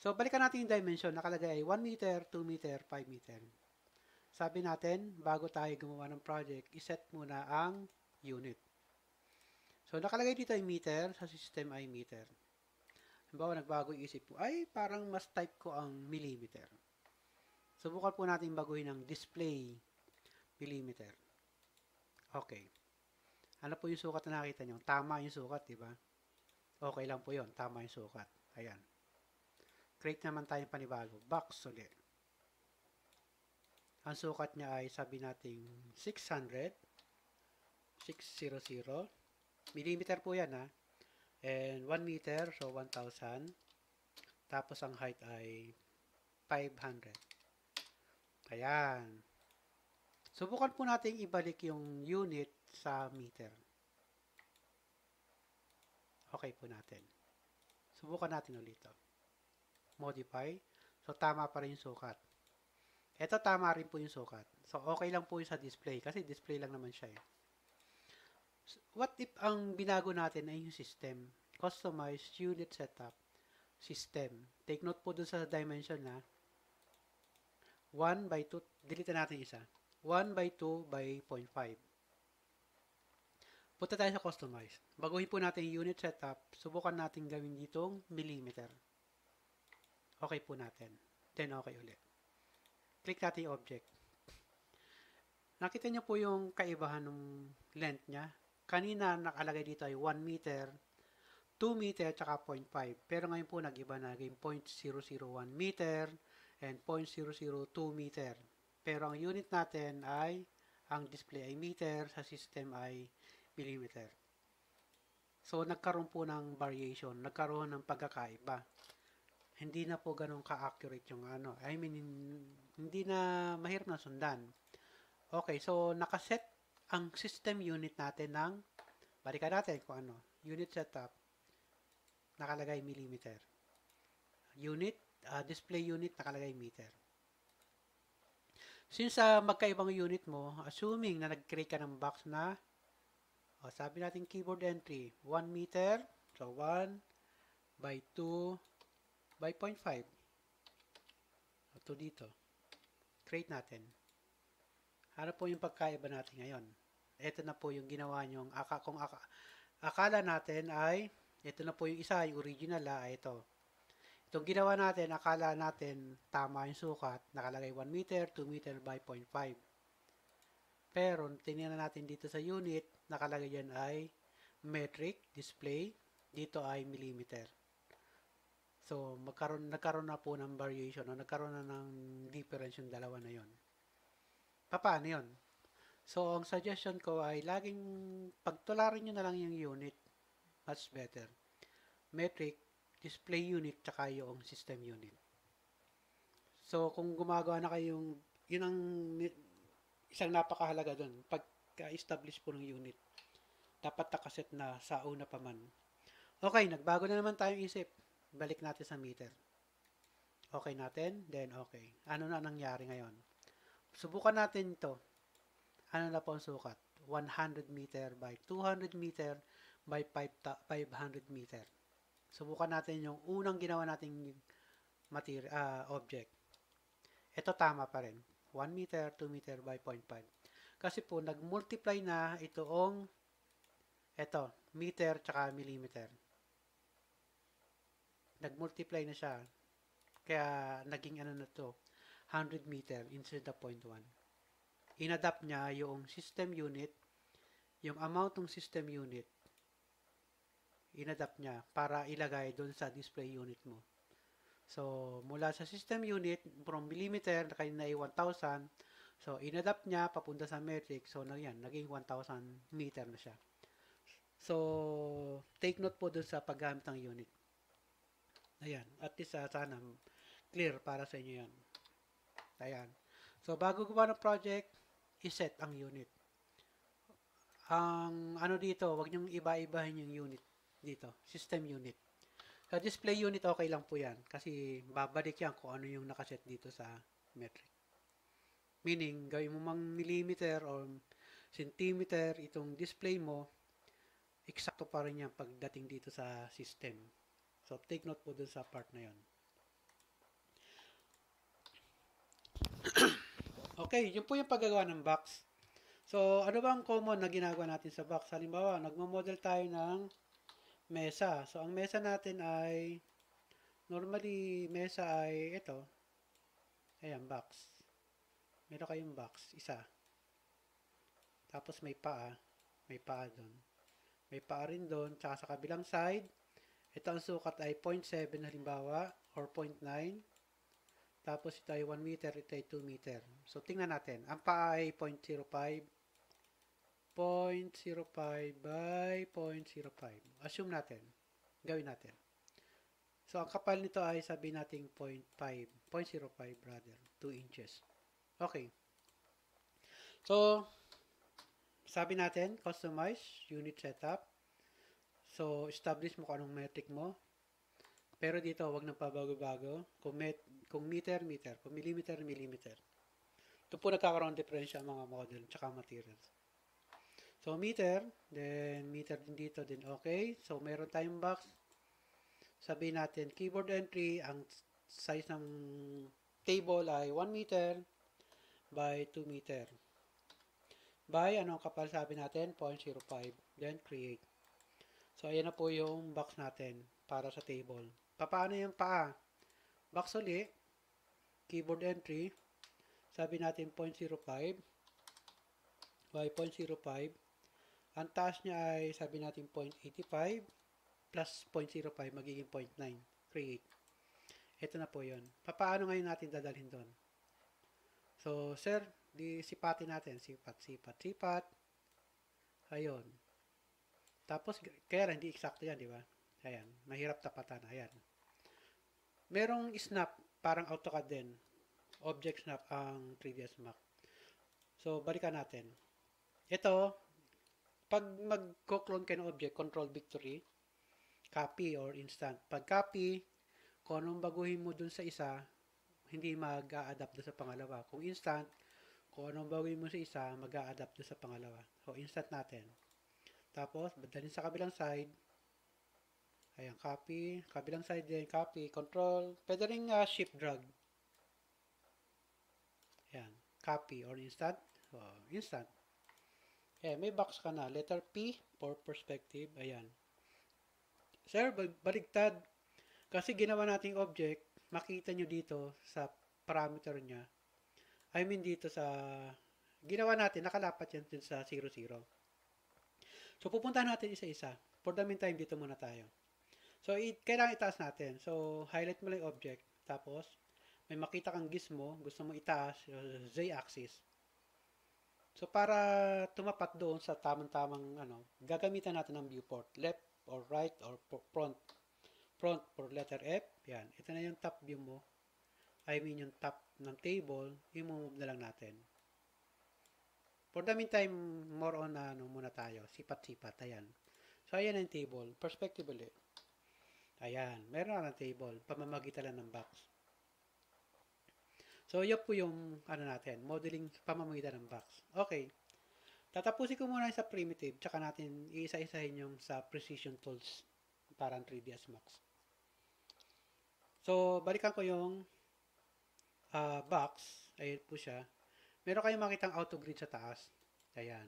Speaker 1: So, balikan natin yung dimension. Nakalagay ay 1 meter, 2 meter, 5 meter. Sabi natin, bago tayo gumawa ng project, iset muna ang unit. So, nakalagay dito ay meter. Sa system ay meter. Halimbawa, nagbago isip po, ay parang mas type ko ang millimeter. Subukan po natin baguhin ang display millimeter. Okay. Ano po yung sukat na nakita nyo? Tama yung sukat, di ba? Okay lang po yon Tama yung sukat. Ayan. Create naman tayo panibago. Box ulit. Ang sukat niya ay sabi nating 600. 600. Millimeter po yan ha. And 1 meter, so 1,000. Tapos ang height ay 500. Ayan. Subukan po natin ibalik yung unit sa meter. Okay po natin. Subukan natin ulit ito. Modify. So, tama pa rin yung sukat. Ito, tama rin po yung sukat. So, okay lang po yung sa display. Kasi display lang naman siya eh what if ang binago natin ay yung system? Customized unit setup system. Take note po dun sa dimension na 1 by 2. Delete natin isa. 1 by 2 by 0.5. Punta tayo sa customize. Baguhin po natin yung unit setup. Subukan natin gawin ditong millimeter. Okay po natin. Then okay ulit. Click natin yung object. Nakita niyo po yung kaibahan ng length niya Kanina nakalagay dito ay 1 meter, 2 meter, tsaka 0.5. Pero ngayon po nag-iba na naging 0.001 meter and 0.002 meter. Pero ang unit natin ay, ang display ay meter, sa system ay millimeter. So nagkaroon po ng variation, nagkaroon ng pagkakaiba. Hindi na po ganun ka-accurate yung ano. I mean, hindi na mahirap na sundan. Okay, so nakaset ang system unit natin ng, balikan natin kung ano, unit setup, nakalagay millimeter. Unit, uh, display unit, nakalagay meter. Since uh, magkaibang unit mo, assuming na nagcreate ka ng box na, oh, sabi natin keyboard entry, 1 meter, so 1 by 2 by 0.5. Ito dito. Create natin. Ano po yung pagkaiba natin ngayon? Ito na po yung ginawa nyong, aka, kung aka, akala natin ay, ito na po yung isa, yung original la, ah, ay ito. Itong ginawa natin, akala natin tama yung sukat, nakalagay 1 meter, 2 meter by 0.5. Pero, tinignan natin dito sa unit, nakalagay yan ay metric display, dito ay millimeter. So, magkaroon, nagkaroon na po ng variation o nagkaroon na ng difference yung dalawa na yon paano yun? So, ang suggestion ko ay laging pagtularin nyo na lang yung unit. Much better. Metric, display unit, tsaka yung system unit. So, kung gumagawa na kayong, yun ang isang napakahalaga doon. Pagka-establish po ng unit, dapat nakaset na sa una pa man. Okay, nagbago na naman tayong isip. Balik natin sa meter. Okay natin, then okay. Ano na nangyari ngayon? Subukan natin ito. Ano na po ang sukat? 100 meter by 200 meter by 500 meter. Subukan natin yung unang ginawa nating material, uh, object. Ito tama pa rin. 1 meter, 2 meter by 0.5. Kasi po, nag-multiply na itoong ito, meter tsaka millimeter. Nag-multiply na siya. Kaya, naging ano na to, 100 meter instead of 0.1. Inadapt niya yung system unit, yung amount ng system unit, inadapt niya para ilagay doon sa display unit mo. So, mula sa system unit, from millimeter, kanina ay 1,000. So, inadapt niya papunta sa metric. So, na yan, naging 1,000 meter na siya. So, take note po doon sa paggamit ng unit. Ayan, at least ah, sana clear para sa inyo yan. Ayan. So, bago gumawa ng project, iset ang unit. Ang ano dito, huwag niyong iba-ibahin yung unit dito, system unit. Sa so, display unit, okay lang po yan. Kasi babalik yan kung ano yung nakaset dito sa metric. Meaning, gawin mo mang millimeter or centimeter itong display mo, eksakto pa rin yan pagdating dito sa system. So, take note po dun sa part na yon. Okay, yun po yung paggagawa ng box. So, ano ba ang common na ginagawa natin sa box? Halimbawa, nagmo-model tayo ng mesa. So, ang mesa natin ay, normally, mesa ay ito. Ayan, box. Meron kayong box, isa. Tapos may paa. May paa doon. May paa rin doon. Tsaka sa kabilang side, ito ang sukat ay 0.7 halimbawa or 0.9. Tapos ito ay 1 meter, ito ay 2 meter. So, tingnan natin. Ang paa ay 0.05. 0.05 by 0.05. Assume natin. Gawin natin. So, ang kapal nito ay sabi nating 0.5. 0.05 brother. 2 inches. Okay. So, sabi natin, customize, unit setup. So, establish mo kung anong metric mo. Pero dito, wag nang pabago-bago. Commit kung meter, meter. Kung millimeter, millimeter. Ito po nagkakaroon ng diferensya ang mga model tsaka materials. So, meter, then meter din dito, then okay. So, meron tayong box. Sabihin natin, keyboard entry, ang size ng table ay 1 meter by 2 meter. By, ano ang kapal sabi natin? 0.05. Then, create. So, ayan na po yung box natin para sa table. Paano yung paa? Box ulit keyboard entry, sabi natin 0.05 by 0.05. Ang taas niya ay sabi natin 0.85 plus 0.05 magiging 0.9. Create. Ito na po yon. papaano ngayon natin dadalhin doon? So, sir, di sipatin natin. Sipat, sipat, sipat. Ayun. Tapos, kaya hindi eksakto yan, di ba? Ayan, mahirap tapatan. Ayan. Merong snap parang AutoCAD din. Object snap ang 3ds map. So, balikan natin. Ito, pag mag-clone kayo ng object, control victory, copy or instant. Pag copy, kung anong baguhin mo dun sa isa, hindi mag-a-adapt sa pangalawa. Kung instant, kung anong baguhin mo sa isa, mag-a-adapt sa pangalawa. So, instant natin. Tapos, dalhin sa kabilang side, Ayan, copy. Kabilang side din. copy. Control. Pwede rin uh, shift drag. Ayan, copy or instant. Oh, instant. Ayan, may box ka na. Letter P for perspective. Ayan. Sir, baligtad. Kasi ginawa nating object, makita nyo dito sa parameter niya. I mean dito sa, ginawa natin, nakalapat yan dun sa 00. So, pupunta natin isa-isa. For the meantime, dito muna tayo. So, it, kailangan itaas natin. So, highlight mo lang yung object. Tapos, may makita kang gizmo, gusto mo itaas, z-axis. So, para tumapat doon sa tamang-tamang, ano, gagamitan natin ng viewport. Left or right or front. Front for letter F. Yan. Ito na yung top view mo. I mean, yung top ng table, i-move na lang natin. For the meantime, more on na ano muna tayo. Sipat-sipat. Ayan. So, ayan ang table. Perspective ulit. Ayan, meron na ng table, pamamagitan lang ng box. So, yun po yung, ano natin, modeling pamamagitan ng box. Okay. Tatapusin ko muna sa primitive, tsaka natin iisa-isahin yung sa precision tools parang 3ds Max. So, balikan ko yung uh, box. ayun po siya. Meron kayong makitang auto-grid sa taas. Ayan.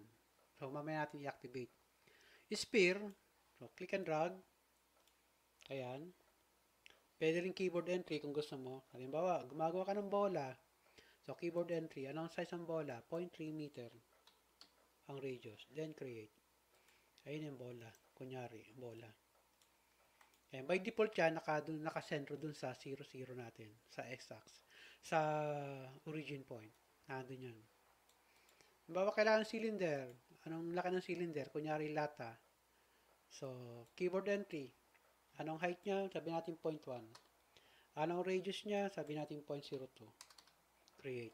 Speaker 1: So, mamaya natin i-activate. Sphere. So, click and drag. Ayan. Pwede rin keyboard entry kung gusto mo. Halimbawa, gumagawa ka ng bola. So, keyboard entry. Ano ang size ng bola? 0.3 meter ang radius. Then, create. Ayun yung bola. Kunyari, bola. Ayan, by default yan, naka, dun, nakasentro dun sa 0, natin, sa x-axis, sa origin point. Nandun yun. Halimbawa, kailangan cylinder. Anong laki ng cylinder? Kunyari, lata. So, keyboard entry. Anong height niya? Sabi natin 0.1. Anong radius niya? Sabi natin 0.02. Create.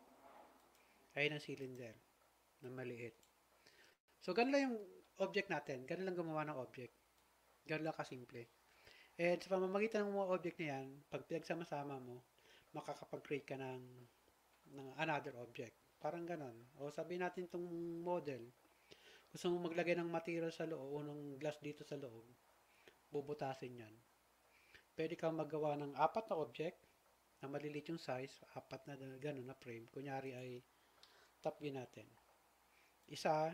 Speaker 1: Ayun ang cylinder na maliit. So, ganun lang yung object natin. Ganun lang gumawa ng object. Ganun lang kasimple. And sa pamamagitan ng mga object na yan, pag pinagsama-sama mo, makakapag-create ka ng, ng another object. Parang ganun. O sabi natin itong model, gusto mo maglagay ng material sa loob o ng glass dito sa loob, bubutasin yon. Pwede kang magawa ng apat na object na maliliit yung size, apat na ganun na frame. Kunyari ay top view natin. Isa,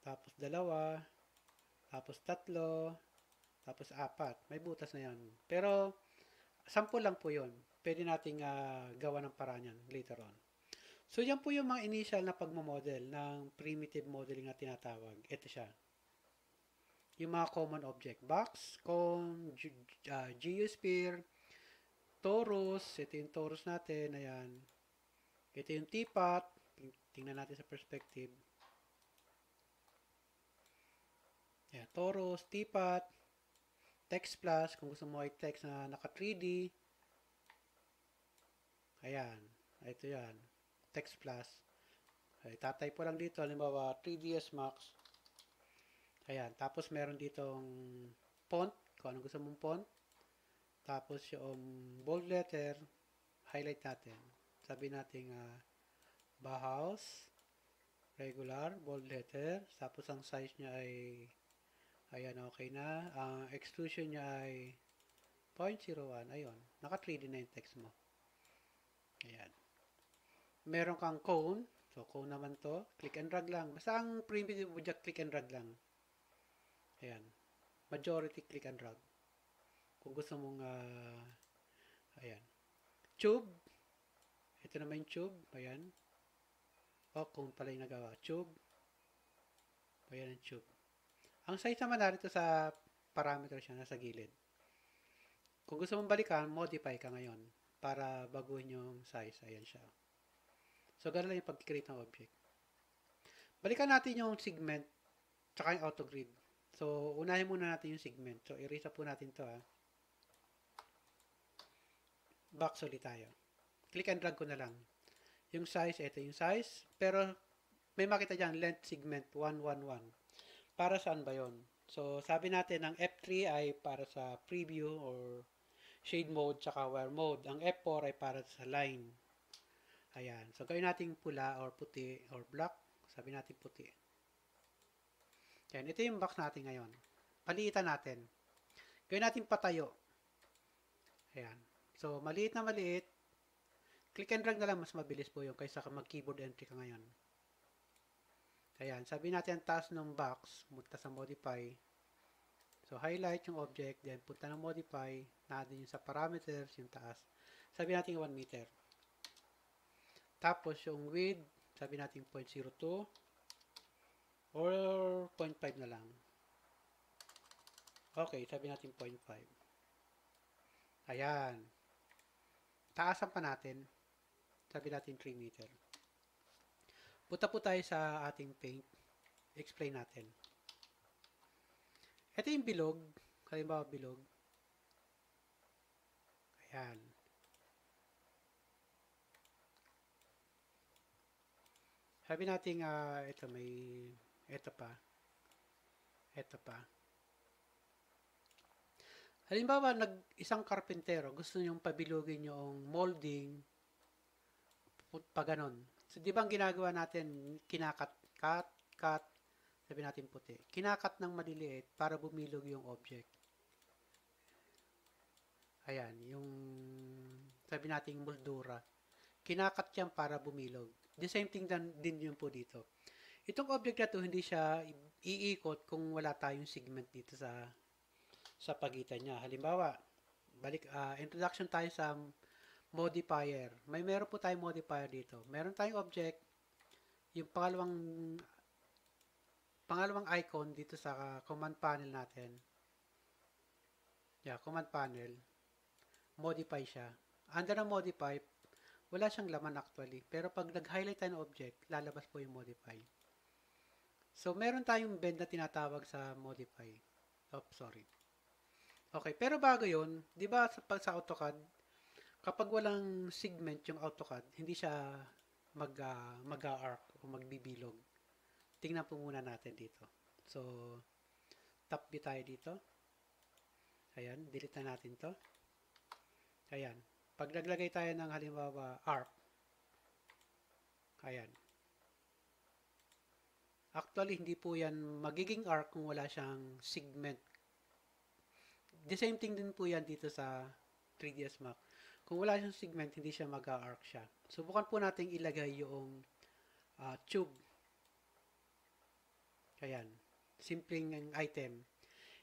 Speaker 1: tapos dalawa, tapos tatlo, tapos apat. May butas na yan. Pero, sample lang po yon. Pwede nating uh, gawa ng paraan yan later on. So, yan po yung mga initial na pagmamodel ng primitive modeling na tinatawag. Ito siya yung mga common object. Box, cone, uh, ah, geosphere, torus, ito yung torus natin, ayan. Ito yung tipat, tingnan natin sa perspective. Ayan, torus, tipat, text plus, kung gusto mo ay text na naka 3D. Ayan, ito yan, text plus. Ay, tatype po lang dito, halimbawa 3ds max Ayan. Tapos, meron ditong font. Kung anong gusto mong font. Tapos, yung bold letter, highlight natin. Sabi natin, uh, Bauhaus, regular, bold letter. Tapos, ang size niya ay, ayan, okay na. Ang uh, extrusion niya ay 0.01. Ayun. Naka 3D na yung text mo. Ayan. Meron kang cone. So, cone naman to. Click and drag lang. Basta ang primitive mo click and drag lang. Ayan. Majority click and drag. Kung gusto mong, uh, ayan. Tube. Ito naman yung tube. Ayan. O, oh, kung pala yung nagawa. Tube. Ayan ang tube. Ang size naman narito sa parameter siya, nasa gilid. Kung gusto mong balikan, modify ka ngayon para baguhin yung size. Ayan siya. So, ganun lang yung pag-create ng object. Balikan natin yung segment tsaka yung auto grid. So, unahin muna natin yung segment. So, erase po natin to ha. Back ulit tayo. Click and drag ko na lang. Yung size, ito yung size. Pero, may makita dyan, length segment 111. Para saan ba yon? So, sabi natin, ang F3 ay para sa preview or shade mode tsaka wire mode. Ang F4 ay para sa line. Ayan. So, gawin natin pula or puti or black. Sabi natin puti. Yan, ito yung box natin ngayon. Paliitan natin. Gawin natin patayo. Ayan. So, maliit na maliit. Click and drag na lang, mas mabilis po yun kaysa mag-keyboard entry ka ngayon. Ayan, sabi natin ang task ng box, punta sa modify. So, highlight yung object, then punta ng modify, natin yung sa parameters, yung taas. Sabi natin 1 meter. Tapos, yung width, sabi natin 0.02. Or 0.5 na lang. Okay, sabi natin 0.5. Ayan. Taasan pa natin. Sabi natin 3 meter. Puta po tayo sa ating paint. Explain natin. Ito yung bilog. Halimbawa bilog. Ayan. Sabi natin, uh, ito may ito pa. Ito pa. Halimbawa, nag, isang karpintero, gusto niyong pabilugin yung molding, pa ganun. So, di ba ang ginagawa natin, kinakat, cut, cut, sabi natin puti. Kinakat ng maliliit para bumilog yung object. Ayan, yung sabi nating moldura. Kinakat yan para bumilog. The same thing din, din yun po dito Itong object na to hindi siya iikot kung wala tayong segment dito sa sa pagitan niya. Halimbawa, balik uh, introduction tayo sa modifier. May meron po tayong modifier dito. Meron tayong object yung pangalawang pangalawang icon dito sa command panel natin. Yeah, command panel. Modify siya. Under na modify, wala siyang laman actually. Pero pag nag-highlight tayo ng object, lalabas po yung modify. So, meron tayong bend na tinatawag sa modify. Oh, sorry. Okay, pero bago yon, di ba sa, sa AutoCAD, kapag walang segment yung AutoCAD, hindi siya mag, uh, ah, mag-arc o magbibilog. Tingnan po muna natin dito. So, top view tayo dito. Ayan, delete na natin to. Ayan. Pag naglagay tayo ng halimbawa arc. Ayan. Actually, hindi po yan magiging arc kung wala siyang segment. The same thing din po yan dito sa 3ds Max. Kung wala siyang segment, hindi siya mag-arc siya. Subukan po natin ilagay yung uh, tube. Ayan. Simpleng item.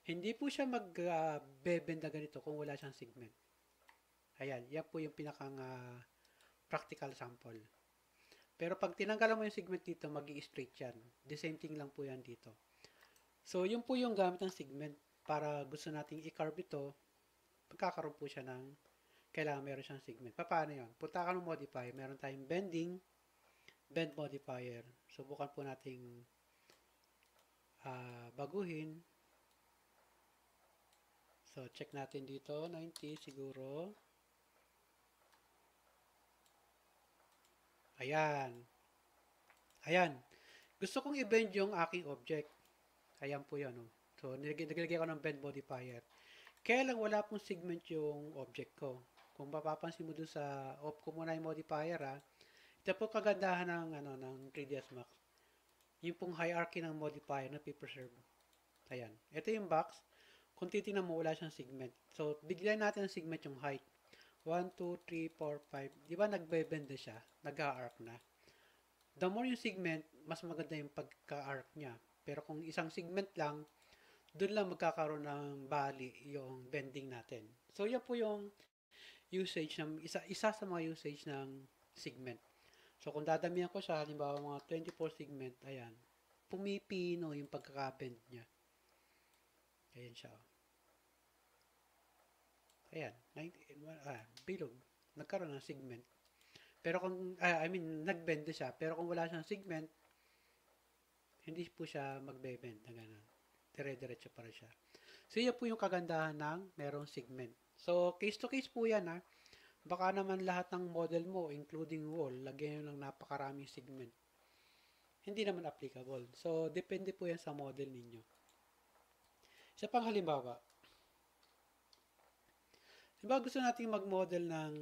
Speaker 1: Hindi po siya mag-bebend uh, ganito kung wala siyang segment. Ayan. Yan po yung pinakang uh, practical sample. Pero pag tinanggal mo yung segment dito, mag straight yan. The same thing lang po yan dito. So, yun po yung gamit ng segment para gusto nating i-carve ito, magkakaroon po siya ng kailangan meron siyang segment. Paano yun? Punta ka ng modifier. Meron tayong bending, bend modifier. Subukan po nating uh, baguhin. So, check natin dito. 90 siguro. Ayan. Ayan. Gusto kong i-bend yung aking object. Ayan po yan. Oh. So, nilagay ko ng bend modifier. Kaya lang wala pong segment yung object ko. Kung mapapansin mo dun sa off ko muna yung modifier ha. Ah, ito po kagandahan ng, ano, ng 3ds Max. Yung pong hierarchy ng modifier na pipreserve. Ayan. Ito yung box. Kung titignan mo, wala siyang segment. So, bigyan natin ng segment yung height. 1, 2, 3, 4, 5. Di ba nagbebende siya? Nag-arc na. The more yung segment, mas maganda yung pagka-arc niya. Pero kung isang segment lang, doon lang magkakaroon ng bali yung bending natin. So, yan po yung usage ng isa, isa sa mga usage ng segment. So, kung dadamihan ko siya, halimbawa mga 24 segment, ayan, pumipino yung pagkaka-bend niya. Ayan siya. Oh. Ayan, 90, uh, bilog. Nagkaroon ng segment. Pero kung, uh, I mean, nagbende siya. Pero kung wala siyang segment, hindi po siya magbe-bend, na gano'n. Dire-diretso para siya. So, yun po yung kagandahan ng merong segment. So, case-to-case po yan, ha. Baka naman lahat ng model mo, including wall, lagyan nyo ng napakaraming segment. Hindi naman applicable. So, depende po yan sa model ninyo. Sa pang halimbawa, Di ba gusto natin mag-model ng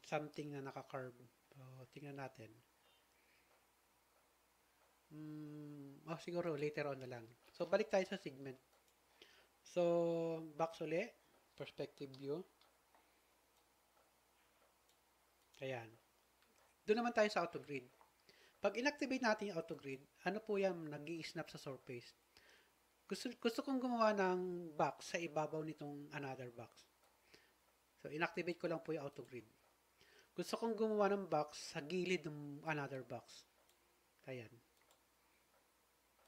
Speaker 1: something na naka-curve? So, tingnan natin. Mm, oh, siguro later on na lang. So, balik tayo sa segment. So, box uli. Perspective view. Ayan. Doon naman tayo sa auto-grid. Pag inactivate natin yung auto-grid, ano po yan nag snap sa surface? Gusto, gusto kong gumawa ng box sa ibabaw nitong another box. So, inactivate ko lang po yung auto-grid. Gusto kong gumawa ng box sa gilid ng another box. Ayan.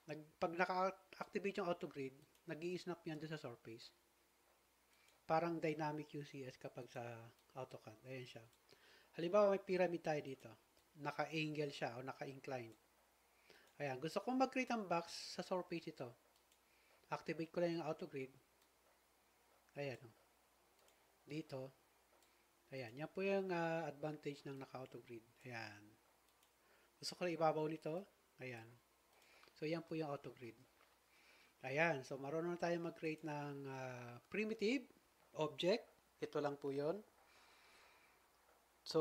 Speaker 1: Nag, pag naka-activate yung auto-grid, nag i snap yan sa surface. Parang dynamic UCS kapag sa AutoCAD. Ayan siya. Halimbawa, may pyramid tayo dito. Naka-angle siya o naka incline Ayan. Gusto kong mag-create ang box sa surface ito. Activate ko lang yung auto-grid. Ayan. Oh dito. Ayan, yan po yung uh, advantage ng naka-auto grid. Ayan. Gusto ko na ibabaw nito. Ayan. So, yan po yung auto grid. Ayan. So, marunong na tayo mag-create ng uh, primitive object. Ito lang po yon So,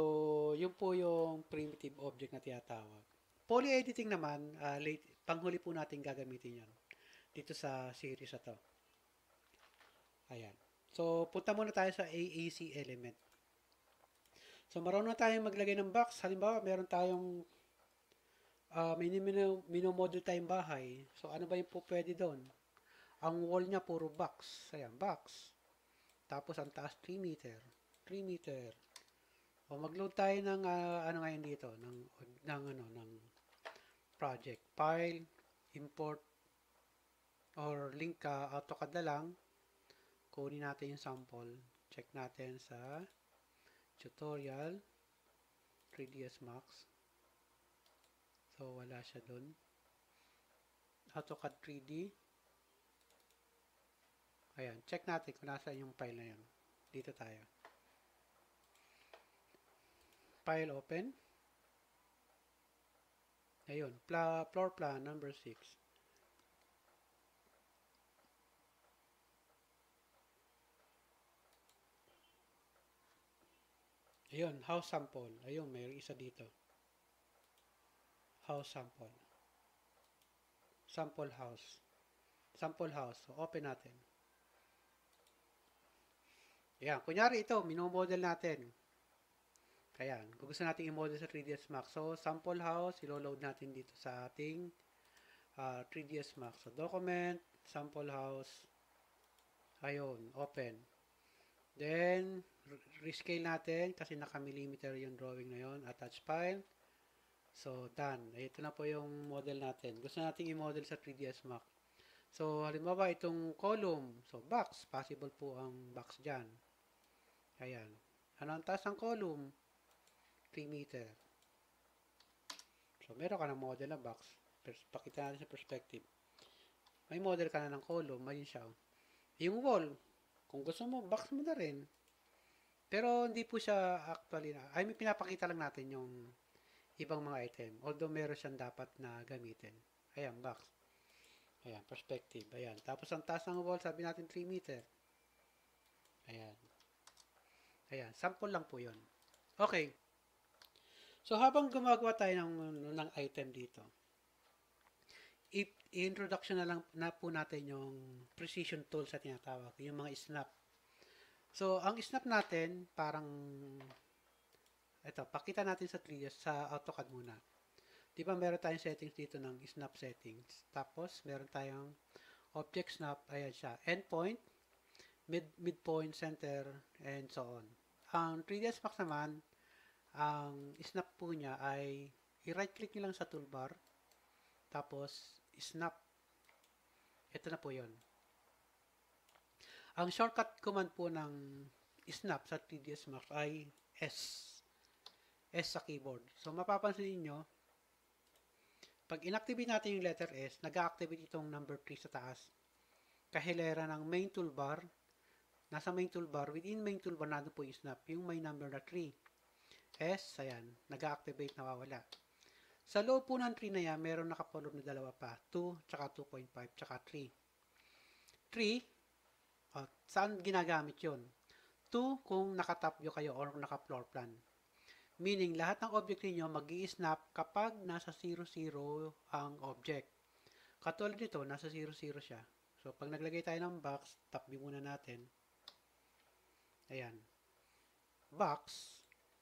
Speaker 1: yun po yung primitive object na tinatawag. Poly-editing naman, uh, late, panghuli po natin gagamitin yon dito sa series na to. Ayan. So, punta muna tayo sa AAC element. So, marunong tayo maglagay ng box. Halimbawa, meron tayong uh, ah, may minomodel tayong bahay. So, ano ba yung po pwede doon? Ang wall niya puro box. Ayan, box. Tapos, ang taas 3 meter. 3 meter. O, mag-load tayo ng, uh, ano ngayon dito, ng, ng, ano, ng project. File, import, or link ka, uh, AutoCAD na lang kunin natin yung sample. Check natin sa tutorial 3ds Max. So, wala siya dun. AutoCAD 3D. Ayan, check natin kung nasa yung file na yun. Dito tayo. File open. Ayun, pla floor plan number 6. Ayun, house sample. Ayun, may isa dito. House sample. Sample house. Sample house. So, open natin. Ayan, kunyari ito, minomodel natin. Ayan, kung gusto natin i-model sa 3ds Max. So, sample house, ilo-load natin dito sa ating uh, ah, 3ds Max. So, document, sample house, ayun, open. Then, riskay natin kasi naka-millimeter yung drawing na yon attach file so done ito na po yung model natin gusto nating i-model sa 3ds Max so halimbawa itong column so box possible po ang box dyan ayan ano ang taas ng column 3 meter so meron ka ng model na box pakita natin sa perspective may model ka na ng column ayun siya oh. yung wall kung gusto mo box mo na rin pero hindi po siya actually na, I mean, pinapakita lang natin yung ibang mga item. Although meron siyang dapat na gamitin. Ayan, box. Ayan, perspective. Ayan. Tapos ang taas ng wall, sabi natin 3 meter. Ayan. Ayan, sample lang po yon. Okay. So, habang gumagawa tayo ng, ng item dito, i-introduction na lang na po natin yung precision tools sa tinatawag, yung mga snap So, ang snap natin, parang, ito, pakita natin sa Trios, sa AutoCAD muna. Di ba meron tayong settings dito ng snap settings. Tapos, meron tayong object snap, ayan siya, endpoint, mid, midpoint, center, and so on. Ang 3ds Max naman, ang snap po niya ay, i-right click nyo lang sa toolbar, tapos, snap. Ito na po yon ang shortcut command po ng snap sa TDS Max ay S. S sa keyboard. So, mapapansin niyo pag inactivate natin yung letter S, nag-activate itong number 3 sa taas. Kahilera ng main toolbar, nasa main toolbar, within main toolbar na po yung snap, yung may number na 3. S, ayan, nag-activate, nawawala. Sa loob po ng 3 na yan, meron nakapolog na dalawa pa, 2, tsaka 2.5, tsaka 3. 3, Saan ginagamit yon? Two, kung nakatop view kayo or naka-floor plan. Meaning, lahat ng object ninyo mag snap kapag nasa 0, 0 ang object. Katulad nito, nasa 0, 0 siya. So, pag naglagay tayo ng box, top muna natin. Ayan. Box,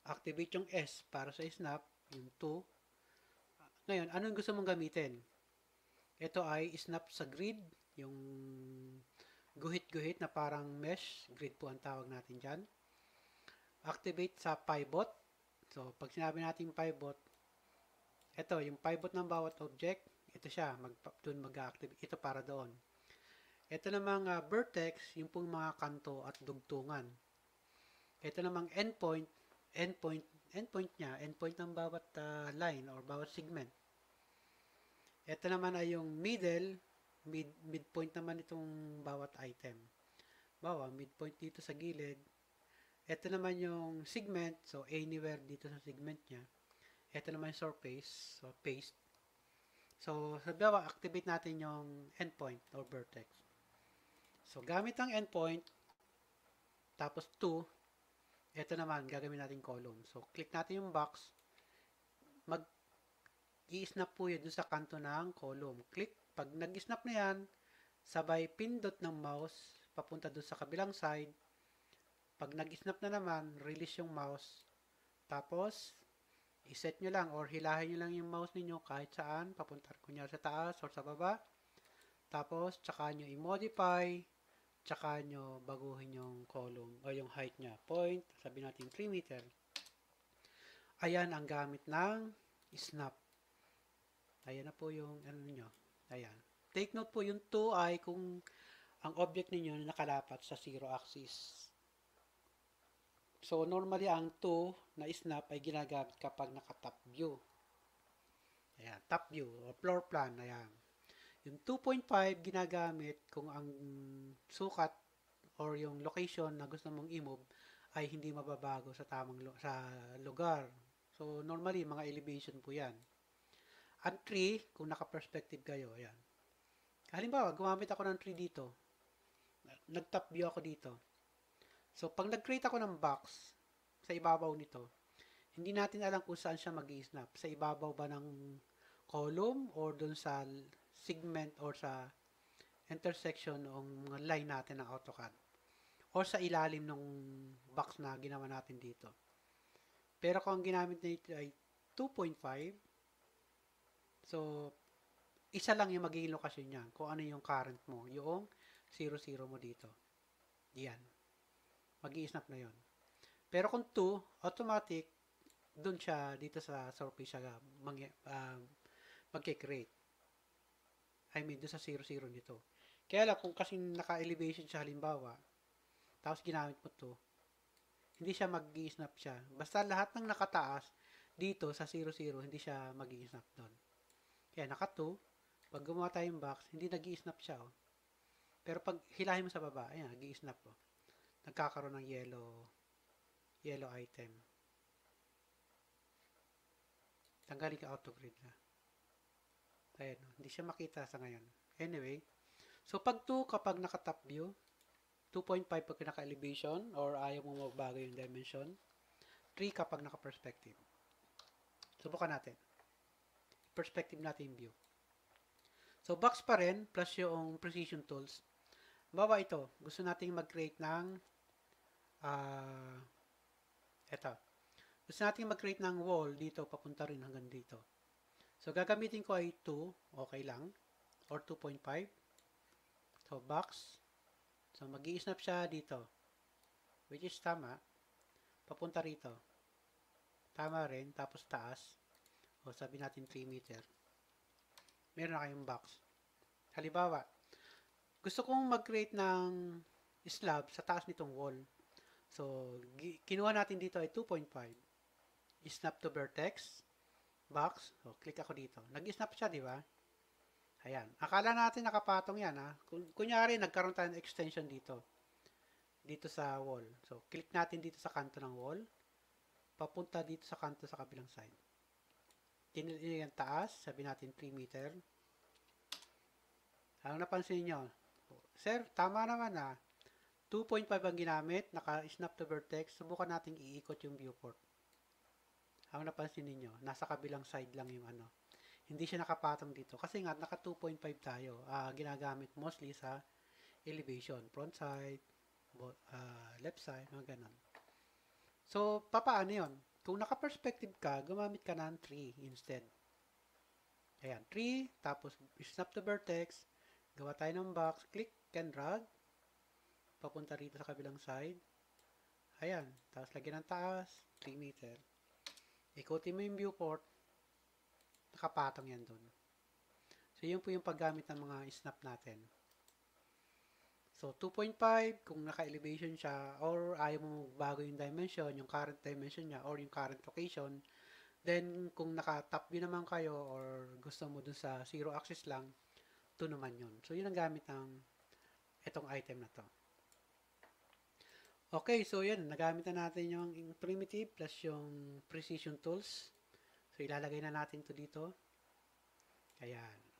Speaker 1: activate yung S para sa snap, yung 2. Ngayon, anong gusto mong gamitin? Ito ay snap sa grid, yung guhit-guhit na parang mesh. Grid po ang tawag natin dyan. Activate sa pivot. So, pag sinabi natin pivot, ito, yung pivot ng bawat object, ito siya, mag, doon mag-activate. Ito para doon. Ito namang uh, vertex, yung pong mga kanto at dugtungan. Ito namang endpoint, endpoint, endpoint niya, endpoint ng bawat uh, line or bawat segment. Ito naman ay yung middle, mid, midpoint naman itong bawat item. Bawa, midpoint dito sa gilid. Ito naman yung segment. So, anywhere dito sa segment niya. Ito naman yung surface. So, paste. So, sabawa, activate natin yung endpoint or vertex. So, gamit ang endpoint. Tapos 2. Ito naman, gagawin natin column. So, click natin yung box. Mag i-snap po yun sa kanto ng column. Click pag nag-snap na yan, sabay pindot ng mouse papunta doon sa kabilang side. Pag nag-snap na naman, release yung mouse. Tapos, iset nyo lang or hilahin nyo lang yung mouse ninyo kahit saan, papunta kunyari sa taas or sa baba. Tapos, tsaka nyo i-modify, tsaka nyo baguhin yung column o yung height niya. Point, sabi natin 3 meter. Ayan ang gamit ng snap. Ayan na po yung ano nyo, Ayan. Take note po, yung 2 ay kung ang object ninyo nakalapat sa zero axis. So, normally, ang 2 na snap ay ginagamit kapag naka-top view. Ayan, top view or floor plan. Ayan. Yung 2.5 ginagamit kung ang sukat or yung location na gusto mong i-move ay hindi mababago sa tamang sa lugar. So normally mga elevation po 'yan ang tree, kung naka-perspective kayo, ayan. Halimbawa, gumamit ako ng tree dito. Nag-top view ako dito. So, pag nag-create ako ng box sa ibabaw nito, hindi natin alam kung saan siya mag snap Sa ibabaw ba ng column or dun sa segment or sa intersection ng mga line natin ng AutoCAD or sa ilalim ng box na ginawa natin dito. Pero kung ang ginamit na ay 2.5, So, isa lang yung magiging location niya, kung ano yung current mo, yung 00 mo dito. Yan. mag snap na yon. Pero kung 2, automatic, doon siya, dito sa surface siya, mag, uh, ah, magkikreate. I mean, doon sa 00 nito. Kaya lang, kung kasi naka-elevation siya halimbawa, tapos ginamit mo to, hindi siya mag snap siya. Basta lahat ng nakataas, dito sa 00, hindi siya mag snap doon. Kaya naka 2, pag gumawa tayo tayong box, hindi nag i snap siya. Oh. Pero pag hilahin mo sa baba, ayan, nag snap Oh. Nagkakaroon ng yellow, yellow item. Tanggalin ka auto grid na. Ayan, oh, hindi siya makita sa ngayon. Anyway, so pag 2, kapag naka top view, 2.5 pag naka-elevation or ayaw mo magbago yung dimension. 3 kapag naka-perspective. Subukan natin perspective natin view. So, box pa rin, plus yung precision tools. Bawa ito, gusto nating mag-create ng uh, eto. Gusto nating mag-create ng wall dito, papunta rin hanggang dito. So, gagamitin ko ay 2, okay lang, or 2.5. So, box. So, mag snap siya dito, which is tama. Papunta rito. Tama rin, tapos taas o sabi natin 3 meter, meron na kayong box. Halimbawa, gusto kong mag-create ng slab sa taas nitong wall. So, kinuha natin dito ay 2.5. Snap to vertex, box. So, click ako dito. Nag-snap siya, di ba? Ayan. Akala natin nakapatong yan, ha? Kunyari, nagkaroon tayo ng extension dito. Dito sa wall. So, click natin dito sa kanto ng wall. Papunta dito sa kanto sa kabilang side tinilig ang taas, sabi natin 3 meter. Ang napansin niyo? Sir, tama naman ah. na 2.5 ang ginamit, naka-snap to vertex, subukan nating iikot yung viewport. Ang napansin niyo, nasa kabilang side lang yung ano. Hindi siya nakapatong dito kasi nga naka 2.5 tayo. Uh, ginagamit mostly sa elevation, front side, uh, left side, mga ganun. So, papaano 'yon? Kung naka-perspective ka, gumamit ka ng 3 instead. Ayan, 3, tapos snap the vertex, gawa tayo ng box, click and drag, papunta rito sa kabilang side. Ayan, tapos lagyan ng taas, 3 meter. Ikutin mo yung viewport, nakapatong yan doon. So, yun po yung paggamit ng mga snap natin. So, 2.5, kung naka-elevation siya, or ayaw mo magbago yung dimension, yung current dimension niya, or yung current location, then, kung naka-top view naman kayo, or gusto mo dun sa zero axis lang, 2 naman yun. So, yun ang gamit ng itong item na to. Okay, so yan, nagamit na natin yung primitive plus yung precision tools. So, ilalagay na natin to dito. Ayan.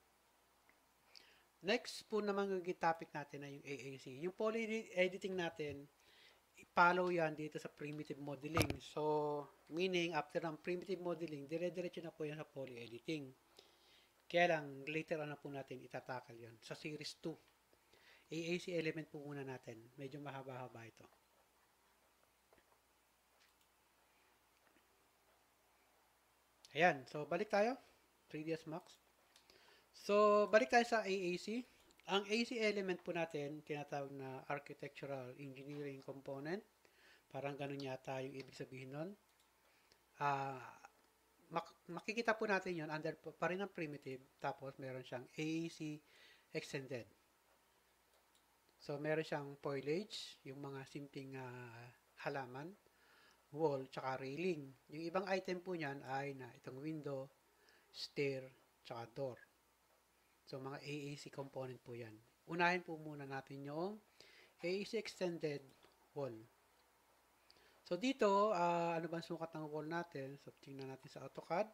Speaker 1: Next po naman yung topic natin na yung AAC. Yung poly editing natin, follow yan dito sa primitive modeling. So, meaning, after ng primitive modeling, dire-diretso na po yan sa poly editing. Kaya lang, later on na po natin itatakal yan sa series 2. AAC element po muna natin. Medyo mahaba-haba ito. Ayan. So, balik tayo. 3ds Max. So, balik tayo sa AAC. Ang AC element po natin, tinatawag na architectural engineering component. Parang ganun yata yung ibig sabihin nun. Uh, mak- makikita po natin yon under pa rin ng primitive, tapos meron siyang AAC extended. So, meron siyang foliage, yung mga simpleng uh, halaman, wall, tsaka railing. Yung ibang item po niyan ay na itong window, stair, tsaka door. So, mga AAC component po yan. Unahin po muna natin yung AAC extended wall. So, dito, uh, ano ba sukat ng wall natin? So, tingnan natin sa AutoCAD.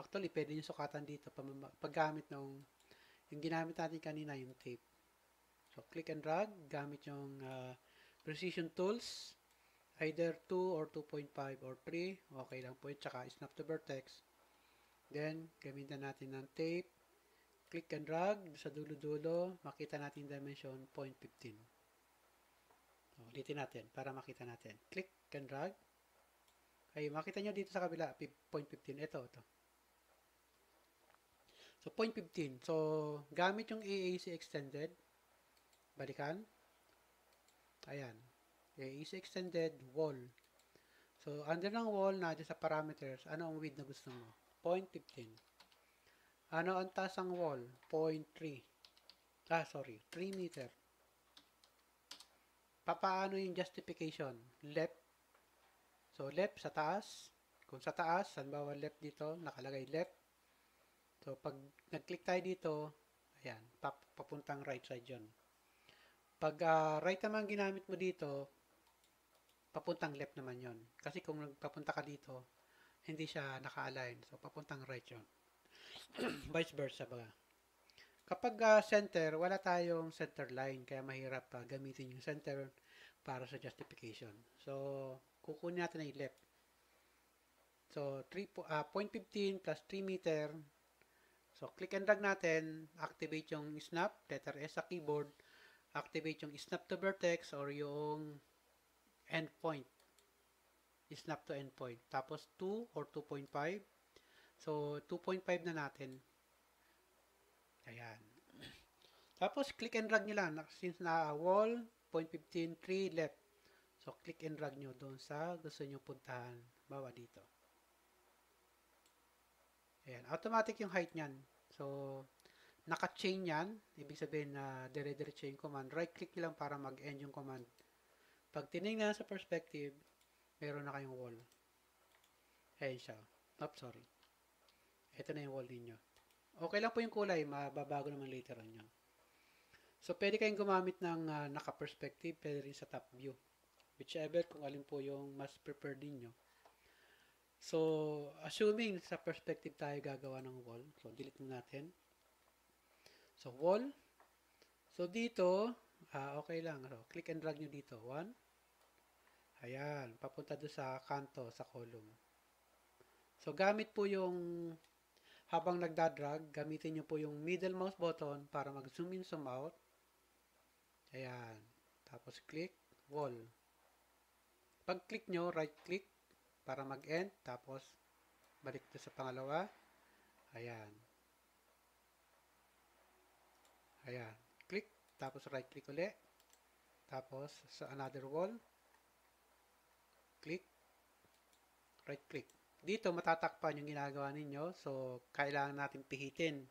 Speaker 1: Actually, pwede nyo sukatan dito paggamit ng yung ginamit natin kanina, yung tape. So, click and drag. Gamit yung uh, precision tools. Either 2 or 2.5 or 3. Okay lang po yun. Tsaka snap to vertex. Then, gamitin natin ng tape click and drag sa dulo-dulo, makita natin dimension 0.15. Ulitin natin para makita natin. Click and drag. Ay, makita nyo dito sa kabila, 0.15. Ito, ito. So, 0.15. So, gamit yung AAC extended. Balikan. Ayan. AAC extended, wall. So, under ng wall, na sa parameters, ano ang width na gusto mo? 0.15. Ano ang taas ng wall? 0.3. Ah, sorry. 3 meter. Papaano yung justification? Left. So, left sa taas. Kung sa taas, halimbawa left dito, nakalagay left. So, pag nag-click tayo dito, ayan, pap papuntang right side yun. Pag uh, right naman ginamit mo dito, papuntang left naman yon Kasi kung nagpapunta ka dito, hindi siya naka-align. So, papuntang right yun. vice versa ba. Kapag uh, center, wala tayong center line, kaya mahirap uh, gamitin yung center para sa justification. So, kukunin natin ay left. So, 3, uh, 0.15 plus 3 meter. So, click and drag natin. Activate yung snap, letter S sa keyboard. Activate yung snap to vertex or yung endpoint. Snap to endpoint. Tapos 2 or 2.5 So, 2.5 na natin. Ayan. Tapos, click and drag nyo lang. Since na wall, 0.15, 3 left. So, click and drag nyo doon sa gusto nyo puntahan. Bawa dito. Ayan. Automatic yung height nyan. So, naka-chain yan. Ibig sabihin na dire-diretso yung command. Right-click nyo lang para mag-end yung command. Pag tinignan sa perspective, meron na kayong wall. Ayan siya. Oops, sorry. Ito na yung wall ninyo. Okay lang po yung kulay, mababago naman later on yun. So, pwede kayong gumamit ng uh, naka-perspective, pwede rin sa top view. Whichever, kung alin po yung mas preferred ninyo. So, assuming sa perspective tayo gagawa ng wall. So, delete mo natin. So, wall. So, dito, uh, okay lang. So, click and drag nyo dito. One. Ayan, papunta doon sa kanto, sa column. So, gamit po yung habang nagdadrag, gamitin nyo po yung middle mouse button para mag-zoom in, zoom out. Ayan. Tapos click wall. Pag-click nyo, right-click para mag-end. Tapos, balik to sa pangalawa. Ayan. Ayan. Click. Tapos right-click ulit. Tapos, sa another wall. Click. Right-click dito matatakpan yung ginagawa ninyo. So, kailangan natin pihitin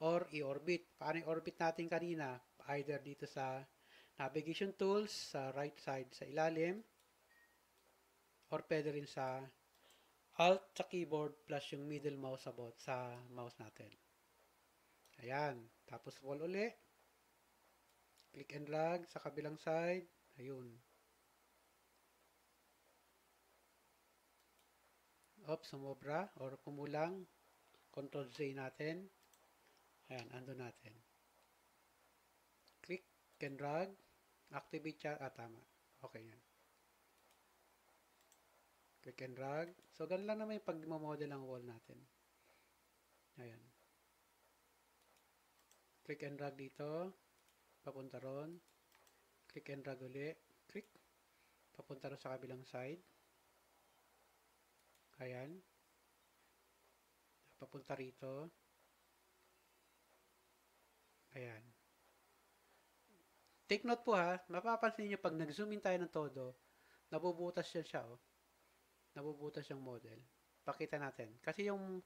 Speaker 1: or i-orbit. Paano i-orbit natin kanina? Either dito sa navigation tools, sa right side sa ilalim, or pwede rin sa alt sa keyboard plus yung middle mouse about sa mouse natin. Ayan. Tapos wall uli. Click and drag sa kabilang side. Ayun. Oops, sumobra or kumulang. Control Z natin. Ayan, ando natin. Click and drag. Activate siya. Ah, tama. Okay, yan. Click and drag. So, ganun lang naman yung pag-model ang wall natin. Ayan. Click and drag dito. Papunta ron. Click and drag uli. Click. Papunta ron sa kabilang side. Ayan. Papunta rito. Ayan. Take note po ha, mapapansin niyo pag nag-zoom in tayo ng todo, nabubutas siya siya oh. Nabubutas yung model. Pakita natin. Kasi yung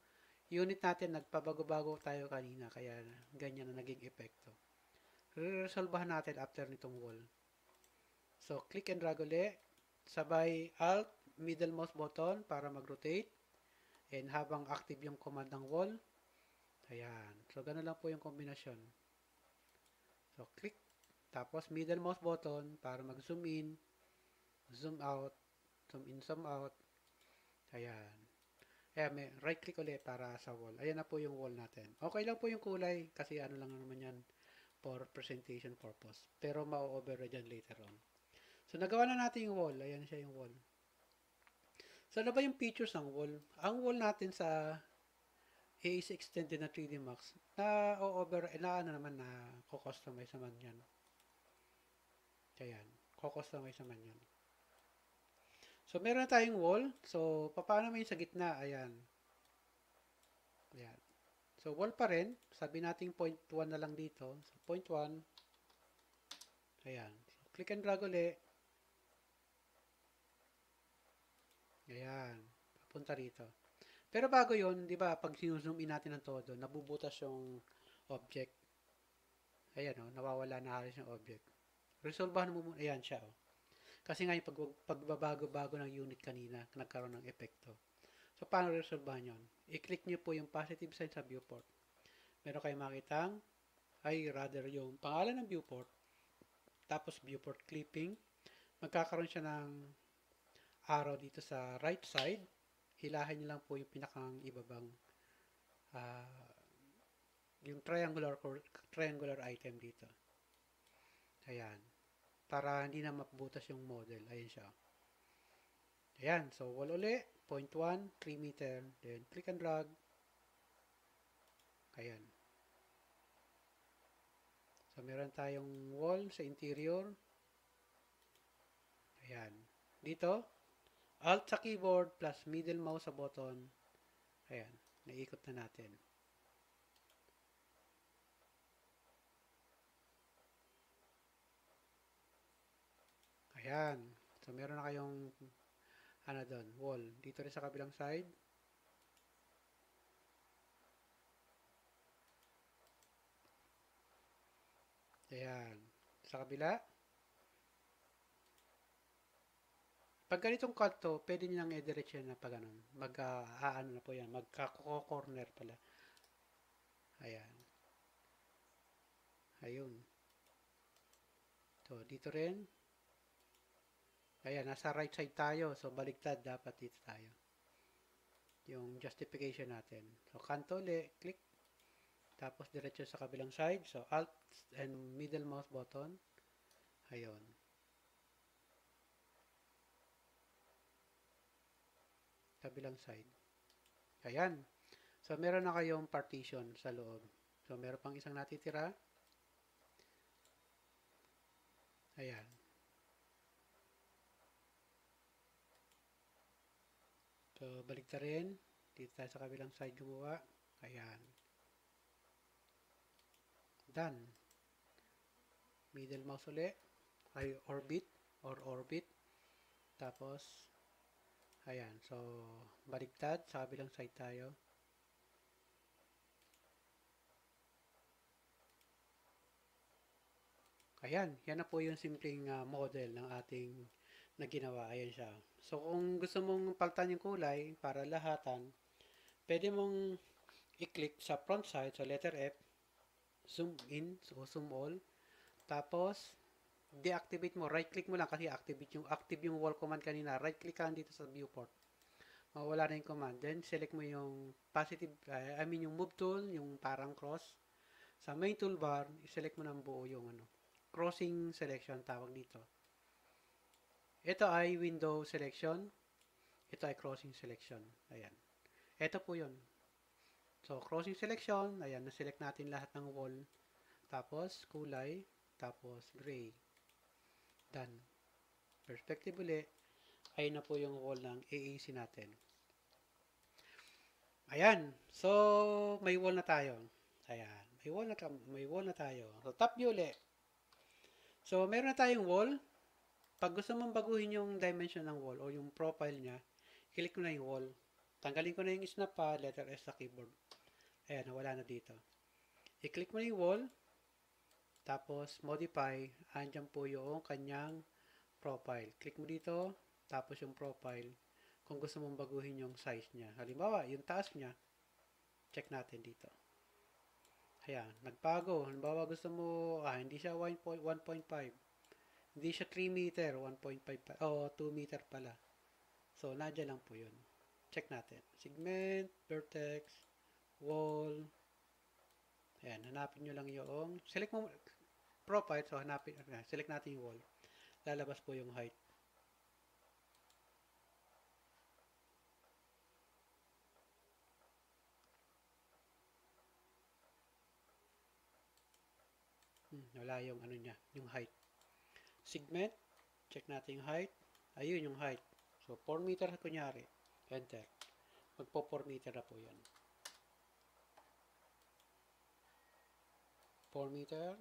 Speaker 1: unit natin, nagpabago-bago tayo kanina, kaya ganyan na naging epekto. Re-resolvahan natin after nitong wall. So, click and drag ulit. Sabay Alt, middle mouse button para mag-rotate. And habang active yung command ng wall. Ayan. So, ganun lang po yung kombinasyon. So, click. Tapos, middle mouse button para mag-zoom in, zoom out, zoom in, zoom out. Ayan. Ayan, may right click ulit para sa wall. Ayan na po yung wall natin. Okay lang po yung kulay kasi ano lang naman yan for presentation purpose. Pero ma-override yan later on. So, nagawa na natin yung wall. Ayan siya yung wall. Saan ba yung features ng wall? Ang wall natin sa AAC extended na 3D Max na over eh, na ano naman na ko-customize naman yan. Kaya yan. Ko-customize naman yan. So, meron na tayong wall. So, paano mo sa gitna? Ayan. Ayan. So, wall pa rin. Sabi natin 0.1 na lang dito. So, 0.1. Ayan. So, click and drag ulit. Ayan. Papunta rito. Pero bago yon di ba, pag sinuzoom in natin ng todo, nabubutas yung object. Ayan, oh, nawawala na halos yung object. Resolvahan mo muna. Ayan siya, oh. Kasi nga yung pag, pagbabago-bago ng unit kanina, nagkaroon ng epekto. So, paano resolvahan yon? I-click nyo po yung positive sign sa viewport. Meron kayo makitang, ay rather yung pangalan ng viewport, tapos viewport clipping, magkakaroon siya ng arrow dito sa right side, hilahin nyo lang po yung pinakang ibabang uh, yung triangular triangular item dito. Ayan. Para hindi na mapubutas yung model. Ayan siya. Ayan. So, wall uli. 0.1, 3 meter. Then, click and drag. Ayan. So, meron tayong wall sa interior. Ayan. Dito, Alt sa keyboard plus middle mouse sa button. Ayan, naikot na natin. Ayan. So, meron na kayong ano doon, wall. Dito rin sa kabilang side. Ayan. Sa kabila. Pag ganitong cut to, pwede nyo nang i-diretso na pag ano, mag, uh, ano na po yan, magka-corner pala. Ayan. Ayun. So, dito rin. Ayan, nasa right side tayo. So, baliktad dapat dito tayo. Yung justification natin. So, kanto ulit, click. Tapos, diretso sa kabilang side. So, alt and middle mouse button. Ayun. kabilang side. Ayan. So, meron na kayong partition sa loob. So, meron pang isang natitira. Ayan. So, balik ta rin. Dito tayo sa kabilang side gumawa. Ayan. Done. Middle mouse ulit. Ay, orbit or orbit. Tapos, Ayan, so baliktad sa kabilang side tayo. Ayan, yan na po yung simpleng uh, model ng ating na ginawa. Ayan siya. So, kung gusto mong palitan yung kulay para lahatan, pwede mong i-click sa front side, sa so letter F, zoom in, so zoom all, tapos deactivate mo, right click mo lang kasi activate yung active yung wall command kanina. Right click lang dito sa viewport. Mawala na yung command. Then select mo yung positive, uh, I mean yung move tool, yung parang cross. Sa main toolbar, i-select mo nang buo yung ano, crossing selection tawag dito. Ito ay window selection. Ito ay crossing selection. Ayan. Ito po yun. So, crossing selection. Ayan, na-select natin lahat ng wall. Tapos, kulay. Tapos, gray tan perspective uli, ay na po yung wall ng AAC natin. Ayan. So, may wall na tayo. Ayan. May wall na, may wall na tayo. So, top view uli. So, meron na tayong wall. Pag gusto mong baguhin yung dimension ng wall o yung profile niya, click mo na yung wall. Tanggalin ko na yung snap pa, letter S sa keyboard. Ayan, nawala na dito. I-click mo na yung wall. Tapos, modify, Andiyan po yung kanyang profile. Click mo dito, tapos yung profile. Kung gusto mong baguhin yung size niya. Halimbawa, yung taas niya, check natin dito. Ayan, nagbago. Halimbawa, gusto mo, ah, hindi siya 1.5. Hindi siya 3 meter, 1.5, oh, 2 meter pala. So, nandiyan lang po yun. Check natin. Segment, vertex, wall. Ayan, hanapin nyo lang yung, select mo, profile. So, hanapin, uh, select natin yung wall. Lalabas po yung height. Hmm, wala yung ano niya, yung height. Segment, check natin yung height. Ayun yung height. So, 4 meter kunyari. Enter. Magpo 4 meter na po yan. 4 meter.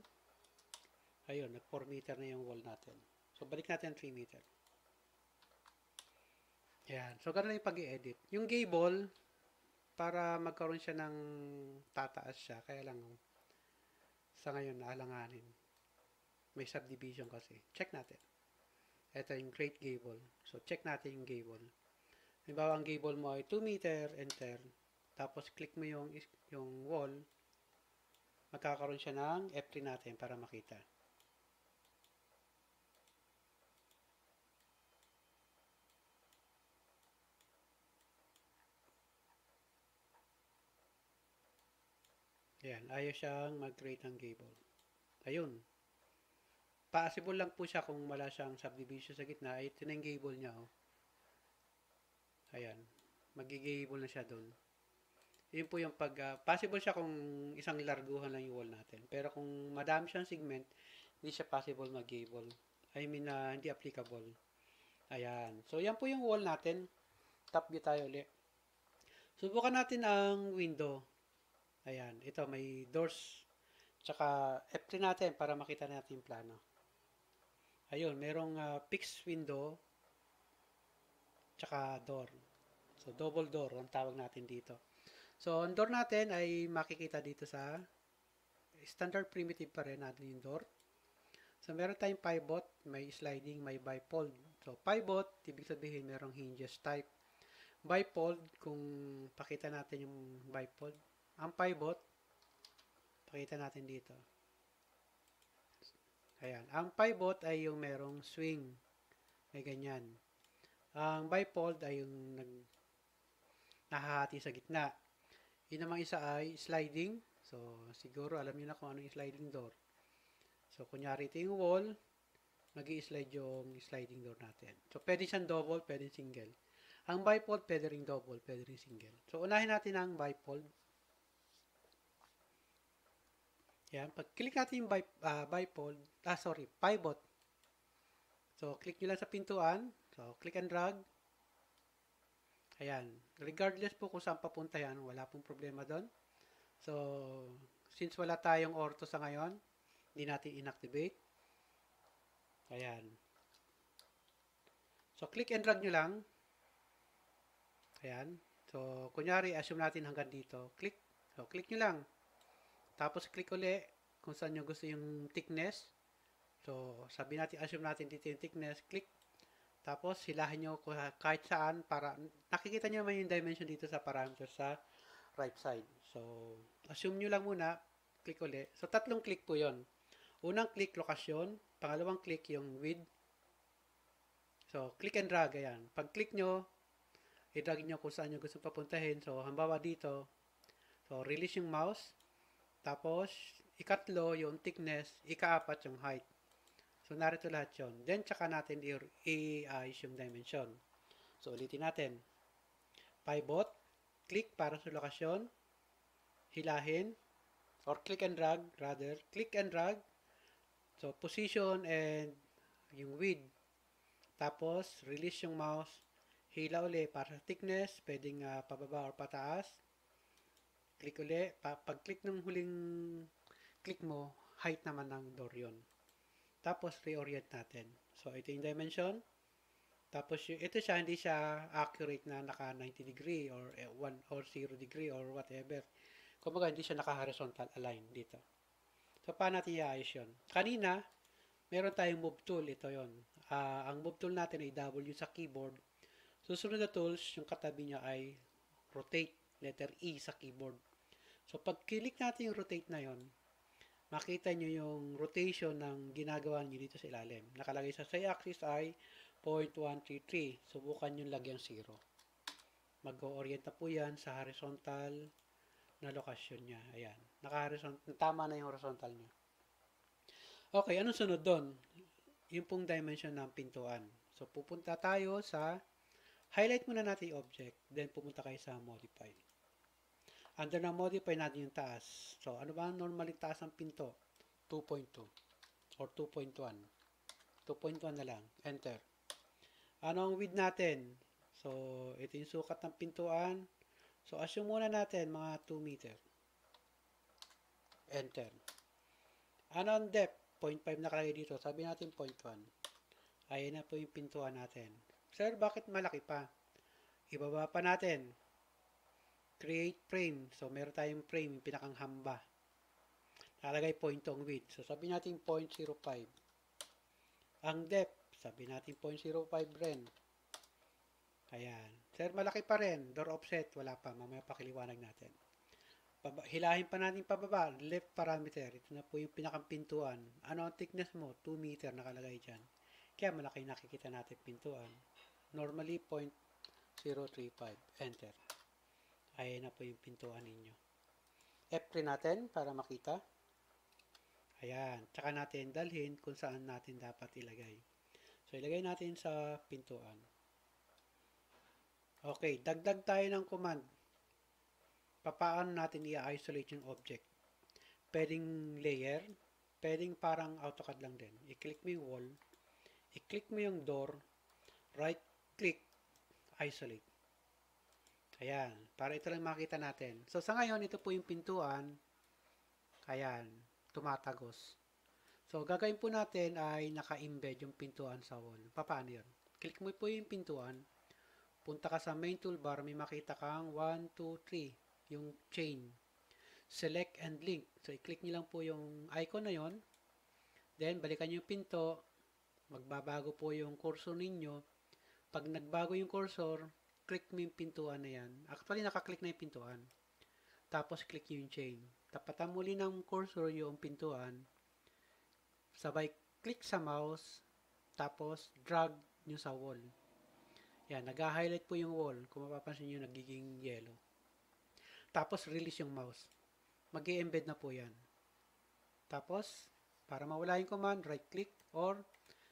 Speaker 1: Ayun, nag 4 meter na yung wall natin. So, balik natin 3 meter. Ayan. So, ganun lang yung pag edit Yung gable, para magkaroon siya ng tataas siya, kaya lang sa ngayon naalanganin. May subdivision kasi. Check natin. Ito yung great gable. So, check natin yung gable. Halimbawa, ang gable mo ay 2 meter, enter. Tapos, click mo yung, yung wall. Magkakaroon siya ng F3 natin para makita. Ayan, ayaw siyang mag-create ng gable. Ayun. Possible lang po siya kung wala siyang subdivision sa gitna. Ito na yung gable niya. Oh. Ayan. Mag-gable na siya doon. Yun po yung pag... Uh, possible siya kung isang larguhan lang yung wall natin. Pero kung madami siyang segment, hindi siya possible mag-gable. I mean, uh, hindi applicable. Ayan. So, yan po yung wall natin. Top view tayo ulit. Subukan natin ang window. Ayan, ito may doors. Tsaka F3 natin para makita natin yung plano. Ayun, merong uh, fixed window tsaka door. So double door ang tawag natin dito. So ang door natin ay makikita dito sa standard primitive pa rin natin yung door. So, meron tayong pivot, may sliding, may bifold. So, pivot, ibig sabihin merong hinges type. Bifold, kung pakita natin yung bifold. Ang pivot, pakita natin dito. Ayan. Ang pivot ay yung merong swing. May ganyan. Ang bifold ay yung nag nahahati sa gitna. Yun namang isa ay sliding. So, siguro alam niyo na kung ano yung sliding door. So, kunyari ito yung wall, mag slide yung sliding door natin. So, pwede siyang double, pwede single. Ang bifold, pwede rin double, pwede rin single. So, unahin natin ang bifold. Yan. Pag-click natin yung bi uh, ah, bipod, ah, sorry, pivot. So, click nyo lang sa pintuan. So, click and drag. Ayan. Regardless po kung saan papunta yan, wala pong problema doon. So, since wala tayong ortho sa ngayon, hindi natin inactivate. Ayan. So, click and drag nyo lang. Ayan. So, kunyari, assume natin hanggang dito. Click. So, click nyo lang. Tapos click uli kung saan nyo gusto yung thickness. So, sabi natin, assume natin dito yung thickness. Click. Tapos, hilahin nyo kahit saan para, nakikita nyo naman yung dimension dito sa parameter sa right side. So, assume nyo lang muna, click uli. So, tatlong click po yon Unang click, location. Pangalawang click, yung width. So, click and drag, ayan. Pag click nyo, i-drag nyo kung saan nyo gusto papuntahin. So, hambawa dito. So, release yung mouse. Tapos, ikatlo yung thickness, ikaapat yung height. So, narito lahat yun. Then, tsaka natin i-ayos yung dimension. So, ulitin natin. Pivot, click para sa lokasyon, hilahin, or click and drag, rather, click and drag. So, position and yung width. Tapos, release yung mouse, hila uli para sa thickness, pwedeng uh, pababa or pataas. Click uli. Pag-click ng huling click mo, height naman ng door yun. Tapos, reorient natin. So, ito yung dimension. Tapos, ito siya, hindi siya accurate na naka 90 degree or 1 eh, or 0 degree or whatever. Kumbaga, hindi siya naka-horizontal align dito. So, paano natin iayos yun? Kanina, meron tayong move tool. Ito yon uh, ah, Ang move tool natin ay W sa keyboard. Susunod na tools, yung katabi niya ay rotate, letter E sa keyboard. So, pag click natin yung rotate na yon, makita nyo yung rotation ng ginagawa nyo dito sa ilalim. Nakalagay sa y-axis ay 0.133. Subukan yung lagyan 0. Mag-orient na po yan sa horizontal na lokasyon niya. Ayan. Naka-horizontal. Tama na yung horizontal niya. Okay, anong sunod doon? Yung pong dimension ng pintuan. So, pupunta tayo sa highlight muna natin yung object. Then, pumunta kayo sa modify. Under na modify natin yung taas. So, ano ba ang normally taas ng pinto? 2.2 or 2.1. 2.1 na lang. Enter. Ano ang width natin? So, ito yung sukat ng pintuan. So, assume muna natin mga 2 meter. Enter. Ano ang depth? 0.5 nakalagay dito. Sabi natin 0.1. Ayan na po yung pintuan natin. Sir, bakit malaki pa? Ibaba pa natin create frame. So, meron tayong frame, yung pinakang hamba. Lalagay point ang width. So, sabi natin 0.05. Ang depth, sabi natin 0.05 rin. Ayan. Sir, malaki pa rin. Door offset, wala pa. Mamaya pakiliwanag natin. Baba, hilahin pa natin pababa, left parameter. Ito na po yung pinakang pintuan. Ano ang thickness mo? 2 meter nakalagay dyan. Kaya malaki nakikita natin pintuan. Normally, 0.035. Enter ay na po yung pintuan ninyo. F3 natin para makita. Ayan. Tsaka natin dalhin kung saan natin dapat ilagay. So, ilagay natin sa pintuan. Okay. Dagdag tayo ng command. Papaan natin i-isolate yung object? Pwedeng layer. Pwedeng parang AutoCAD lang din. I-click mo yung wall. I-click mo yung door. Right click. Isolate. Ayan, para ito lang makita natin. So, sa ngayon, ito po yung pintuan. Ayan, tumatagos. So, gagawin po natin ay naka-embed yung pintuan sa wall. Paano yun? Click mo po yung pintuan. Punta ka sa main toolbar, may makita kang 1, 2, 3, yung chain. Select and link. So, i-click nyo lang po yung icon na yon. Then, balikan nyo yung pinto. Magbabago po yung cursor ninyo. Pag nagbago yung cursor, click mo yung pintuan na yan. Actually, nakaklick na yung pintuan. Tapos, click yung chain. Tapatan muli ng cursor yung pintuan. Sabay, click sa mouse. Tapos, drag nyo sa wall. Yan, nag-highlight po yung wall. Kung mapapansin nyo, nagiging yellow. Tapos, release yung mouse. mag embed na po yan. Tapos, para mawala yung command, right-click or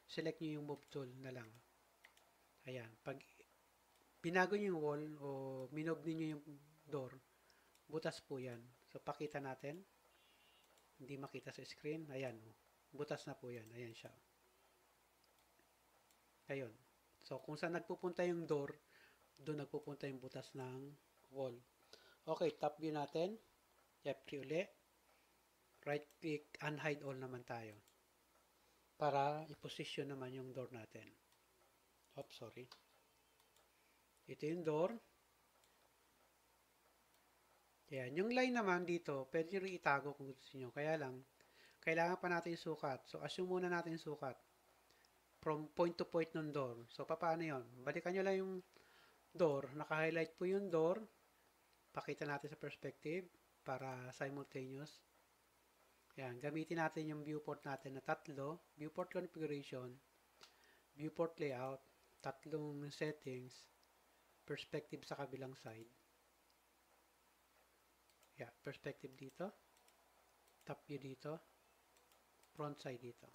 Speaker 1: select nyo yung move tool na lang. Ayan, pag binago niyo yung wall o minog niyo yung door, butas po yan. So, pakita natin. Hindi makita sa screen. Ayan. Oh. Butas na po yan. Ayan siya. Ayun. So, kung saan nagpupunta yung door, doon nagpupunta yung butas ng wall. Okay, top view natin. F3 uli. Right click, unhide all naman tayo. Para i-position naman yung door natin. Oops, sorry. Ito yung door. Ayan. Yung line naman dito, pwede nyo itago kung gusto nyo. Kaya lang, kailangan pa natin sukat. So, assume muna natin sukat. From point to point ng door. So, paano yon Balikan nyo lang yung door. Naka-highlight po yung door. Pakita natin sa perspective para simultaneous. Ayan. Gamitin natin yung viewport natin na tatlo. Viewport configuration, viewport layout, tatlong settings, perspective sa kabilang side. Yeah, perspective dito. Top view dito. Front side dito.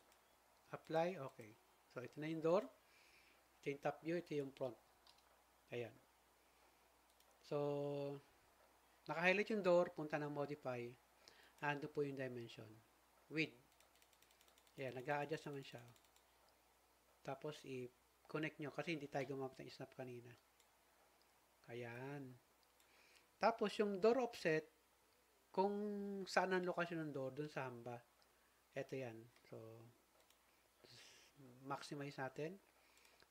Speaker 1: Apply, okay. So, ito na yung door. Ito yung top view, ito yung front. Ayan. So, naka-highlight yung door, punta ng modify. Ando po yung dimension. Width. Ayan, nag-a-adjust naman siya. Tapos, i-connect nyo kasi hindi tayo gumamit ng snap kanina. Ayan. Tapos yung door offset, kung saan ang lokasyon ng door, dun sa hamba. Ito yan. So, maximize natin.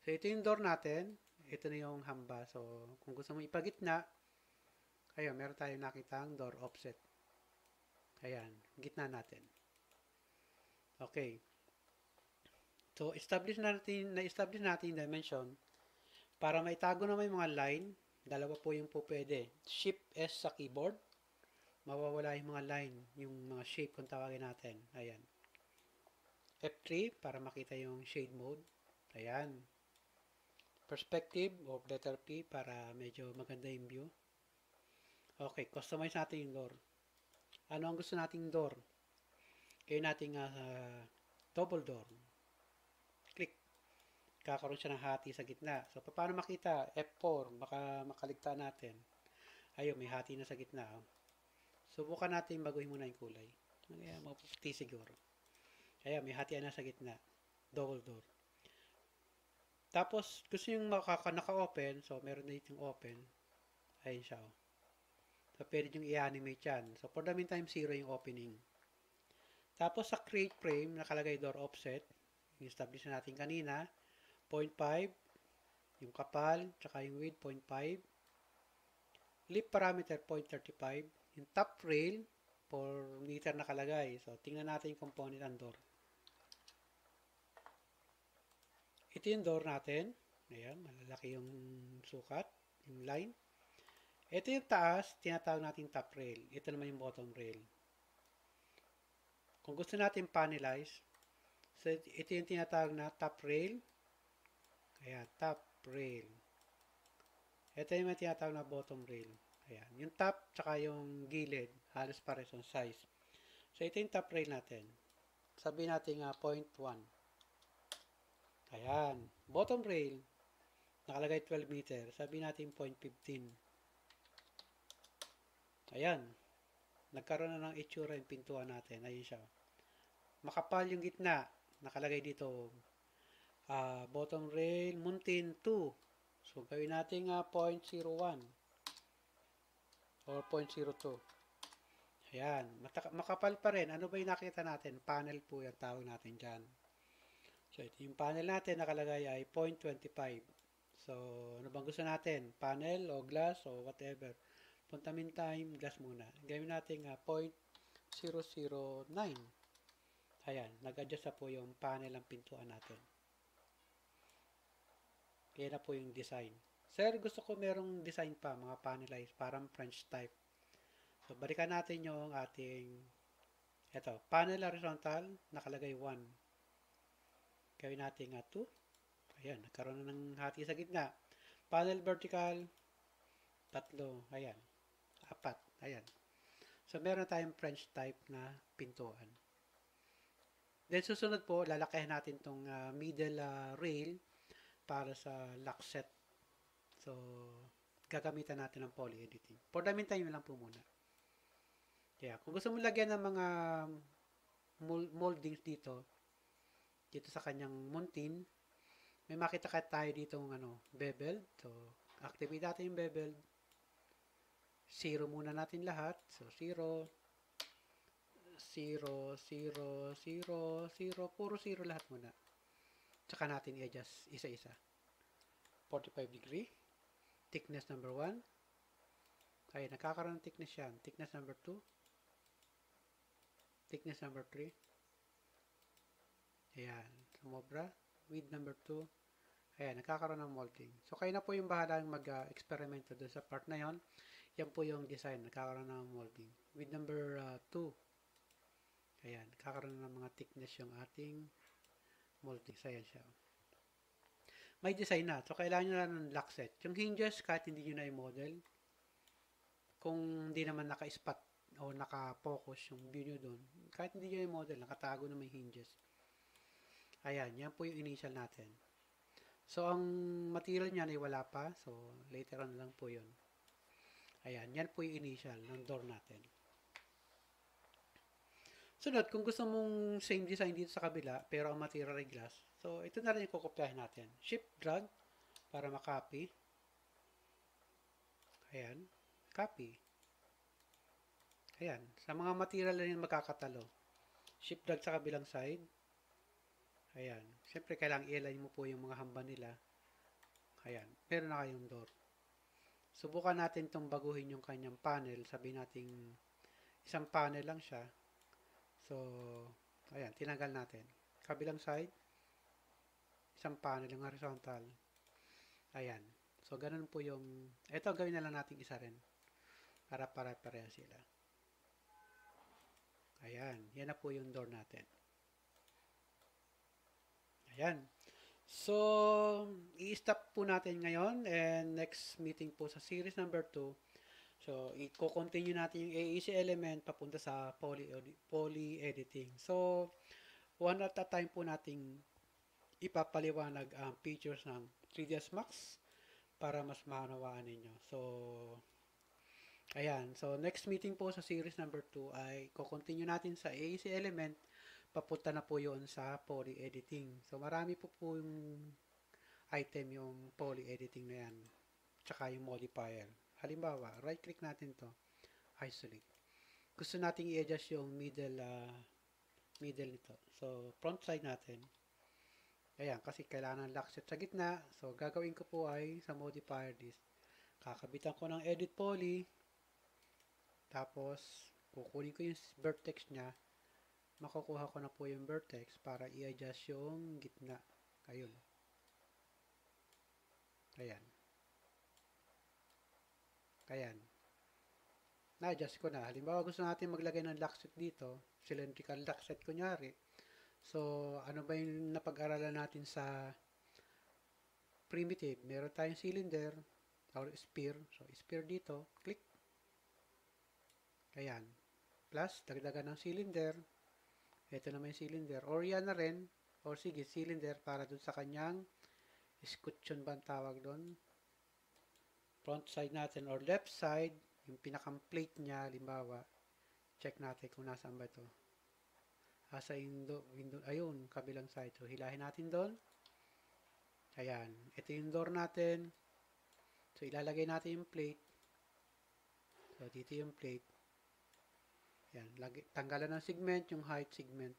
Speaker 1: So, ito yung door natin. Ito na yung hamba. So, kung gusto mo ipagitna, ayun, meron tayong nakitang door offset. Ayan, gitna natin. Okay. So, establish natin, na-establish natin yung dimension para maitago naman yung mga line Dalawa po yung po pwede. Shift S sa keyboard. Mawawala yung mga line, yung mga shape kung tawagin natin. Ayan. F3 para makita yung shade mode. Ayan. Perspective of letter P para medyo maganda yung view. Okay, customize natin yung door. Ano ang gusto nating door? Kaya nating uh, ah, double door kakaroon siya ng hati sa gitna. So, paano makita? F4, maka, makaligta natin. Ayun, may hati na sa gitna. Oh. Subukan natin baguhin muna yung kulay. Ayan, mapuputi siguro. Ayan, may hati na sa gitna. Double door. Tapos, gusto yung makaka, naka-open. So, meron na yung open. Ayan siya. Oh. So, pwede yung i-animate yan. So, for the meantime, zero yung opening. Tapos, sa create frame, nakalagay door offset. Yung establish na natin kanina. 0.5, yung kapal, tsaka yung width, 0.5. Lip parameter, 0.35. Yung top rail, for meter nakalagay. So, tingnan natin yung component ng door. Ito yung door natin. Ayan, malalaki yung sukat, yung line. Ito yung taas, tinatawag natin top rail. Ito naman yung bottom rail. Kung gusto natin panelize, so ito yung tinatawag na top rail, Ayan, top rail. Ito yung tinatawag na bottom rail. Ayan, yung top tsaka yung gilid, halos pares yung size. So, ito yung top rail natin. Sabihin natin uh, 0.1. Ayan, bottom rail, nakalagay 12 meter. Sabihin natin 0.15. Ayan, nagkaroon na ng itsura yung pintuan natin. Ayun siya. Makapal yung gitna, nakalagay dito uh, bottom rail, muntin 2. So, gawin natin uh, 0.01 or 0.02. Ayan, makapal pa rin. Ano ba yung nakita natin? Panel po yung tawag natin dyan. So, ito yung panel natin nakalagay ay 0.25. So, ano bang gusto natin? Panel o glass o whatever. Puntamin time, glass muna. Gawin natin uh, 0.009. Ayan, nag-adjust na po yung panel ang pintuan natin. Kaya na po yung design. Sir, gusto ko merong design pa, mga panelized, parang French type. So, balikan natin yung ating, ito, panel horizontal, nakalagay 1. Gawin natin nga 2. Ayan, nagkaroon na ng hati sa gitna. Panel vertical, 3. ayan, 4. ayan. So, meron tayong French type na pintuan. Then, susunod po, lalakihan natin tong uh, middle uh, rail para sa lockset. So, gagamitan natin ng poly editing. For the meantime, lang po muna. Kaya, kung gusto mo lagyan ng mga moldings dito, dito sa kanyang muntin, may makita ka tayo dito ng ano, bevel. So, activate natin yung bevel. Zero muna natin lahat. So, zero, zero, zero, zero, zero, puro zero lahat muna. Tsaka natin i-adjust isa-isa. 45 degree. Thickness number 1. Ay, nakakaroon ng thickness yan. Thickness number 2. Thickness number 3. Ayan. Sumobra. Width number 2. Ayan, nakakaroon ng molding. So, kayo na po yung bahalang mag-experimento uh, doon sa part na yon. Yan po yung design. Nakakaroon ng molding. Width number 2. Uh, ah, two. Ayan, kakaroon ng mga thickness yung ating multi-sail siya. May design na. So, kailangan nyo na ng lock set. Yung hinges, kahit hindi nyo na i-model, kung hindi naman naka-spot o naka-focus yung view nyo doon, kahit hindi nyo yung model nakatago na may hinges. Ayan, yan po yung initial natin. So, ang material niya ay wala pa. So, later on lang po yun. Ayan, yan po yung initial ng door natin. So Sunod, kung gusto mong same design dito sa kabila, pero ang material ay glass, so ito na rin yung kukopyahin natin. Shift drag para makopy. Ayan. Copy. Ayan. Sa mga material na magkakatalo. Shift drag sa kabilang side. Ayan. Siyempre, kailangan i-align mo po yung mga hamba nila. Ayan. Meron na kayong door. Subukan natin itong baguhin yung kanyang panel. Sabihin natin isang panel lang siya. So, ayan, tinanggal natin. Kabilang side, isang panel, yung horizontal. Ayan. So, ganun po yung, ito gawin na lang natin isa rin. Para para pareho sila. Ayan, yan na po yung door natin. Ayan. So, i-stop po natin ngayon and next meeting po sa series number 2 So, i-continue natin yung AEC element papunta sa poly, poly editing. So, one at a time po nating ipapaliwanag ang features ng 3ds Max para mas mahanawaan ninyo. So, ayan. So, next meeting po sa series number 2 ay kukontinue natin sa AEC element. Papunta na po yon sa poly editing. So, marami po po yung item yung poly editing na yan. Tsaka yung modifier. Halimbawa, right click natin to isolate. Gusto nating i-adjust yung middle uh, middle nito. So, front side natin. Ayan, kasi kailangan lock set sa gitna. So, gagawin ko po ay sa modifier this. Kakabitan ko ng edit poly. Tapos, kukunin ko yung vertex niya. Makukuha ko na po yung vertex para i-adjust yung gitna. Ayun. Ayan. Ayan. Na-adjust ko na. Halimbawa, gusto natin maglagay ng lockset dito. Cylindrical lockset, kunyari. So, ano ba yung napag-aralan natin sa primitive? Meron tayong cylinder or spear. So, spear dito. Click. Ayan. Plus, dagdagan ng cylinder. Ito naman yung cylinder. Or yan na rin. Or sige, cylinder para dun sa kanyang escutcheon ba tawag doon? front side natin or left side, yung pinakang plate niya, limbawa, check natin kung nasaan ba ito. Asa ah, sa window, window, ayun, kabilang side. So, hilahin natin doon. Ayan, ito yung door natin. So, ilalagay natin yung plate. So, dito yung plate. Ayan, lagi, tanggalan ng segment, yung height segment.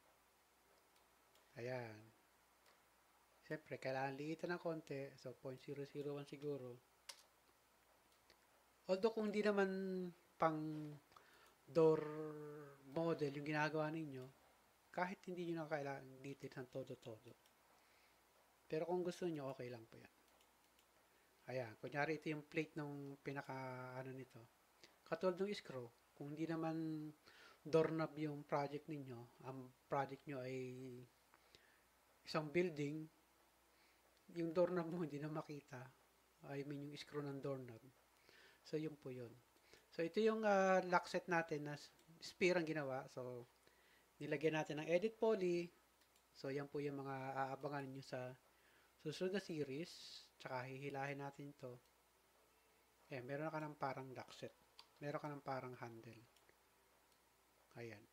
Speaker 1: Ayan. Siyempre, kailangan liitan ng konti. So, 0.001 siguro. Although kung hindi naman pang door model yung ginagawa ninyo, kahit hindi nyo na kailangan details ng todo-todo. Pero kung gusto nyo, okay lang po yan. Ayan, kunyari ito yung plate ng pinaka ano nito. Katulad ng screw, kung hindi naman doorknob yung project ninyo, ang project nyo ay isang building, yung doorknob mo hindi na makita, I mean yung screw ng doorknob, So, yung po yun. So, ito yung uh, lock set natin na spear ang ginawa. So, nilagyan natin ng edit poly. So, yan po yung mga aabangan nyo sa susunod na series. Tsaka hihilahin natin to. Eh, meron ka ng parang lock set. Meron ka ng parang handle. Ayan.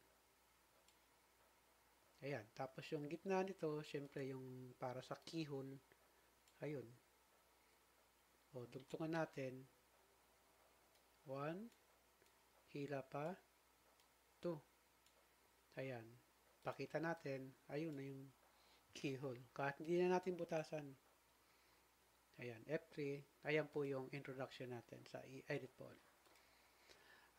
Speaker 1: Ayan. Tapos yung gitna nito, syempre yung para sa keyhole. Ayun. O, dugtungan natin. 1, hila pa, 2. Ayan. Pakita natin, ayun na yung keyhole. Kahit hindi na natin butasan. Ayan, F3. Ayan po yung introduction natin sa edit ball.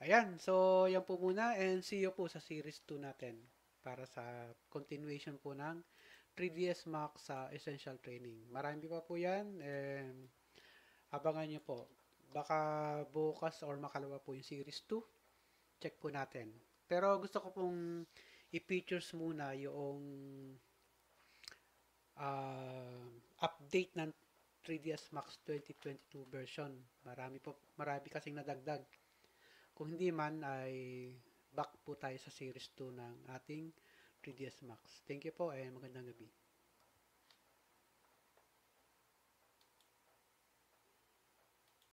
Speaker 1: Ayan, so yan po muna and see you po sa series 2 natin para sa continuation po ng 3ds Max sa essential training. Marami pa po yan and abangan nyo po. Baka bukas or makalawa po yung series 2. Check po natin. Pero gusto ko pong i-features muna yung uh, update ng 3ds Max 2022 version. Marami po, marami kasing nadagdag. Kung hindi man ay back po tayo sa series 2 ng ating 3ds Max. Thank you po and magandang gabi.